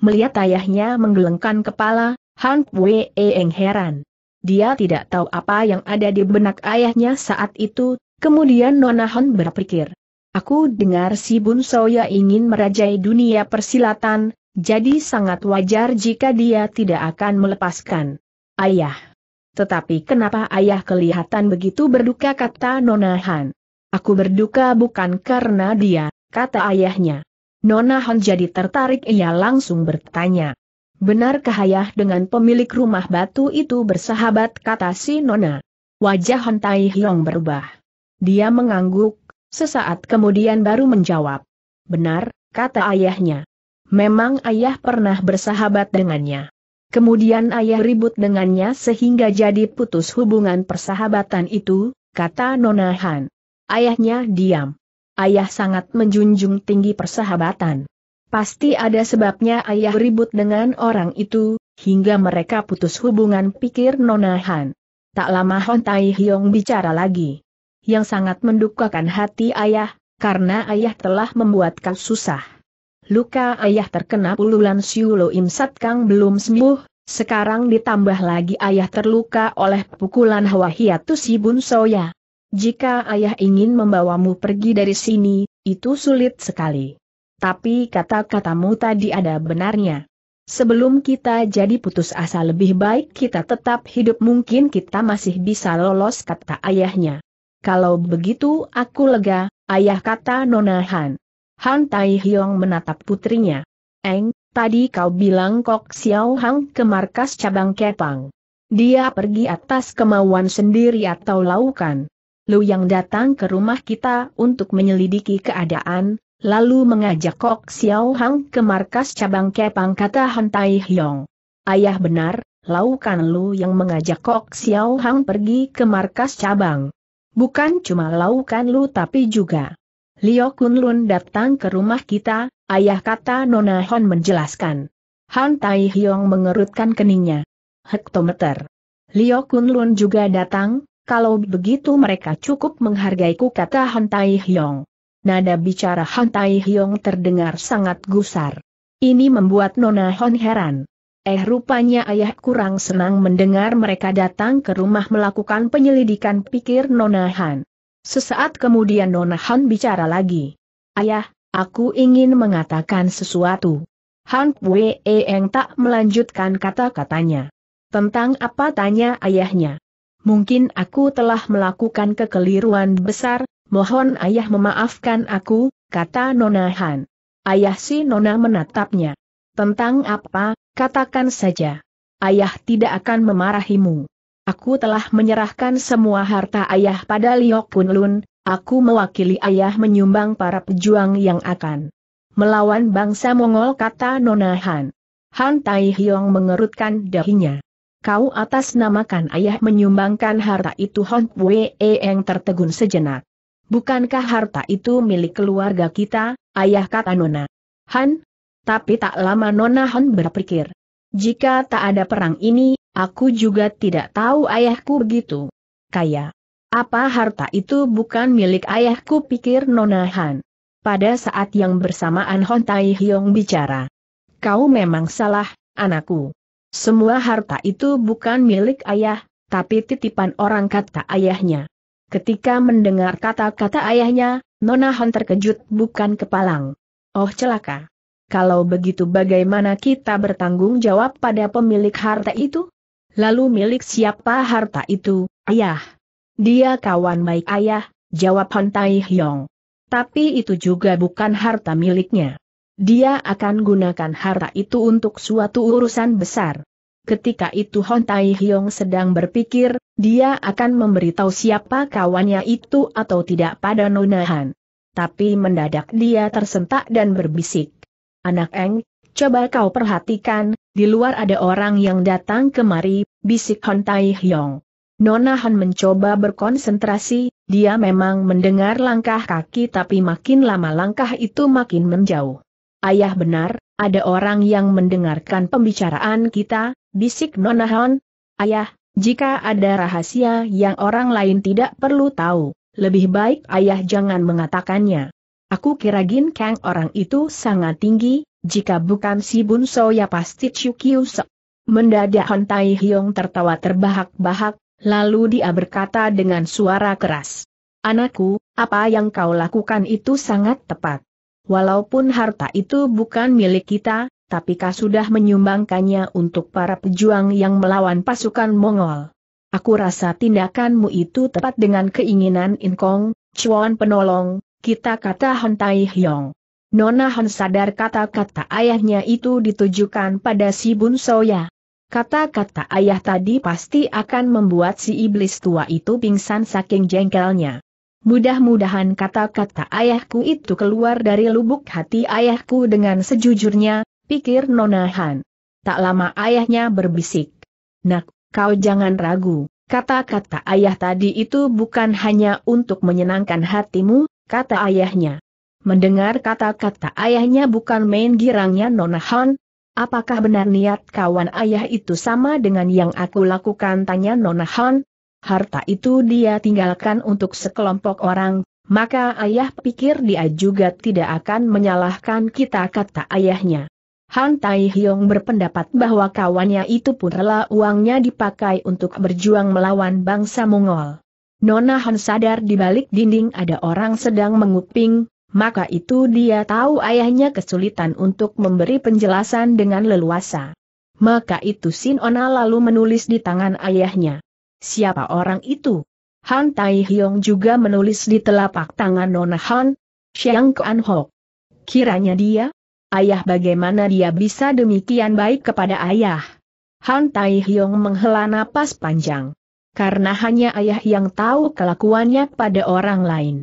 Melihat ayahnya menggelengkan kepala, Han Wei Eng heran. Dia tidak tahu apa yang ada di benak ayahnya saat itu, kemudian Nona Han berpikir. Aku dengar si Bun Soya ingin merajai dunia persilatan, jadi sangat wajar jika dia tidak akan melepaskan. Ayah. Tetapi kenapa ayah kelihatan begitu berduka kata Nona Han? Aku berduka bukan karena dia, kata ayahnya. Nona Han jadi tertarik ia langsung bertanya. Benarkah ayah dengan pemilik rumah batu itu bersahabat kata si Nona? Wajah Han Tai Hiong berubah. Dia mengangguk, sesaat kemudian baru menjawab. Benar, kata ayahnya. Memang ayah pernah bersahabat dengannya. Kemudian ayah ribut dengannya sehingga jadi putus hubungan persahabatan itu, kata Nona Han. Ayahnya diam. Ayah sangat menjunjung tinggi persahabatan. Pasti ada sebabnya ayah ribut dengan orang itu, hingga mereka putus hubungan pikir Nonahan. Tak lama Hon Tai Hyong bicara lagi. Yang sangat mendukakan hati ayah, karena ayah telah membuat kau susah. Luka ayah terkena ululan Siulo Im Kang belum sembuh, sekarang ditambah lagi ayah terluka oleh pukulan Hwa Hiatu Sibun Soya. Jika ayah ingin membawamu pergi dari sini, itu sulit sekali. Tapi kata-katamu tadi ada benarnya. Sebelum kita jadi putus asa lebih baik kita tetap hidup mungkin kita masih bisa lolos kata ayahnya. Kalau begitu aku lega, ayah kata Nona Han. Han Tai Hyong menatap putrinya. Eng, tadi kau bilang Kok Xiao Hang ke markas cabang Kepang. Dia pergi atas kemauan sendiri atau laukan. Lu yang datang ke rumah kita untuk menyelidiki keadaan, lalu mengajak Kok Xiao Hang ke markas cabang Kepang kata Han Tai Hyong. Ayah benar, laukan lu yang mengajak Kok Xiao Hang pergi ke markas cabang. Bukan cuma laukan lu tapi juga. Liu Kunlun datang ke rumah kita, ayah kata Nona Hon menjelaskan. Han Tai Hyong mengerutkan keningnya. Hektometer. Liu Kunlun juga datang, kalau begitu mereka cukup menghargaiku kata Han Tai Hyong. Nada bicara Han Tai Hyong terdengar sangat gusar. Ini membuat Nona Hon heran. Eh rupanya ayah kurang senang mendengar mereka datang ke rumah melakukan penyelidikan pikir Nona Han. Sesaat kemudian Nona Han bicara lagi. Ayah, aku ingin mengatakan sesuatu. Han Wei Eng tak melanjutkan kata-katanya. Tentang apa tanya ayahnya mungkin aku telah melakukan kekeliruan besar, mohon ayah memaafkan aku, kata Nona Han. Ayah si Nona menatapnya. Tentang apa, katakan saja. Ayah tidak akan memarahimu. Aku telah menyerahkan semua harta ayah pada Liok Lun. aku mewakili ayah menyumbang para pejuang yang akan melawan bangsa Mongol kata Nona Han. Han Tai Hiong mengerutkan dahinya kau atas namakan ayah menyumbangkan harta itu Hon Wee yang tertegun sejenak. Bukankah harta itu milik keluarga kita, ayah kata Nona. Han? Tapi tak lama Nona Han berpikir. Jika tak ada perang ini, aku juga tidak tahu ayahku begitu. Kaya. Apa harta itu bukan milik ayahku pikir Nona Han. Pada saat yang bersamaan Hon Tai Hyong bicara. Kau memang salah, anakku. Semua harta itu bukan milik ayah, tapi titipan orang kata ayahnya. Ketika mendengar kata-kata ayahnya, Nona Han terkejut bukan kepalang. Oh celaka. Kalau begitu bagaimana kita bertanggung jawab pada pemilik harta itu? Lalu milik siapa harta itu, ayah? Dia kawan baik ayah, jawab Han Tai Hyong. Tapi itu juga bukan harta miliknya. Dia akan gunakan harta itu untuk suatu urusan besar. Ketika itu Hon Tai Hyong sedang berpikir, dia akan memberitahu siapa kawannya itu atau tidak pada Nonahan. Tapi mendadak dia tersentak dan berbisik. Anak Eng, coba kau perhatikan, di luar ada orang yang datang kemari, bisik Hon Tai Hyong. Nona Han mencoba berkonsentrasi, dia memang mendengar langkah kaki tapi makin lama langkah itu makin menjauh. Ayah benar, ada orang yang mendengarkan pembicaraan kita, bisik Nona Hon. Ayah, jika ada rahasia yang orang lain tidak perlu tahu, lebih baik ayah jangan mengatakannya. Aku kira Gin Kang orang itu sangat tinggi, jika bukan si Bun So ya pasti Chiu So. Mendadak Hon Tai tertawa terbahak-bahak, lalu dia berkata dengan suara keras. Anakku, apa yang kau lakukan itu sangat tepat. Walaupun harta itu bukan milik kita, tapi kau sudah menyumbangkannya untuk para pejuang yang melawan pasukan Mongol. Aku rasa tindakanmu itu tepat dengan keinginan Inkong, Chuan penolong, kita kata Hon Tai Hyong. Nona Hon sadar kata-kata ayahnya itu ditujukan pada si Bun Soya. Kata-kata ayah tadi pasti akan membuat si iblis tua itu pingsan saking jengkelnya. Mudah-mudahan kata-kata ayahku itu keluar dari lubuk hati ayahku dengan sejujurnya, pikir Nona Han. Tak lama ayahnya berbisik. Nak, kau jangan ragu, kata-kata ayah tadi itu bukan hanya untuk menyenangkan hatimu, kata ayahnya. Mendengar kata-kata ayahnya bukan main girangnya Nona Han. Apakah benar niat kawan ayah itu sama dengan yang aku lakukan tanya Nona Han? Harta itu dia tinggalkan untuk sekelompok orang, maka ayah pikir dia juga tidak akan menyalahkan kita kata ayahnya. Han Tai Hyong berpendapat bahwa kawannya itu pun rela uangnya dipakai untuk berjuang melawan bangsa Mongol. Nona Han sadar di balik dinding ada orang sedang menguping, maka itu dia tahu ayahnya kesulitan untuk memberi penjelasan dengan leluasa. Maka itu Sin Ona lalu menulis di tangan ayahnya. Siapa orang itu? Han Tai Hyong juga menulis di telapak tangan Nona Han, Xiang Kuan Ho. Kiranya dia? Ayah bagaimana dia bisa demikian baik kepada ayah? Han Tai Hyong menghela napas panjang. Karena hanya ayah yang tahu kelakuannya pada orang lain.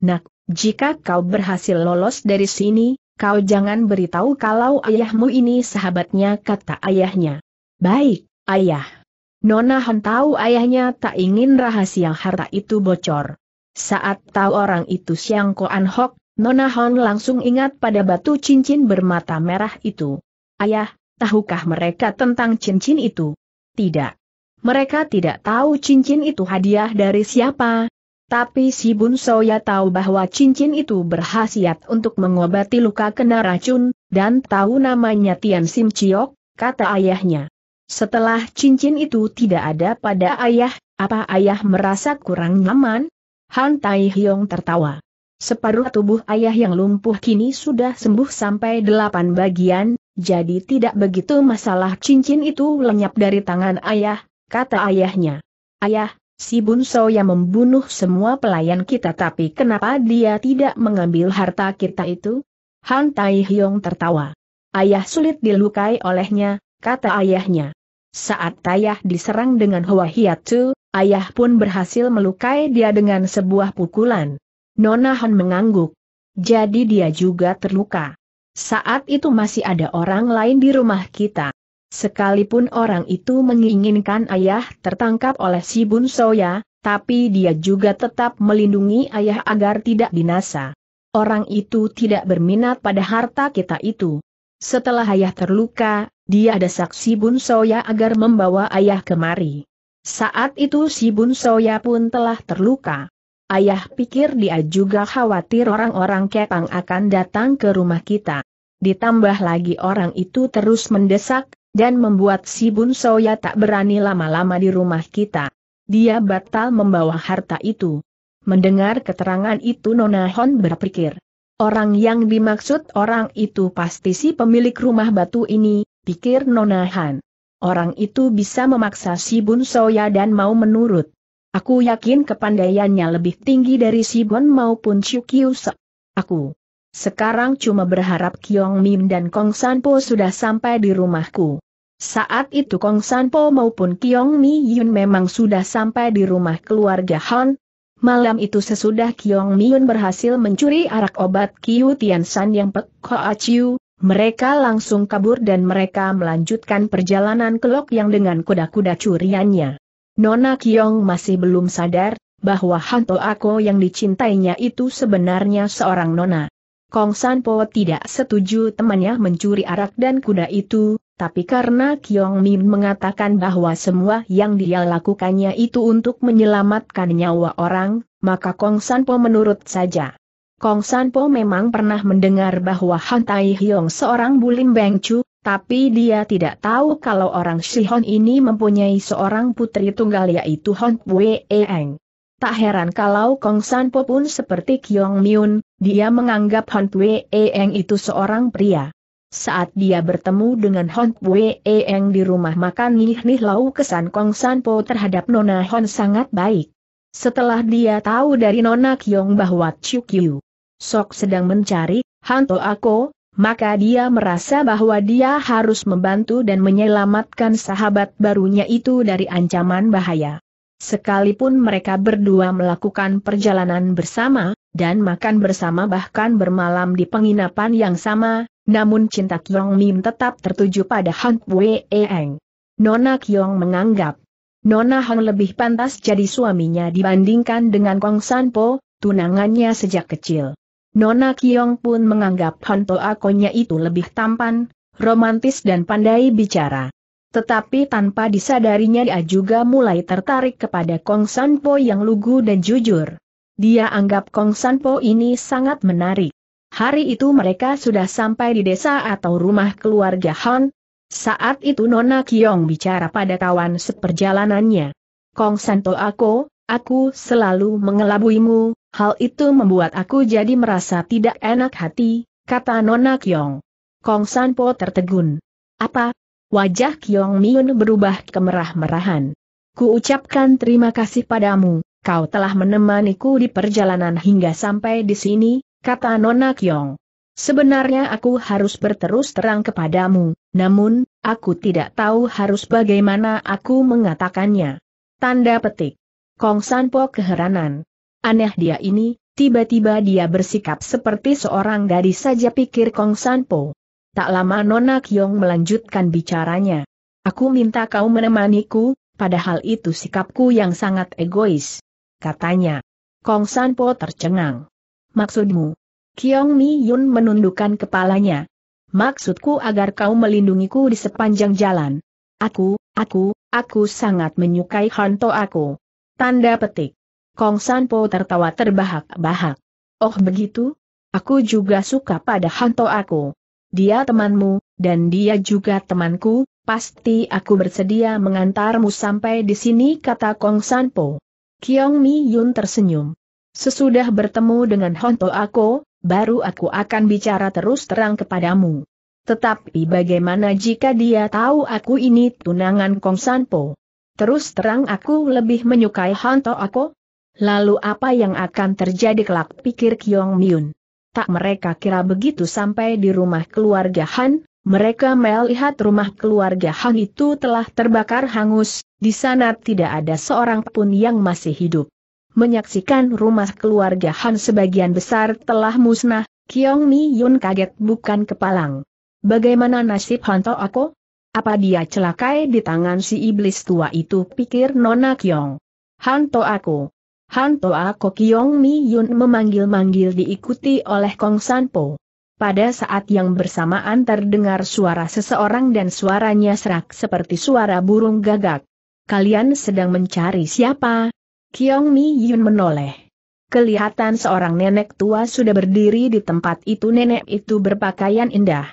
Nak, jika kau berhasil lolos dari sini, kau jangan beritahu kalau ayahmu ini sahabatnya kata ayahnya. Baik, ayah. Nona Han tahu ayahnya tak ingin rahasia harta itu bocor. Saat tahu orang itu Siang Koan Hok, Nona Han langsung ingat pada batu cincin bermata merah itu. Ayah, tahukah mereka tentang cincin itu? Tidak. Mereka tidak tahu cincin itu hadiah dari siapa. Tapi si Bun Soya tahu bahwa cincin itu berhasiat untuk mengobati luka kena racun, dan tahu namanya Tian Sim Chiok, kata ayahnya. Setelah cincin itu tidak ada pada ayah, apa ayah merasa kurang nyaman? Han Tai Hyong tertawa. Separuh tubuh ayah yang lumpuh kini sudah sembuh sampai delapan bagian, jadi tidak begitu masalah cincin itu lenyap dari tangan ayah, kata ayahnya. Ayah, si So yang membunuh semua pelayan kita tapi kenapa dia tidak mengambil harta kita itu? Han Tai Hyong tertawa. Ayah sulit dilukai olehnya, kata ayahnya. Saat Tayah diserang dengan Hoa Hiatsu, ayah pun berhasil melukai dia dengan sebuah pukulan. Nona Han mengangguk. Jadi dia juga terluka. Saat itu masih ada orang lain di rumah kita. Sekalipun orang itu menginginkan ayah tertangkap oleh si Bun Soya, tapi dia juga tetap melindungi ayah agar tidak binasa. Orang itu tidak berminat pada harta kita itu. Setelah ayah terluka, dia ada saksi Bun Soya agar membawa ayah kemari. Saat itu si Bun Soya pun telah terluka. Ayah pikir dia juga khawatir orang-orang kepang akan datang ke rumah kita. Ditambah lagi orang itu terus mendesak, dan membuat si Bun Soya tak berani lama-lama di rumah kita. Dia batal membawa harta itu. Mendengar keterangan itu Nona Hon berpikir. Orang yang dimaksud orang itu pasti si pemilik rumah batu ini, pikir Nona Han. Orang itu bisa memaksa si Bun Soya dan mau menurut. Aku yakin kepandaiannya lebih tinggi dari si Bun maupun Chiu Se. Aku sekarang cuma berharap Kiong Mim dan Kong Sanpo sudah sampai di rumahku. Saat itu Kong Sanpo maupun Kiong Mi Yun memang sudah sampai di rumah keluarga Han. Malam itu sesudah Kiong Mi Yun berhasil mencuri arak obat Kiu Tian San yang Pek Hoa Chiu, mereka langsung kabur dan mereka melanjutkan perjalanan ke lok yang dengan kuda-kuda curiannya. Nona Kiong masih belum sadar, bahwa Hanto Ako yang dicintainya itu sebenarnya seorang nona. Kong San Sanpo tidak setuju temannya mencuri arak dan kuda itu, tapi karena Kiong Min mengatakan bahwa semua yang dia lakukannya itu untuk menyelamatkan nyawa orang, maka Kong San Sanpo menurut saja. Kong Sanpo memang pernah mendengar bahwa Han Tai Hyong seorang bulim Chu, tapi dia tidak tahu kalau orang Shihon ini mempunyai seorang putri tunggal yaitu Hon Pue Eng. Tak heran kalau Kong Sanpo pun seperti Kyong Myun, dia menganggap Hon Pue Eng itu seorang pria. Saat dia bertemu dengan Hon Pue Eng di rumah makan Nih Nih Lau kesan Kong Sanpo terhadap Nona Hon sangat baik. Setelah dia tahu dari Nona Kyong bahwa Chu Kyu Sok sedang mencari, Hantu aku, maka dia merasa bahwa dia harus membantu dan menyelamatkan sahabat barunya itu dari ancaman bahaya. Sekalipun mereka berdua melakukan perjalanan bersama, dan makan bersama bahkan bermalam di penginapan yang sama, namun cinta Kyong Mim tetap tertuju pada Han Wei Eng. Nona Kyong menganggap, Nona Hang lebih pantas jadi suaminya dibandingkan dengan Kong San Po, tunangannya sejak kecil. Nona Kiong pun menganggap Honto Akonya itu lebih tampan, romantis dan pandai bicara. Tetapi tanpa disadarinya dia juga mulai tertarik kepada Kong Sanpo yang lugu dan jujur. Dia anggap Kong Sanpo ini sangat menarik. Hari itu mereka sudah sampai di desa atau rumah keluarga Han. Saat itu Nona Kiong bicara pada kawan seperjalanannya. Kong Santo Ako, aku selalu mengelabuimu, Hal itu membuat aku jadi merasa tidak enak hati, kata Nona Kiong. Kong Sanpo tertegun. Apa? Wajah Kiong Miun berubah kemerah-merahan. Ku ucapkan terima kasih padamu, kau telah menemaniku di perjalanan hingga sampai di sini, kata Nona Kiong. Sebenarnya aku harus berterus terang kepadamu, namun, aku tidak tahu harus bagaimana aku mengatakannya. Tanda petik. Kong Sanpo keheranan. Aneh dia ini, tiba-tiba dia bersikap seperti seorang gadis saja pikir Kong Sanpo. Tak lama Nona Kyong melanjutkan bicaranya. Aku minta kau menemaniku, padahal itu sikapku yang sangat egois. Katanya. Kong Sanpo tercengang. Maksudmu? Kyong Mi Yun menundukkan kepalanya. Maksudku agar kau melindungiku di sepanjang jalan. Aku, aku, aku sangat menyukai Hanto aku. Tanda petik. Kong Sanpo tertawa terbahak-bahak. Oh begitu? Aku juga suka pada Hanto aku. Dia temanmu, dan dia juga temanku, pasti aku bersedia mengantarmu sampai di sini kata Kong Sanpo. Kiong Mi Yun tersenyum. Sesudah bertemu dengan Honto Ako, baru aku akan bicara terus terang kepadamu. Tetapi bagaimana jika dia tahu aku ini tunangan Kong Sanpo? Terus terang aku lebih menyukai Honto Ako? Lalu apa yang akan terjadi kelak pikir Kiong Myun? Tak mereka kira begitu sampai di rumah keluarga Han, mereka melihat rumah keluarga Han itu telah terbakar hangus, di sana tidak ada seorang pun yang masih hidup. Menyaksikan rumah keluarga Han sebagian besar telah musnah, Kiong Mi Yun kaget bukan kepalang. Bagaimana nasib Han Aku? Ako? Apa dia celakai di tangan si iblis tua itu pikir Nona Kiong? Han Ako. Aku, Han Toa Kokiong Mi Yun memanggil-manggil diikuti oleh Kong Sanpo. Pada saat yang bersamaan terdengar suara seseorang dan suaranya serak seperti suara burung gagak. Kalian sedang mencari siapa? Kiong Mi Yun menoleh. Kelihatan seorang nenek tua sudah berdiri di tempat itu nenek itu berpakaian indah.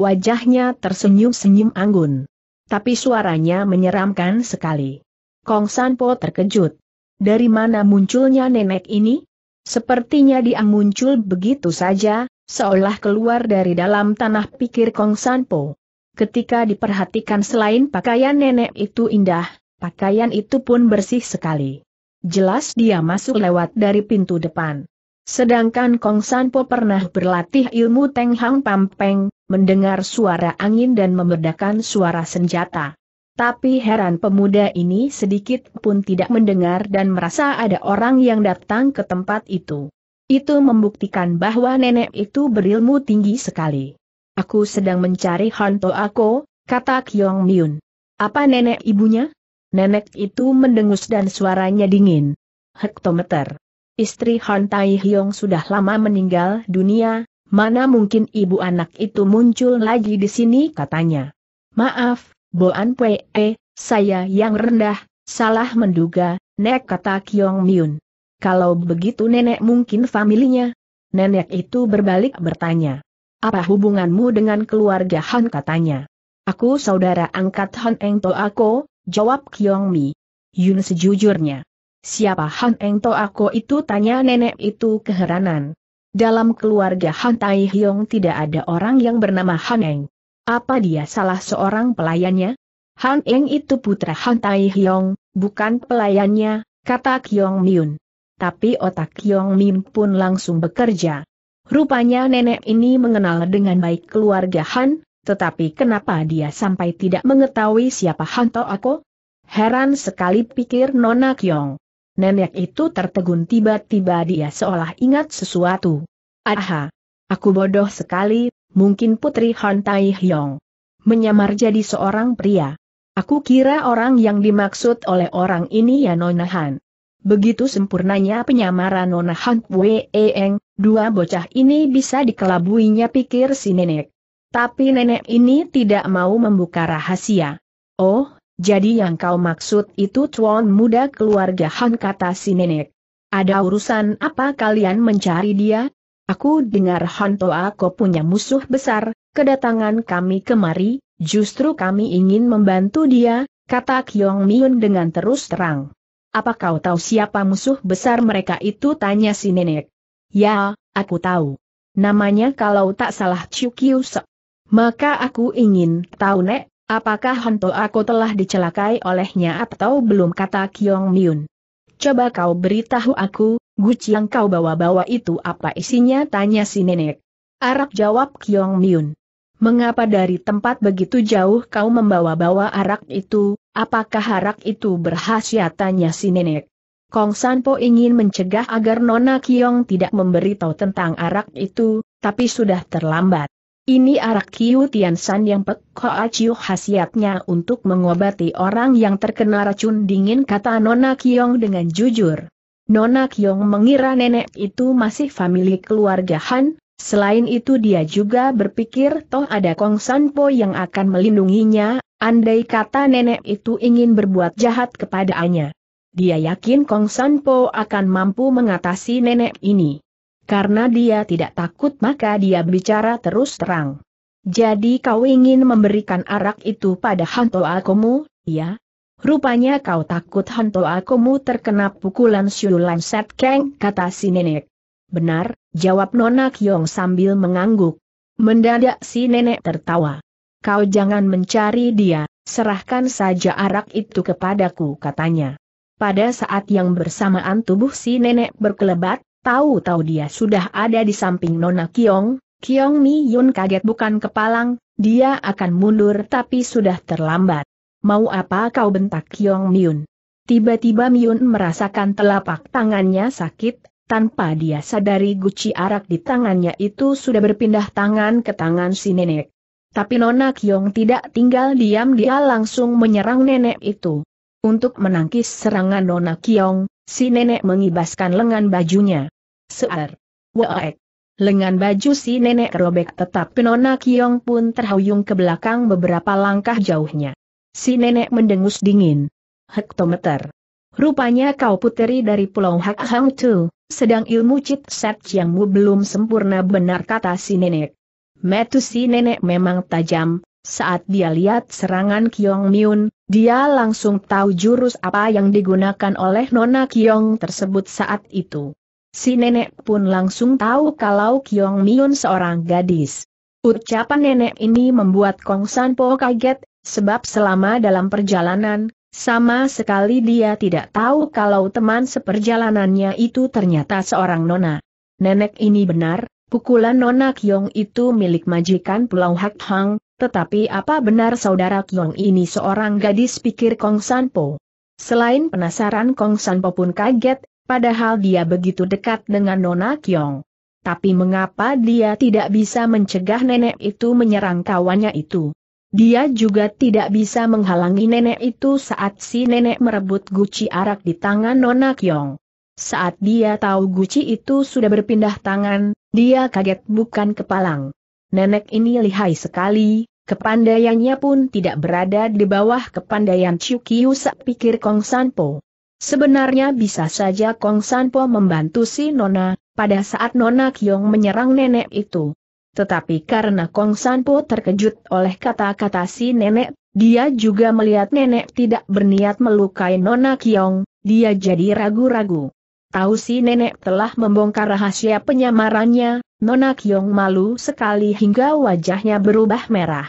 Wajahnya tersenyum-senyum anggun. Tapi suaranya menyeramkan sekali. Kong Sanpo terkejut. Dari mana munculnya nenek ini? Sepertinya dia muncul begitu saja, seolah keluar dari dalam tanah pikir Kong Sanpo. Ketika diperhatikan selain pakaian nenek itu indah, pakaian itu pun bersih sekali. Jelas dia masuk lewat dari pintu depan. Sedangkan Kong Sanpo pernah berlatih ilmu Teng Hang Pampeng, mendengar suara angin dan membedakan suara senjata. Tapi heran pemuda ini sedikit pun tidak mendengar dan merasa ada orang yang datang ke tempat itu. Itu membuktikan bahwa nenek itu berilmu tinggi sekali. Aku sedang mencari Honto aku, kata Kyong Myun. Apa nenek ibunya? Nenek itu mendengus dan suaranya dingin. Hektometer. Istri Han Tai Hyong sudah lama meninggal dunia, mana mungkin ibu anak itu muncul lagi di sini katanya. Maaf, Boan eh, saya yang rendah, salah menduga, Nek kata Kiong Miun. Kalau begitu nenek mungkin familinya. Nenek itu berbalik bertanya. Apa hubunganmu dengan keluarga Han katanya. Aku saudara angkat Han Eng Ako, jawab Kiong Mi. Yun sejujurnya. Siapa Han Eng Ako itu tanya nenek itu keheranan. Dalam keluarga Han Tai Hyong tidak ada orang yang bernama Han Eng. Apa dia salah seorang pelayannya? Han Eng itu putra Han Tai Hyong, bukan pelayannya, kata Kyong Miun. Tapi otak Kyong Miun pun langsung bekerja. Rupanya nenek ini mengenal dengan baik keluarga Han, tetapi kenapa dia sampai tidak mengetahui siapa Han Aku? Heran sekali pikir Nona Kyong. Nenek itu tertegun tiba-tiba dia seolah ingat sesuatu. Aha! Aku bodoh sekali, mungkin putri Han Tai Hyong. Menyamar jadi seorang pria. Aku kira orang yang dimaksud oleh orang ini ya Nona Han. Begitu sempurnanya penyamaran Nona Han Wei Eng, dua bocah ini bisa dikelabuinya pikir si nenek. Tapi nenek ini tidak mau membuka rahasia. Oh, jadi yang kau maksud itu cuan muda keluarga Han kata si nenek. Ada urusan apa kalian mencari dia? Aku dengar Honto aku punya musuh besar, kedatangan kami kemari, justru kami ingin membantu dia, kata Kyong Miun dengan terus terang. Apa kau tahu siapa musuh besar mereka itu tanya si nenek. Ya, aku tahu. Namanya kalau tak salah Chukyu Se. Maka aku ingin tahu nek, apakah Honto aku telah dicelakai olehnya atau belum kata Kyong Miun. Coba kau beritahu aku, guci yang kau bawa-bawa itu apa isinya? Tanya si nenek. Arak jawab Kiong Miun. Mengapa dari tempat begitu jauh kau membawa-bawa arak itu, apakah arak itu berhasiat? Tanya si nenek. Kong Sanpo ingin mencegah agar Nona Kiong tidak memberitahu tentang arak itu, tapi sudah terlambat. Ini arak Kiu Tian San yang Pek Hoa khasiatnya untuk mengobati orang yang terkena racun dingin kata Nona Kiong dengan jujur. Nona Kiong mengira nenek itu masih famili keluarga Han, selain itu dia juga berpikir toh ada Kong San Po yang akan melindunginya, andai kata nenek itu ingin berbuat jahat kepadanya. Dia yakin Kong San Po akan mampu mengatasi nenek ini. Karena dia tidak takut maka dia bicara terus terang. Jadi kau ingin memberikan arak itu pada hantu akumu, ya? Rupanya kau takut hantu akumu terkena pukulan siulan Set Keng, kata si nenek. Benar, jawab Nona Kyong sambil mengangguk. Mendadak si nenek tertawa. Kau jangan mencari dia, serahkan saja arak itu kepadaku katanya. Pada saat yang bersamaan tubuh si nenek berkelebat, Tahu-tahu dia sudah ada di samping Nona Kiong, Kiong Mi Yun kaget bukan kepalang, dia akan mundur tapi sudah terlambat. Mau apa kau bentak Kiong Yun? Tiba-tiba Mi Yun merasakan telapak tangannya sakit, tanpa dia sadari guci arak di tangannya itu sudah berpindah tangan ke tangan si nenek. Tapi Nona Kiong tidak tinggal diam dia langsung menyerang nenek itu. Untuk menangkis serangan Nona Kiong, si nenek mengibaskan lengan bajunya. Sear. Waek. Lengan baju si nenek robek tetapi Nona Kiong pun terhuyung ke belakang beberapa langkah jauhnya. Si nenek mendengus dingin. Hektometer. Rupanya kau puteri dari pulau Hak Hang Tu, sedang ilmu cit set yangmu belum sempurna benar kata si nenek. Metu si nenek memang tajam, saat dia lihat serangan Kiong Miun, dia langsung tahu jurus apa yang digunakan oleh Nona Kiong tersebut saat itu. Si nenek pun langsung tahu kalau Kiong Miun seorang gadis. Ucapan nenek ini membuat Kong Sanpo kaget, sebab selama dalam perjalanan, sama sekali dia tidak tahu kalau teman seperjalanannya itu ternyata seorang nona. Nenek ini benar, pukulan nona Kiong itu milik majikan Pulau Hak Hang, tetapi apa benar saudara Kiong ini seorang gadis pikir Kong Sanpo? Selain penasaran Kong Sanpo pun kaget, padahal dia begitu dekat dengan Nona Kiong. Tapi mengapa dia tidak bisa mencegah nenek itu menyerang kawannya itu? Dia juga tidak bisa menghalangi nenek itu saat si nenek merebut guci arak di tangan Nona Kiong. Saat dia tahu guci itu sudah berpindah tangan, dia kaget bukan kepalang. Nenek ini lihai sekali, kepandaiannya pun tidak berada di bawah kepandaian Chukyu. sak pikir Kong Sanpo. Sebenarnya bisa saja Kong Sanpo membantu si Nona, pada saat Nona Kiong menyerang nenek itu. Tetapi karena Kong Sanpo terkejut oleh kata-kata si nenek, dia juga melihat nenek tidak berniat melukai Nona Kiong, dia jadi ragu-ragu. Tahu si nenek telah membongkar rahasia penyamarannya, Nona Kiong malu sekali hingga wajahnya berubah merah.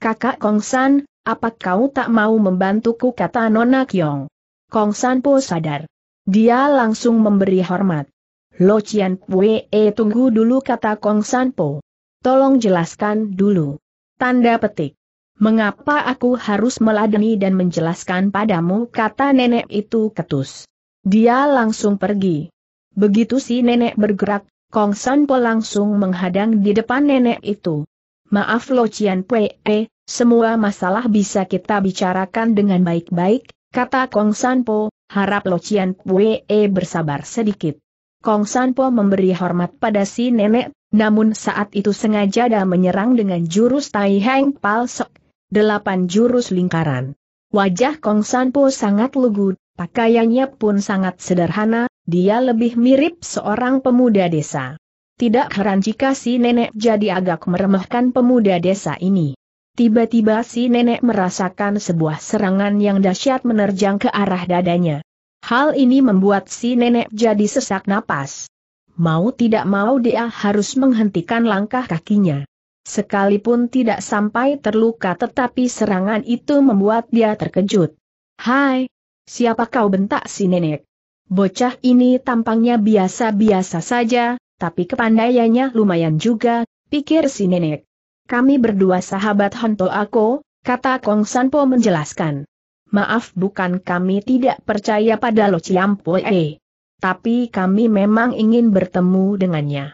Kakak Kong San, apa kau tak mau membantuku kata Nona Kiong? Kong Sanpo sadar. Dia langsung memberi hormat. Lo Chien Pue e tunggu dulu kata Kong Sanpo. Tolong jelaskan dulu. Tanda petik. Mengapa aku harus meladeni dan menjelaskan padamu kata nenek itu ketus. Dia langsung pergi. Begitu si nenek bergerak, Kong Sanpo langsung menghadang di depan nenek itu. Maaf Lo Chien Pue, eh, semua masalah bisa kita bicarakan dengan baik-baik, Kata Kong Sanpo, harap Lo Cian Pue e bersabar sedikit. Kong Sanpo memberi hormat pada si nenek, namun saat itu sengaja dah menyerang dengan jurus Tai Heng Palsek, delapan jurus lingkaran. Wajah Kong Sanpo sangat lugu, pakaiannya pun sangat sederhana, dia lebih mirip seorang pemuda desa. Tidak heran jika si nenek jadi agak meremehkan pemuda desa ini. Tiba-tiba si nenek merasakan sebuah serangan yang dahsyat menerjang ke arah dadanya. Hal ini membuat si nenek jadi sesak napas. Mau tidak mau dia harus menghentikan langkah kakinya. Sekalipun tidak sampai terluka tetapi serangan itu membuat dia terkejut. Hai, siapa kau bentak si nenek? Bocah ini tampangnya biasa-biasa saja, tapi kepandaiannya lumayan juga, pikir si nenek. Kami berdua sahabat Honto Ako, kata Kong Sanpo menjelaskan. Maaf bukan kami tidak percaya pada Lo E. Tapi kami memang ingin bertemu dengannya.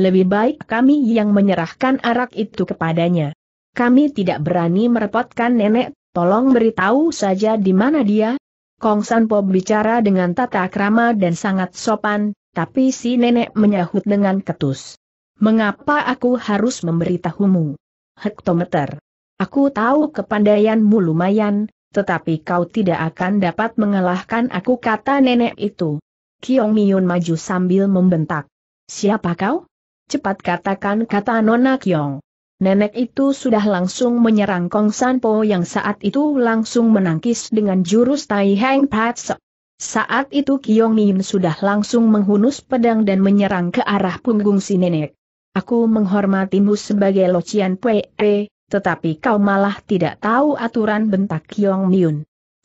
Lebih baik kami yang menyerahkan arak itu kepadanya. Kami tidak berani merepotkan nenek, tolong beritahu saja di mana dia. Kong Sanpo bicara dengan tata krama dan sangat sopan, tapi si nenek menyahut dengan ketus. Mengapa aku harus memberitahumu? Hektometer. Aku tahu kepandaianmu lumayan, tetapi kau tidak akan dapat mengalahkan aku kata nenek itu. Kiong Miun maju sambil membentak. Siapa kau? Cepat katakan kata Nona Kiong. Nenek itu sudah langsung menyerang Kong Sanpo yang saat itu langsung menangkis dengan jurus Tai Heng Patse. Saat itu Kiong Min sudah langsung menghunus pedang dan menyerang ke arah punggung si nenek. Aku menghormatimu sebagai Locian Pue, eh, tetapi kau malah tidak tahu aturan bentak Yong Miun.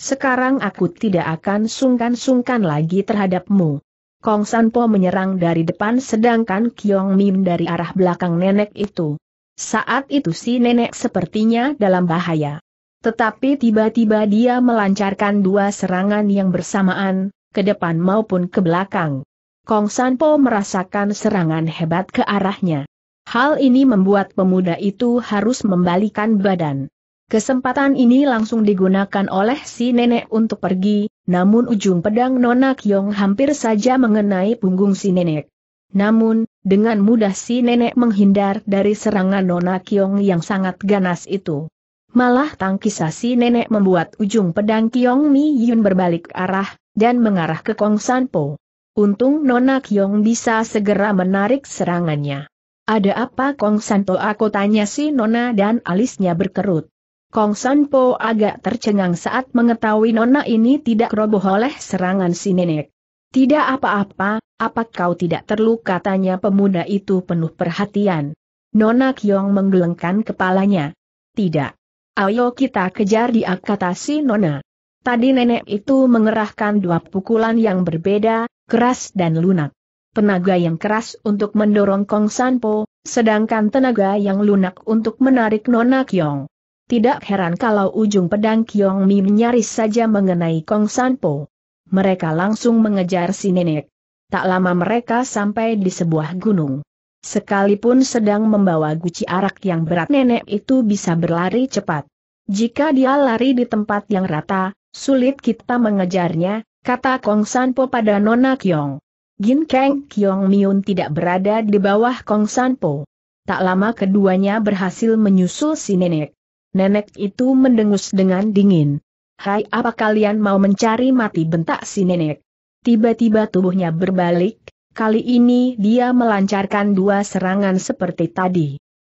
Sekarang aku tidak akan sungkan-sungkan lagi terhadapmu. Kong Sanpo menyerang dari depan sedangkan Kiong Mim dari arah belakang nenek itu. Saat itu si nenek sepertinya dalam bahaya. Tetapi tiba-tiba dia melancarkan dua serangan yang bersamaan, ke depan maupun ke belakang. Kong Sanpo merasakan serangan hebat ke arahnya. Hal ini membuat pemuda itu harus membalikan badan. Kesempatan ini langsung digunakan oleh si nenek untuk pergi, namun ujung pedang Nona Kyong hampir saja mengenai punggung si nenek. Namun, dengan mudah si nenek menghindar dari serangan Nona Kyong yang sangat ganas itu. Malah tangkisa si nenek membuat ujung pedang Kyong Mi Yun berbalik arah, dan mengarah ke Kong Sanpo. Untung Nona Kyong bisa segera menarik serangannya. Ada apa Kong Santo aku tanya si Nona dan alisnya berkerut. Kong Sanpo agak tercengang saat mengetahui Nona ini tidak roboh oleh serangan si nenek. Tidak apa-apa, apa kau tidak terluka tanya pemuda itu penuh perhatian. Nona Kyong menggelengkan kepalanya. Tidak. Ayo kita kejar dia kata si Nona. Tadi nenek itu mengerahkan dua pukulan yang berbeda, keras dan lunak. Tenaga yang keras untuk mendorong Kong Sanpo, sedangkan tenaga yang lunak untuk menarik Nona Kyong. Tidak heran kalau ujung pedang Kyong Mi nyaris saja mengenai Kong Sanpo. Mereka langsung mengejar si nenek. Tak lama mereka sampai di sebuah gunung. Sekalipun sedang membawa guci arak yang berat nenek itu bisa berlari cepat. Jika dia lari di tempat yang rata, sulit kita mengejarnya, kata Kong Sanpo pada Nona Kiong. Gin Kang Kiong Miun tidak berada di bawah Kong Sanpo. Tak lama keduanya berhasil menyusul si nenek. Nenek itu mendengus dengan dingin. Hai apa kalian mau mencari mati bentak si nenek? Tiba-tiba tubuhnya berbalik, kali ini dia melancarkan dua serangan seperti tadi.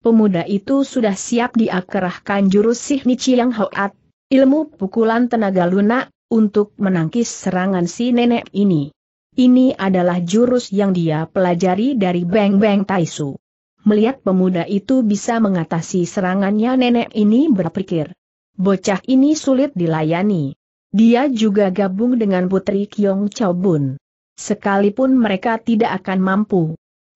Pemuda itu sudah siap diakerahkan jurus Sihni Chiang Hoat, ilmu pukulan tenaga lunak, untuk menangkis serangan si nenek ini. Ini adalah jurus yang dia pelajari dari Beng Beng Taisu. Melihat pemuda itu bisa mengatasi serangannya nenek ini berpikir. Bocah ini sulit dilayani. Dia juga gabung dengan putri Kyong Chow Bun. Sekalipun mereka tidak akan mampu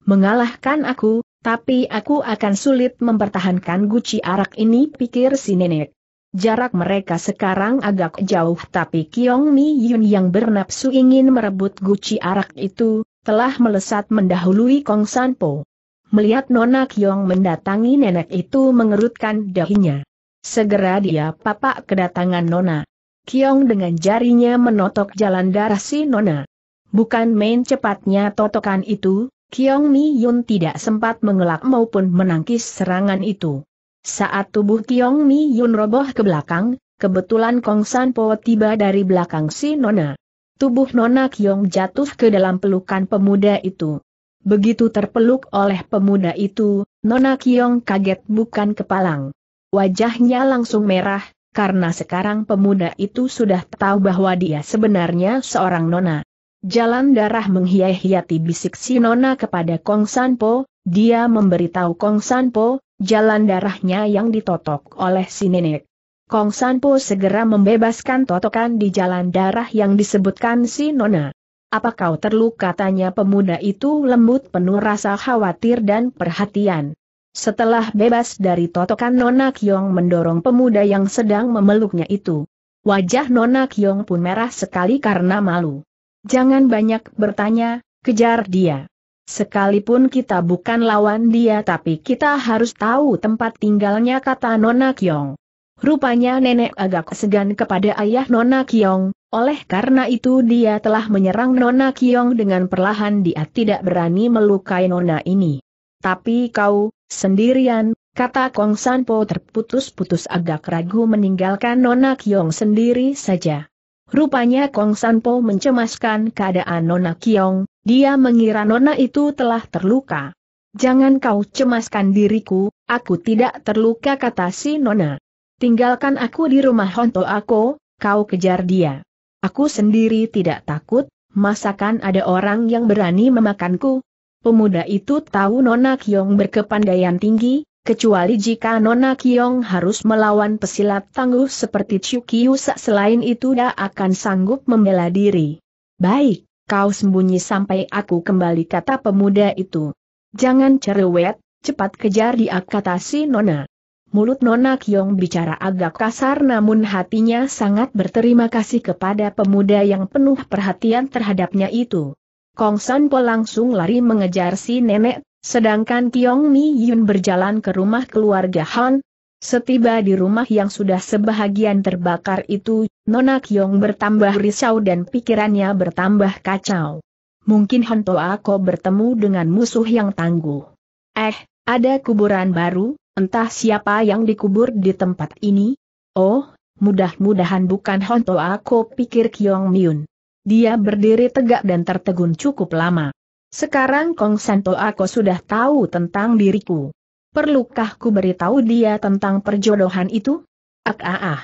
mengalahkan aku, tapi aku akan sulit mempertahankan guci arak ini pikir si nenek. Jarak mereka sekarang agak jauh tapi Kiong Mi Yun yang bernapsu ingin merebut guci arak itu, telah melesat mendahului Kong Sanpo. Melihat Nona Kiong mendatangi nenek itu mengerutkan dahinya. Segera dia papak kedatangan Nona. Kiong dengan jarinya menotok jalan darah si Nona. Bukan main cepatnya totokan itu, Kiong Mi Yun tidak sempat mengelak maupun menangkis serangan itu. Saat tubuh Kiong Mi Yun roboh ke belakang, kebetulan Kong San Po tiba dari belakang si Nona. Tubuh Nona Kiong jatuh ke dalam pelukan pemuda itu. Begitu terpeluk oleh pemuda itu, Nona Kiong kaget bukan kepalang. Wajahnya langsung merah, karena sekarang pemuda itu sudah tahu bahwa dia sebenarnya seorang nona. Jalan darah menghiayati hiati bisik si nona kepada Kong San Po, dia memberitahu Kong San Po jalan darahnya yang ditotok oleh si nenek. Kong Sanpo segera membebaskan totokan di jalan darah yang disebutkan si Nona. Apa kau terluka tanya pemuda itu lembut penuh rasa khawatir dan perhatian. Setelah bebas dari totokan Nona Kyong mendorong pemuda yang sedang memeluknya itu. Wajah Nona Kyong pun merah sekali karena malu. Jangan banyak bertanya, kejar dia. Sekalipun kita bukan lawan dia tapi kita harus tahu tempat tinggalnya kata Nona Kiong. Rupanya nenek agak segan kepada ayah Nona Kiong, oleh karena itu dia telah menyerang Nona Kiong dengan perlahan dia tidak berani melukai Nona ini. Tapi kau, sendirian, kata Kong Sanpo terputus-putus agak ragu meninggalkan Nona Kiong sendiri saja. Rupanya Kong Sanpo mencemaskan keadaan Nona Kiong, dia mengira Nona itu telah terluka. Jangan kau cemaskan diriku, aku tidak terluka kata si Nona. Tinggalkan aku di rumah Honto aku, kau kejar dia. Aku sendiri tidak takut, masakan ada orang yang berani memakanku. Pemuda itu tahu Nona Kiong berkepandaian tinggi, kecuali jika Nona Kiong harus melawan pesilat tangguh seperti Chukiusa selain itu dia akan sanggup membela diri. Baik, kau sembunyi sampai aku kembali kata pemuda itu. Jangan cerewet, cepat kejar dia kata si Nona. Mulut Nona Kiong bicara agak kasar namun hatinya sangat berterima kasih kepada pemuda yang penuh perhatian terhadapnya itu. Kong San Po langsung lari mengejar si nenek, sedangkan Kiong Mi Yun berjalan ke rumah keluarga Han, Setiba di rumah yang sudah sebahagian terbakar itu, Nona Kyong bertambah risau dan pikirannya bertambah kacau. Mungkin Honto Ako bertemu dengan musuh yang tangguh. Eh, ada kuburan baru, entah siapa yang dikubur di tempat ini? Oh, mudah-mudahan bukan Honto Ako pikir Kyong Myun. Dia berdiri tegak dan tertegun cukup lama. Sekarang Kong Santo Ako sudah tahu tentang diriku. Perlukah ku beritahu dia tentang perjodohan itu? Ak ah ah.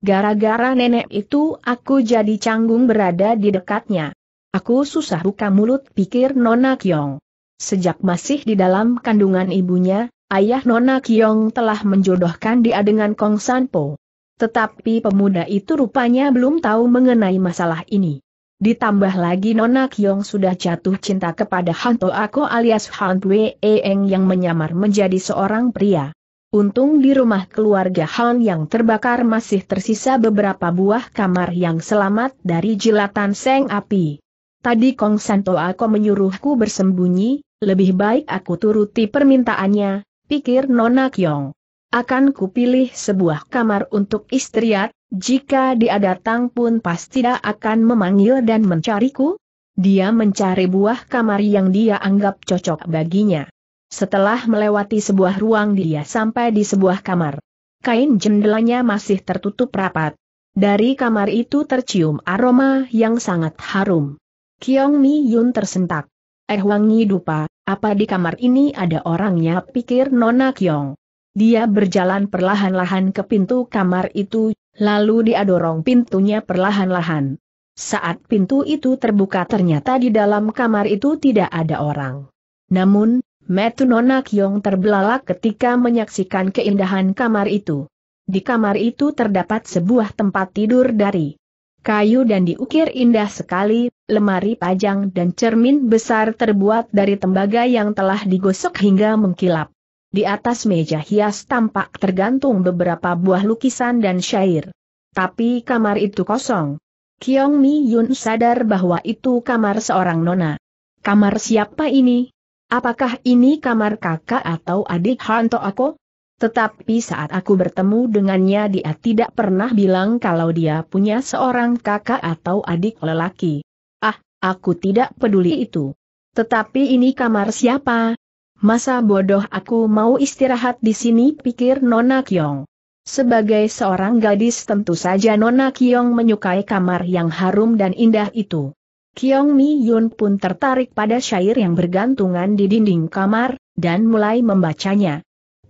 Gara-gara nenek itu aku jadi canggung berada di dekatnya. Aku susah buka mulut pikir Nona Kyong. Sejak masih di dalam kandungan ibunya, ayah Nona Kyong telah menjodohkan dia dengan Kong Sanpo. Tetapi pemuda itu rupanya belum tahu mengenai masalah ini. Ditambah lagi Nona Kyong sudah jatuh cinta kepada Hanto Ako alias Han Wei Eng yang menyamar menjadi seorang pria. Untung di rumah keluarga Han yang terbakar masih tersisa beberapa buah kamar yang selamat dari jilatan seng api. Tadi Kong Santo Ako menyuruhku bersembunyi, lebih baik aku turuti permintaannya, pikir Nona Kyong. Akan kupilih sebuah kamar untuk istriat, jika dia datang pun pasti dia akan memanggil dan mencariku. Dia mencari buah kamar yang dia anggap cocok baginya. Setelah melewati sebuah ruang dia sampai di sebuah kamar. Kain jendelanya masih tertutup rapat. Dari kamar itu tercium aroma yang sangat harum. Kiong Mi Yun tersentak. Eh wangi dupa, apa di kamar ini ada orangnya pikir Nona Kiong. Dia berjalan perlahan-lahan ke pintu kamar itu Lalu dia dorong pintunya perlahan-lahan. Saat pintu itu terbuka ternyata di dalam kamar itu tidak ada orang. Namun, Metu Nona Kyong terbelalak ketika menyaksikan keindahan kamar itu. Di kamar itu terdapat sebuah tempat tidur dari kayu dan diukir indah sekali, lemari pajang dan cermin besar terbuat dari tembaga yang telah digosok hingga mengkilap. Di atas meja hias tampak tergantung beberapa buah lukisan dan syair. Tapi kamar itu kosong. Kiong Mi Yun sadar bahwa itu kamar seorang nona. Kamar siapa ini? Apakah ini kamar kakak atau adik Hanto aku? Tetapi saat aku bertemu dengannya dia tidak pernah bilang kalau dia punya seorang kakak atau adik lelaki. Ah, aku tidak peduli itu. Tetapi ini kamar siapa? Masa bodoh aku mau istirahat di sini pikir Nona Kiong. Sebagai seorang gadis tentu saja Nona Kiong menyukai kamar yang harum dan indah itu. Kiong Mi Yun pun tertarik pada syair yang bergantungan di dinding kamar, dan mulai membacanya.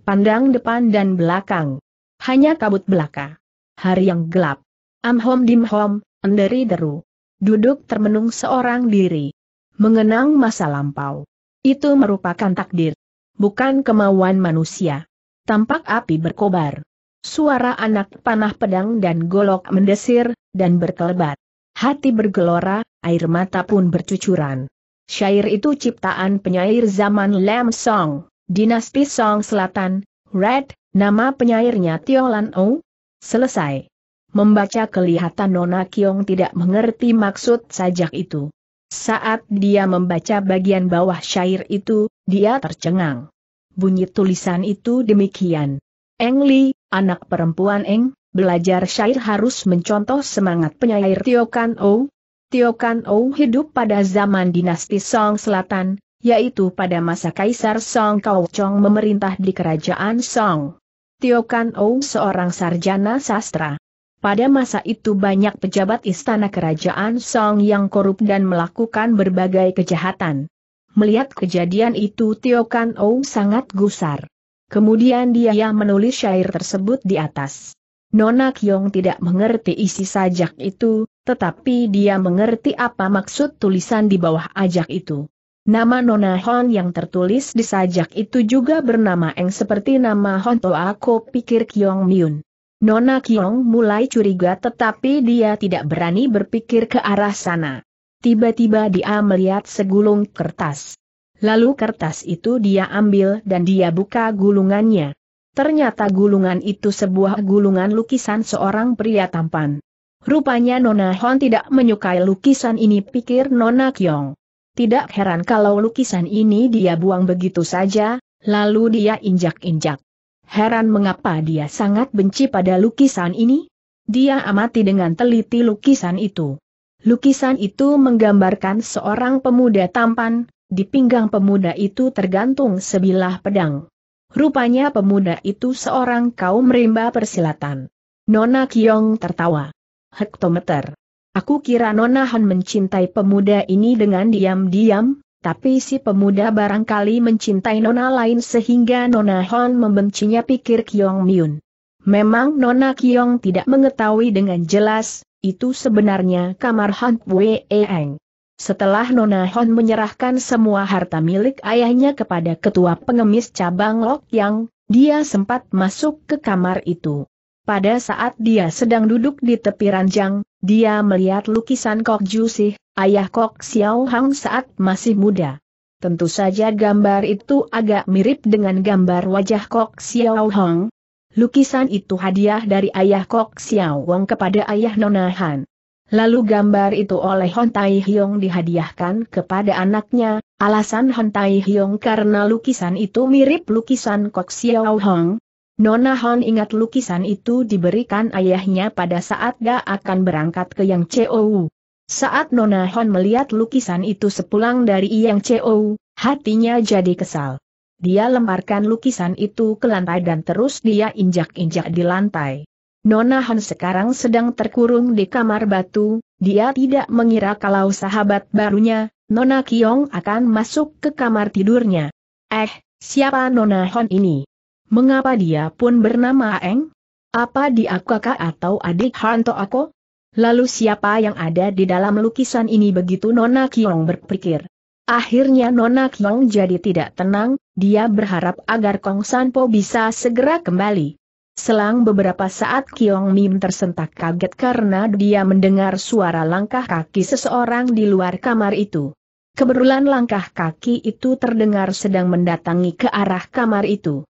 Pandang depan dan belakang. Hanya kabut belaka. Hari yang gelap. Am dim dimhom, enderi deru. Duduk termenung seorang diri. Mengenang masa lampau. Itu merupakan takdir. Bukan kemauan manusia. Tampak api berkobar. Suara anak panah pedang dan golok mendesir, dan berkelebat. Hati bergelora, air mata pun bercucuran. Syair itu ciptaan penyair zaman Lam Song, dinasti Song Selatan, Red, nama penyairnya Tiolan O. Selesai. Membaca kelihatan Nona Kiong tidak mengerti maksud sajak itu. Saat dia membaca bagian bawah syair itu, dia tercengang. Bunyi tulisan itu demikian. Eng Li, anak perempuan Eng, belajar syair harus mencontoh semangat penyair Tio Kan O. Tio Kan O hidup pada zaman dinasti Song Selatan, yaitu pada masa Kaisar Song Chong memerintah di kerajaan Song. Tio Kan O seorang sarjana sastra. Pada masa itu banyak pejabat istana kerajaan Song yang korup dan melakukan berbagai kejahatan. Melihat kejadian itu Tio Kan Ou sangat gusar. Kemudian dia menulis syair tersebut di atas. Nona Kyong tidak mengerti isi sajak itu, tetapi dia mengerti apa maksud tulisan di bawah ajak itu. Nama Nona Hon yang tertulis di sajak itu juga bernama Eng seperti nama Hon Toa Ko pikir Kyong Myun. Nona Kiong mulai curiga tetapi dia tidak berani berpikir ke arah sana. Tiba-tiba dia melihat segulung kertas. Lalu kertas itu dia ambil dan dia buka gulungannya. Ternyata gulungan itu sebuah gulungan lukisan seorang pria tampan. Rupanya Nona Hon tidak menyukai lukisan ini pikir Nona Kyong. Tidak heran kalau lukisan ini dia buang begitu saja, lalu dia injak-injak. Heran mengapa dia sangat benci pada lukisan ini? Dia amati dengan teliti lukisan itu. Lukisan itu menggambarkan seorang pemuda tampan, di pinggang pemuda itu tergantung sebilah pedang. Rupanya pemuda itu seorang kaum rimba persilatan. Nona Kiong tertawa. Hektometer. Aku kira Nona Han mencintai pemuda ini dengan diam-diam, tapi si pemuda barangkali mencintai nona lain sehingga nona Hon membencinya pikir Kiong Myun. Memang nona Kiong tidak mengetahui dengan jelas, itu sebenarnya kamar Han Pue Eng. Setelah Nona Hon menyerahkan semua harta milik ayahnya kepada ketua pengemis cabang Lok Yang, dia sempat masuk ke kamar itu. Pada saat dia sedang duduk di tepi ranjang, dia melihat lukisan Kok Jusih, ayah Kok Xiao Hang saat masih muda. Tentu saja gambar itu agak mirip dengan gambar wajah Kok Xiao Hang. Lukisan itu hadiah dari ayah Kok Xiao Wang kepada ayah Nona Han. Lalu gambar itu oleh Hon Tai Hyong dihadiahkan kepada anaknya, alasan Hon Tai Hyong karena lukisan itu mirip lukisan Kok Xiao Hong, Nona Hon ingat lukisan itu diberikan ayahnya pada saat dia akan berangkat ke Yang Chou. Saat Nona Hon melihat lukisan itu sepulang dari Yang Chou, hatinya jadi kesal. Dia lemparkan lukisan itu ke lantai dan terus dia injak-injak di lantai. Nona Hon sekarang sedang terkurung di kamar batu, dia tidak mengira kalau sahabat barunya, Nona Kiong akan masuk ke kamar tidurnya. Eh, siapa Nona Hon ini? mengapa dia pun bernama Aeng? Apa dia kakak atau adik Hanto aku? Lalu siapa yang ada di dalam lukisan ini begitu Nona Kiong berpikir. Akhirnya Nona Kiong jadi tidak tenang, dia berharap agar Kong Sanpo bisa segera kembali. Selang beberapa saat Kiong Mim tersentak kaget karena dia mendengar suara langkah kaki seseorang di luar kamar itu. Keberulan langkah kaki itu terdengar sedang mendatangi ke arah kamar itu.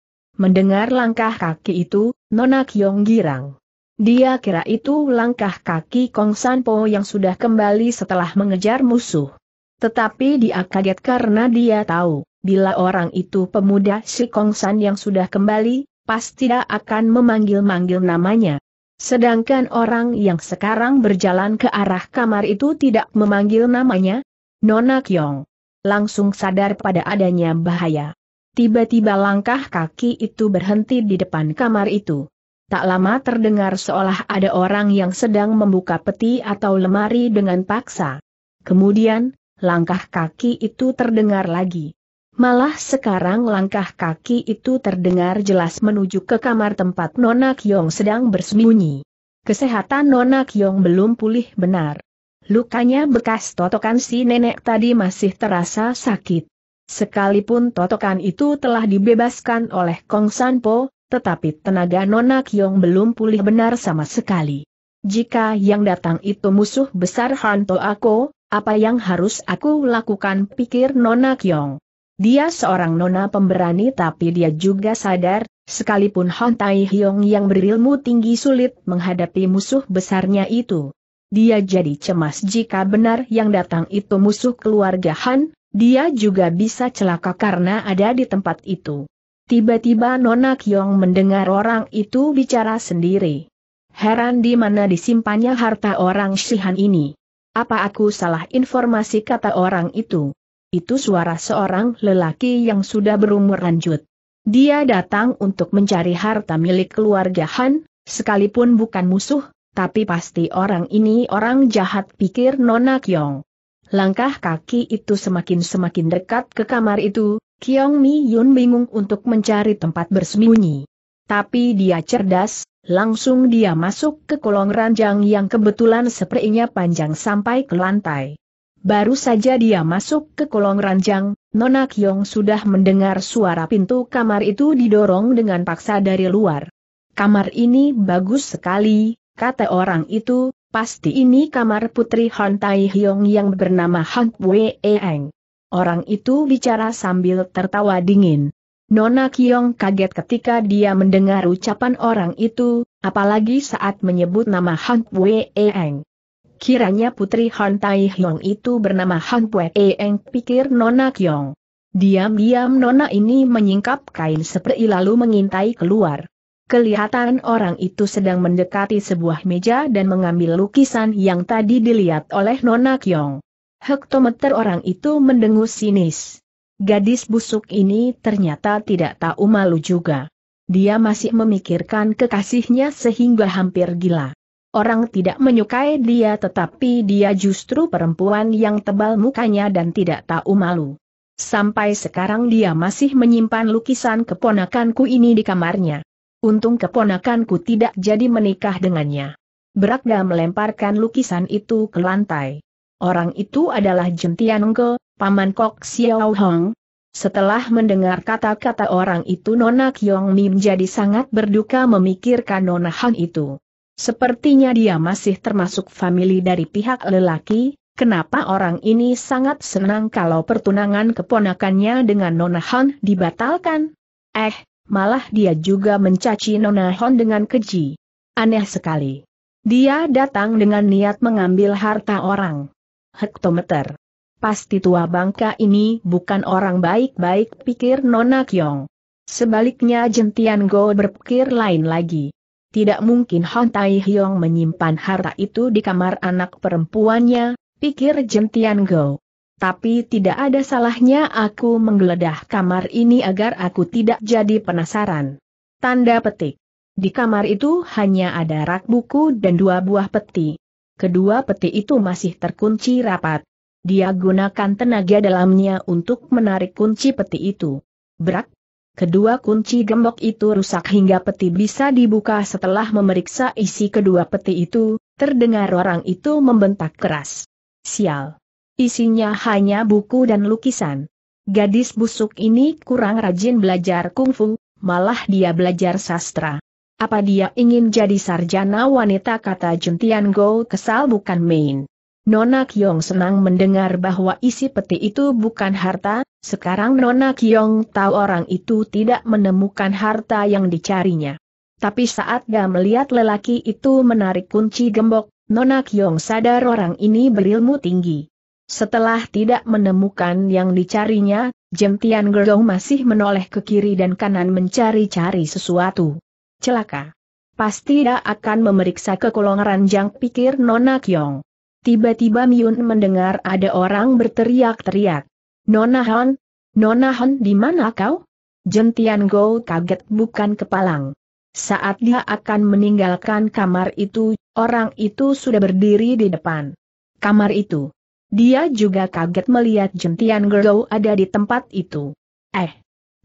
Mendengar langkah kaki itu, Nona Kyong girang. Dia kira itu langkah kaki Kong Sanpo yang sudah kembali setelah mengejar musuh. Tetapi dia kaget karena dia tahu, bila orang itu pemuda si Kong San yang sudah kembali, pasti tidak akan memanggil-manggil namanya. Sedangkan orang yang sekarang berjalan ke arah kamar itu tidak memanggil namanya, Nona Kyong. Langsung sadar pada adanya bahaya. Tiba-tiba langkah kaki itu berhenti di depan kamar itu. Tak lama terdengar seolah ada orang yang sedang membuka peti atau lemari dengan paksa. Kemudian, langkah kaki itu terdengar lagi. Malah sekarang langkah kaki itu terdengar jelas menuju ke kamar tempat Nona Kyong sedang bersembunyi. Kesehatan Nona Kyong belum pulih benar. Lukanya bekas totokan si nenek tadi masih terasa sakit. Sekalipun totokan itu telah dibebaskan oleh Kong Sanpo, tetapi tenaga Nona Kiong belum pulih benar sama sekali. Jika yang datang itu musuh besar Hanto aku, apa yang harus aku lakukan pikir Nona Kiong. Dia seorang nona pemberani tapi dia juga sadar, sekalipun Han Tai Hyong yang berilmu tinggi sulit menghadapi musuh besarnya itu. Dia jadi cemas jika benar yang datang itu musuh keluarga Han, dia juga bisa celaka karena ada di tempat itu. Tiba-tiba Nona Kyong mendengar orang itu bicara sendiri. Heran di mana disimpannya harta orang Shihan ini. Apa aku salah informasi kata orang itu? Itu suara seorang lelaki yang sudah berumur lanjut. Dia datang untuk mencari harta milik keluarga Han, sekalipun bukan musuh, tapi pasti orang ini orang jahat pikir Nona Kyong. Langkah kaki itu semakin-semakin dekat ke kamar itu, Kiong Mi Yun bingung untuk mencari tempat bersembunyi. Tapi dia cerdas, langsung dia masuk ke kolong ranjang yang kebetulan sepertinya panjang sampai ke lantai. Baru saja dia masuk ke kolong ranjang, Nona Kiong sudah mendengar suara pintu kamar itu didorong dengan paksa dari luar. Kamar ini bagus sekali, kata orang itu, Pasti ini kamar putri Han Tai Hyong yang bernama Han Wei Eng. Orang itu bicara sambil tertawa dingin. Nona Kiong kaget ketika dia mendengar ucapan orang itu, apalagi saat menyebut nama Han Wei Eng. Kiranya putri Han Tai Hyong itu bernama Han Wei Eng pikir Nona Kiong. Diam-diam Nona ini menyingkap kain seperti lalu mengintai keluar. Kelihatan orang itu sedang mendekati sebuah meja dan mengambil lukisan yang tadi dilihat oleh Nona Kyong. Hektometer orang itu mendengus sinis. Gadis busuk ini ternyata tidak tahu malu juga. Dia masih memikirkan kekasihnya sehingga hampir gila. Orang tidak menyukai dia tetapi dia justru perempuan yang tebal mukanya dan tidak tahu malu. Sampai sekarang dia masih menyimpan lukisan keponakanku ini di kamarnya. Untung keponakanku tidak jadi menikah dengannya. Beragda melemparkan lukisan itu ke lantai. Orang itu adalah Jentianengke, paman Kok Xiao Hong. Setelah mendengar kata-kata orang itu Nona Kiong Mim menjadi sangat berduka memikirkan Nona Han itu. Sepertinya dia masih termasuk famili dari pihak lelaki, kenapa orang ini sangat senang kalau pertunangan keponakannya dengan Nona Han dibatalkan? Eh, malah dia juga mencaci Nona Hon dengan keji. Aneh sekali. Dia datang dengan niat mengambil harta orang. Hektometer. Pasti tua bangka ini bukan orang baik-baik pikir Nona Kyong. Sebaliknya Jentian Go berpikir lain lagi. Tidak mungkin Hon Tai Hyong menyimpan harta itu di kamar anak perempuannya, pikir Jentian Go tapi tidak ada salahnya aku menggeledah kamar ini agar aku tidak jadi penasaran. Tanda petik. Di kamar itu hanya ada rak buku dan dua buah peti. Kedua peti itu masih terkunci rapat. Dia gunakan tenaga dalamnya untuk menarik kunci peti itu. Berak. Kedua kunci gembok itu rusak hingga peti bisa dibuka setelah memeriksa isi kedua peti itu, terdengar orang itu membentak keras. Sial. Isinya hanya buku dan lukisan. Gadis busuk ini kurang rajin belajar kungfu, malah dia belajar sastra. Apa dia ingin jadi sarjana wanita kata Juntian Go kesal bukan main. Nona Kyong senang mendengar bahwa isi peti itu bukan harta, sekarang Nona Kyong tahu orang itu tidak menemukan harta yang dicarinya. Tapi saat dia melihat lelaki itu menarik kunci gembok, Nona Kyong sadar orang ini berilmu tinggi. Setelah tidak menemukan yang dicarinya, Jentian Gerdong masih menoleh ke kiri dan kanan mencari-cari sesuatu. Celaka. Pasti dia akan memeriksa ke kolong ranjang pikir Nona Kyong. Tiba-tiba Miun mendengar ada orang berteriak-teriak. Nona Han? Nona Han di mana kau? Jentian Go kaget bukan kepalang. Saat dia akan meninggalkan kamar itu, orang itu sudah berdiri di depan kamar itu. Dia juga kaget melihat jentian Gerou ada di tempat itu. Eh,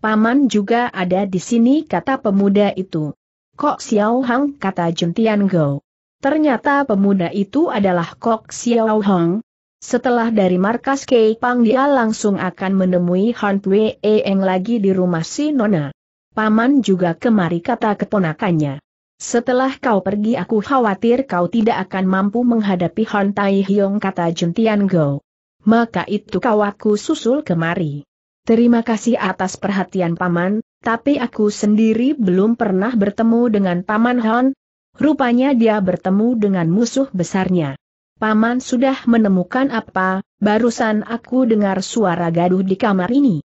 paman juga ada di sini kata pemuda itu. Kok Xiao Hang kata jentian Gerou. Ternyata pemuda itu adalah Kok Xiao Hang. Setelah dari markas Kei Pang dia langsung akan menemui Han Wei Eng lagi di rumah si Nona. Paman juga kemari kata keponakannya. Setelah kau pergi aku khawatir kau tidak akan mampu menghadapi Hon Tai Hiong kata Jun Tian Go. Maka itu kau aku susul kemari. Terima kasih atas perhatian Paman, tapi aku sendiri belum pernah bertemu dengan Paman Hon. Rupanya dia bertemu dengan musuh besarnya. Paman sudah menemukan apa, barusan aku dengar suara gaduh di kamar ini.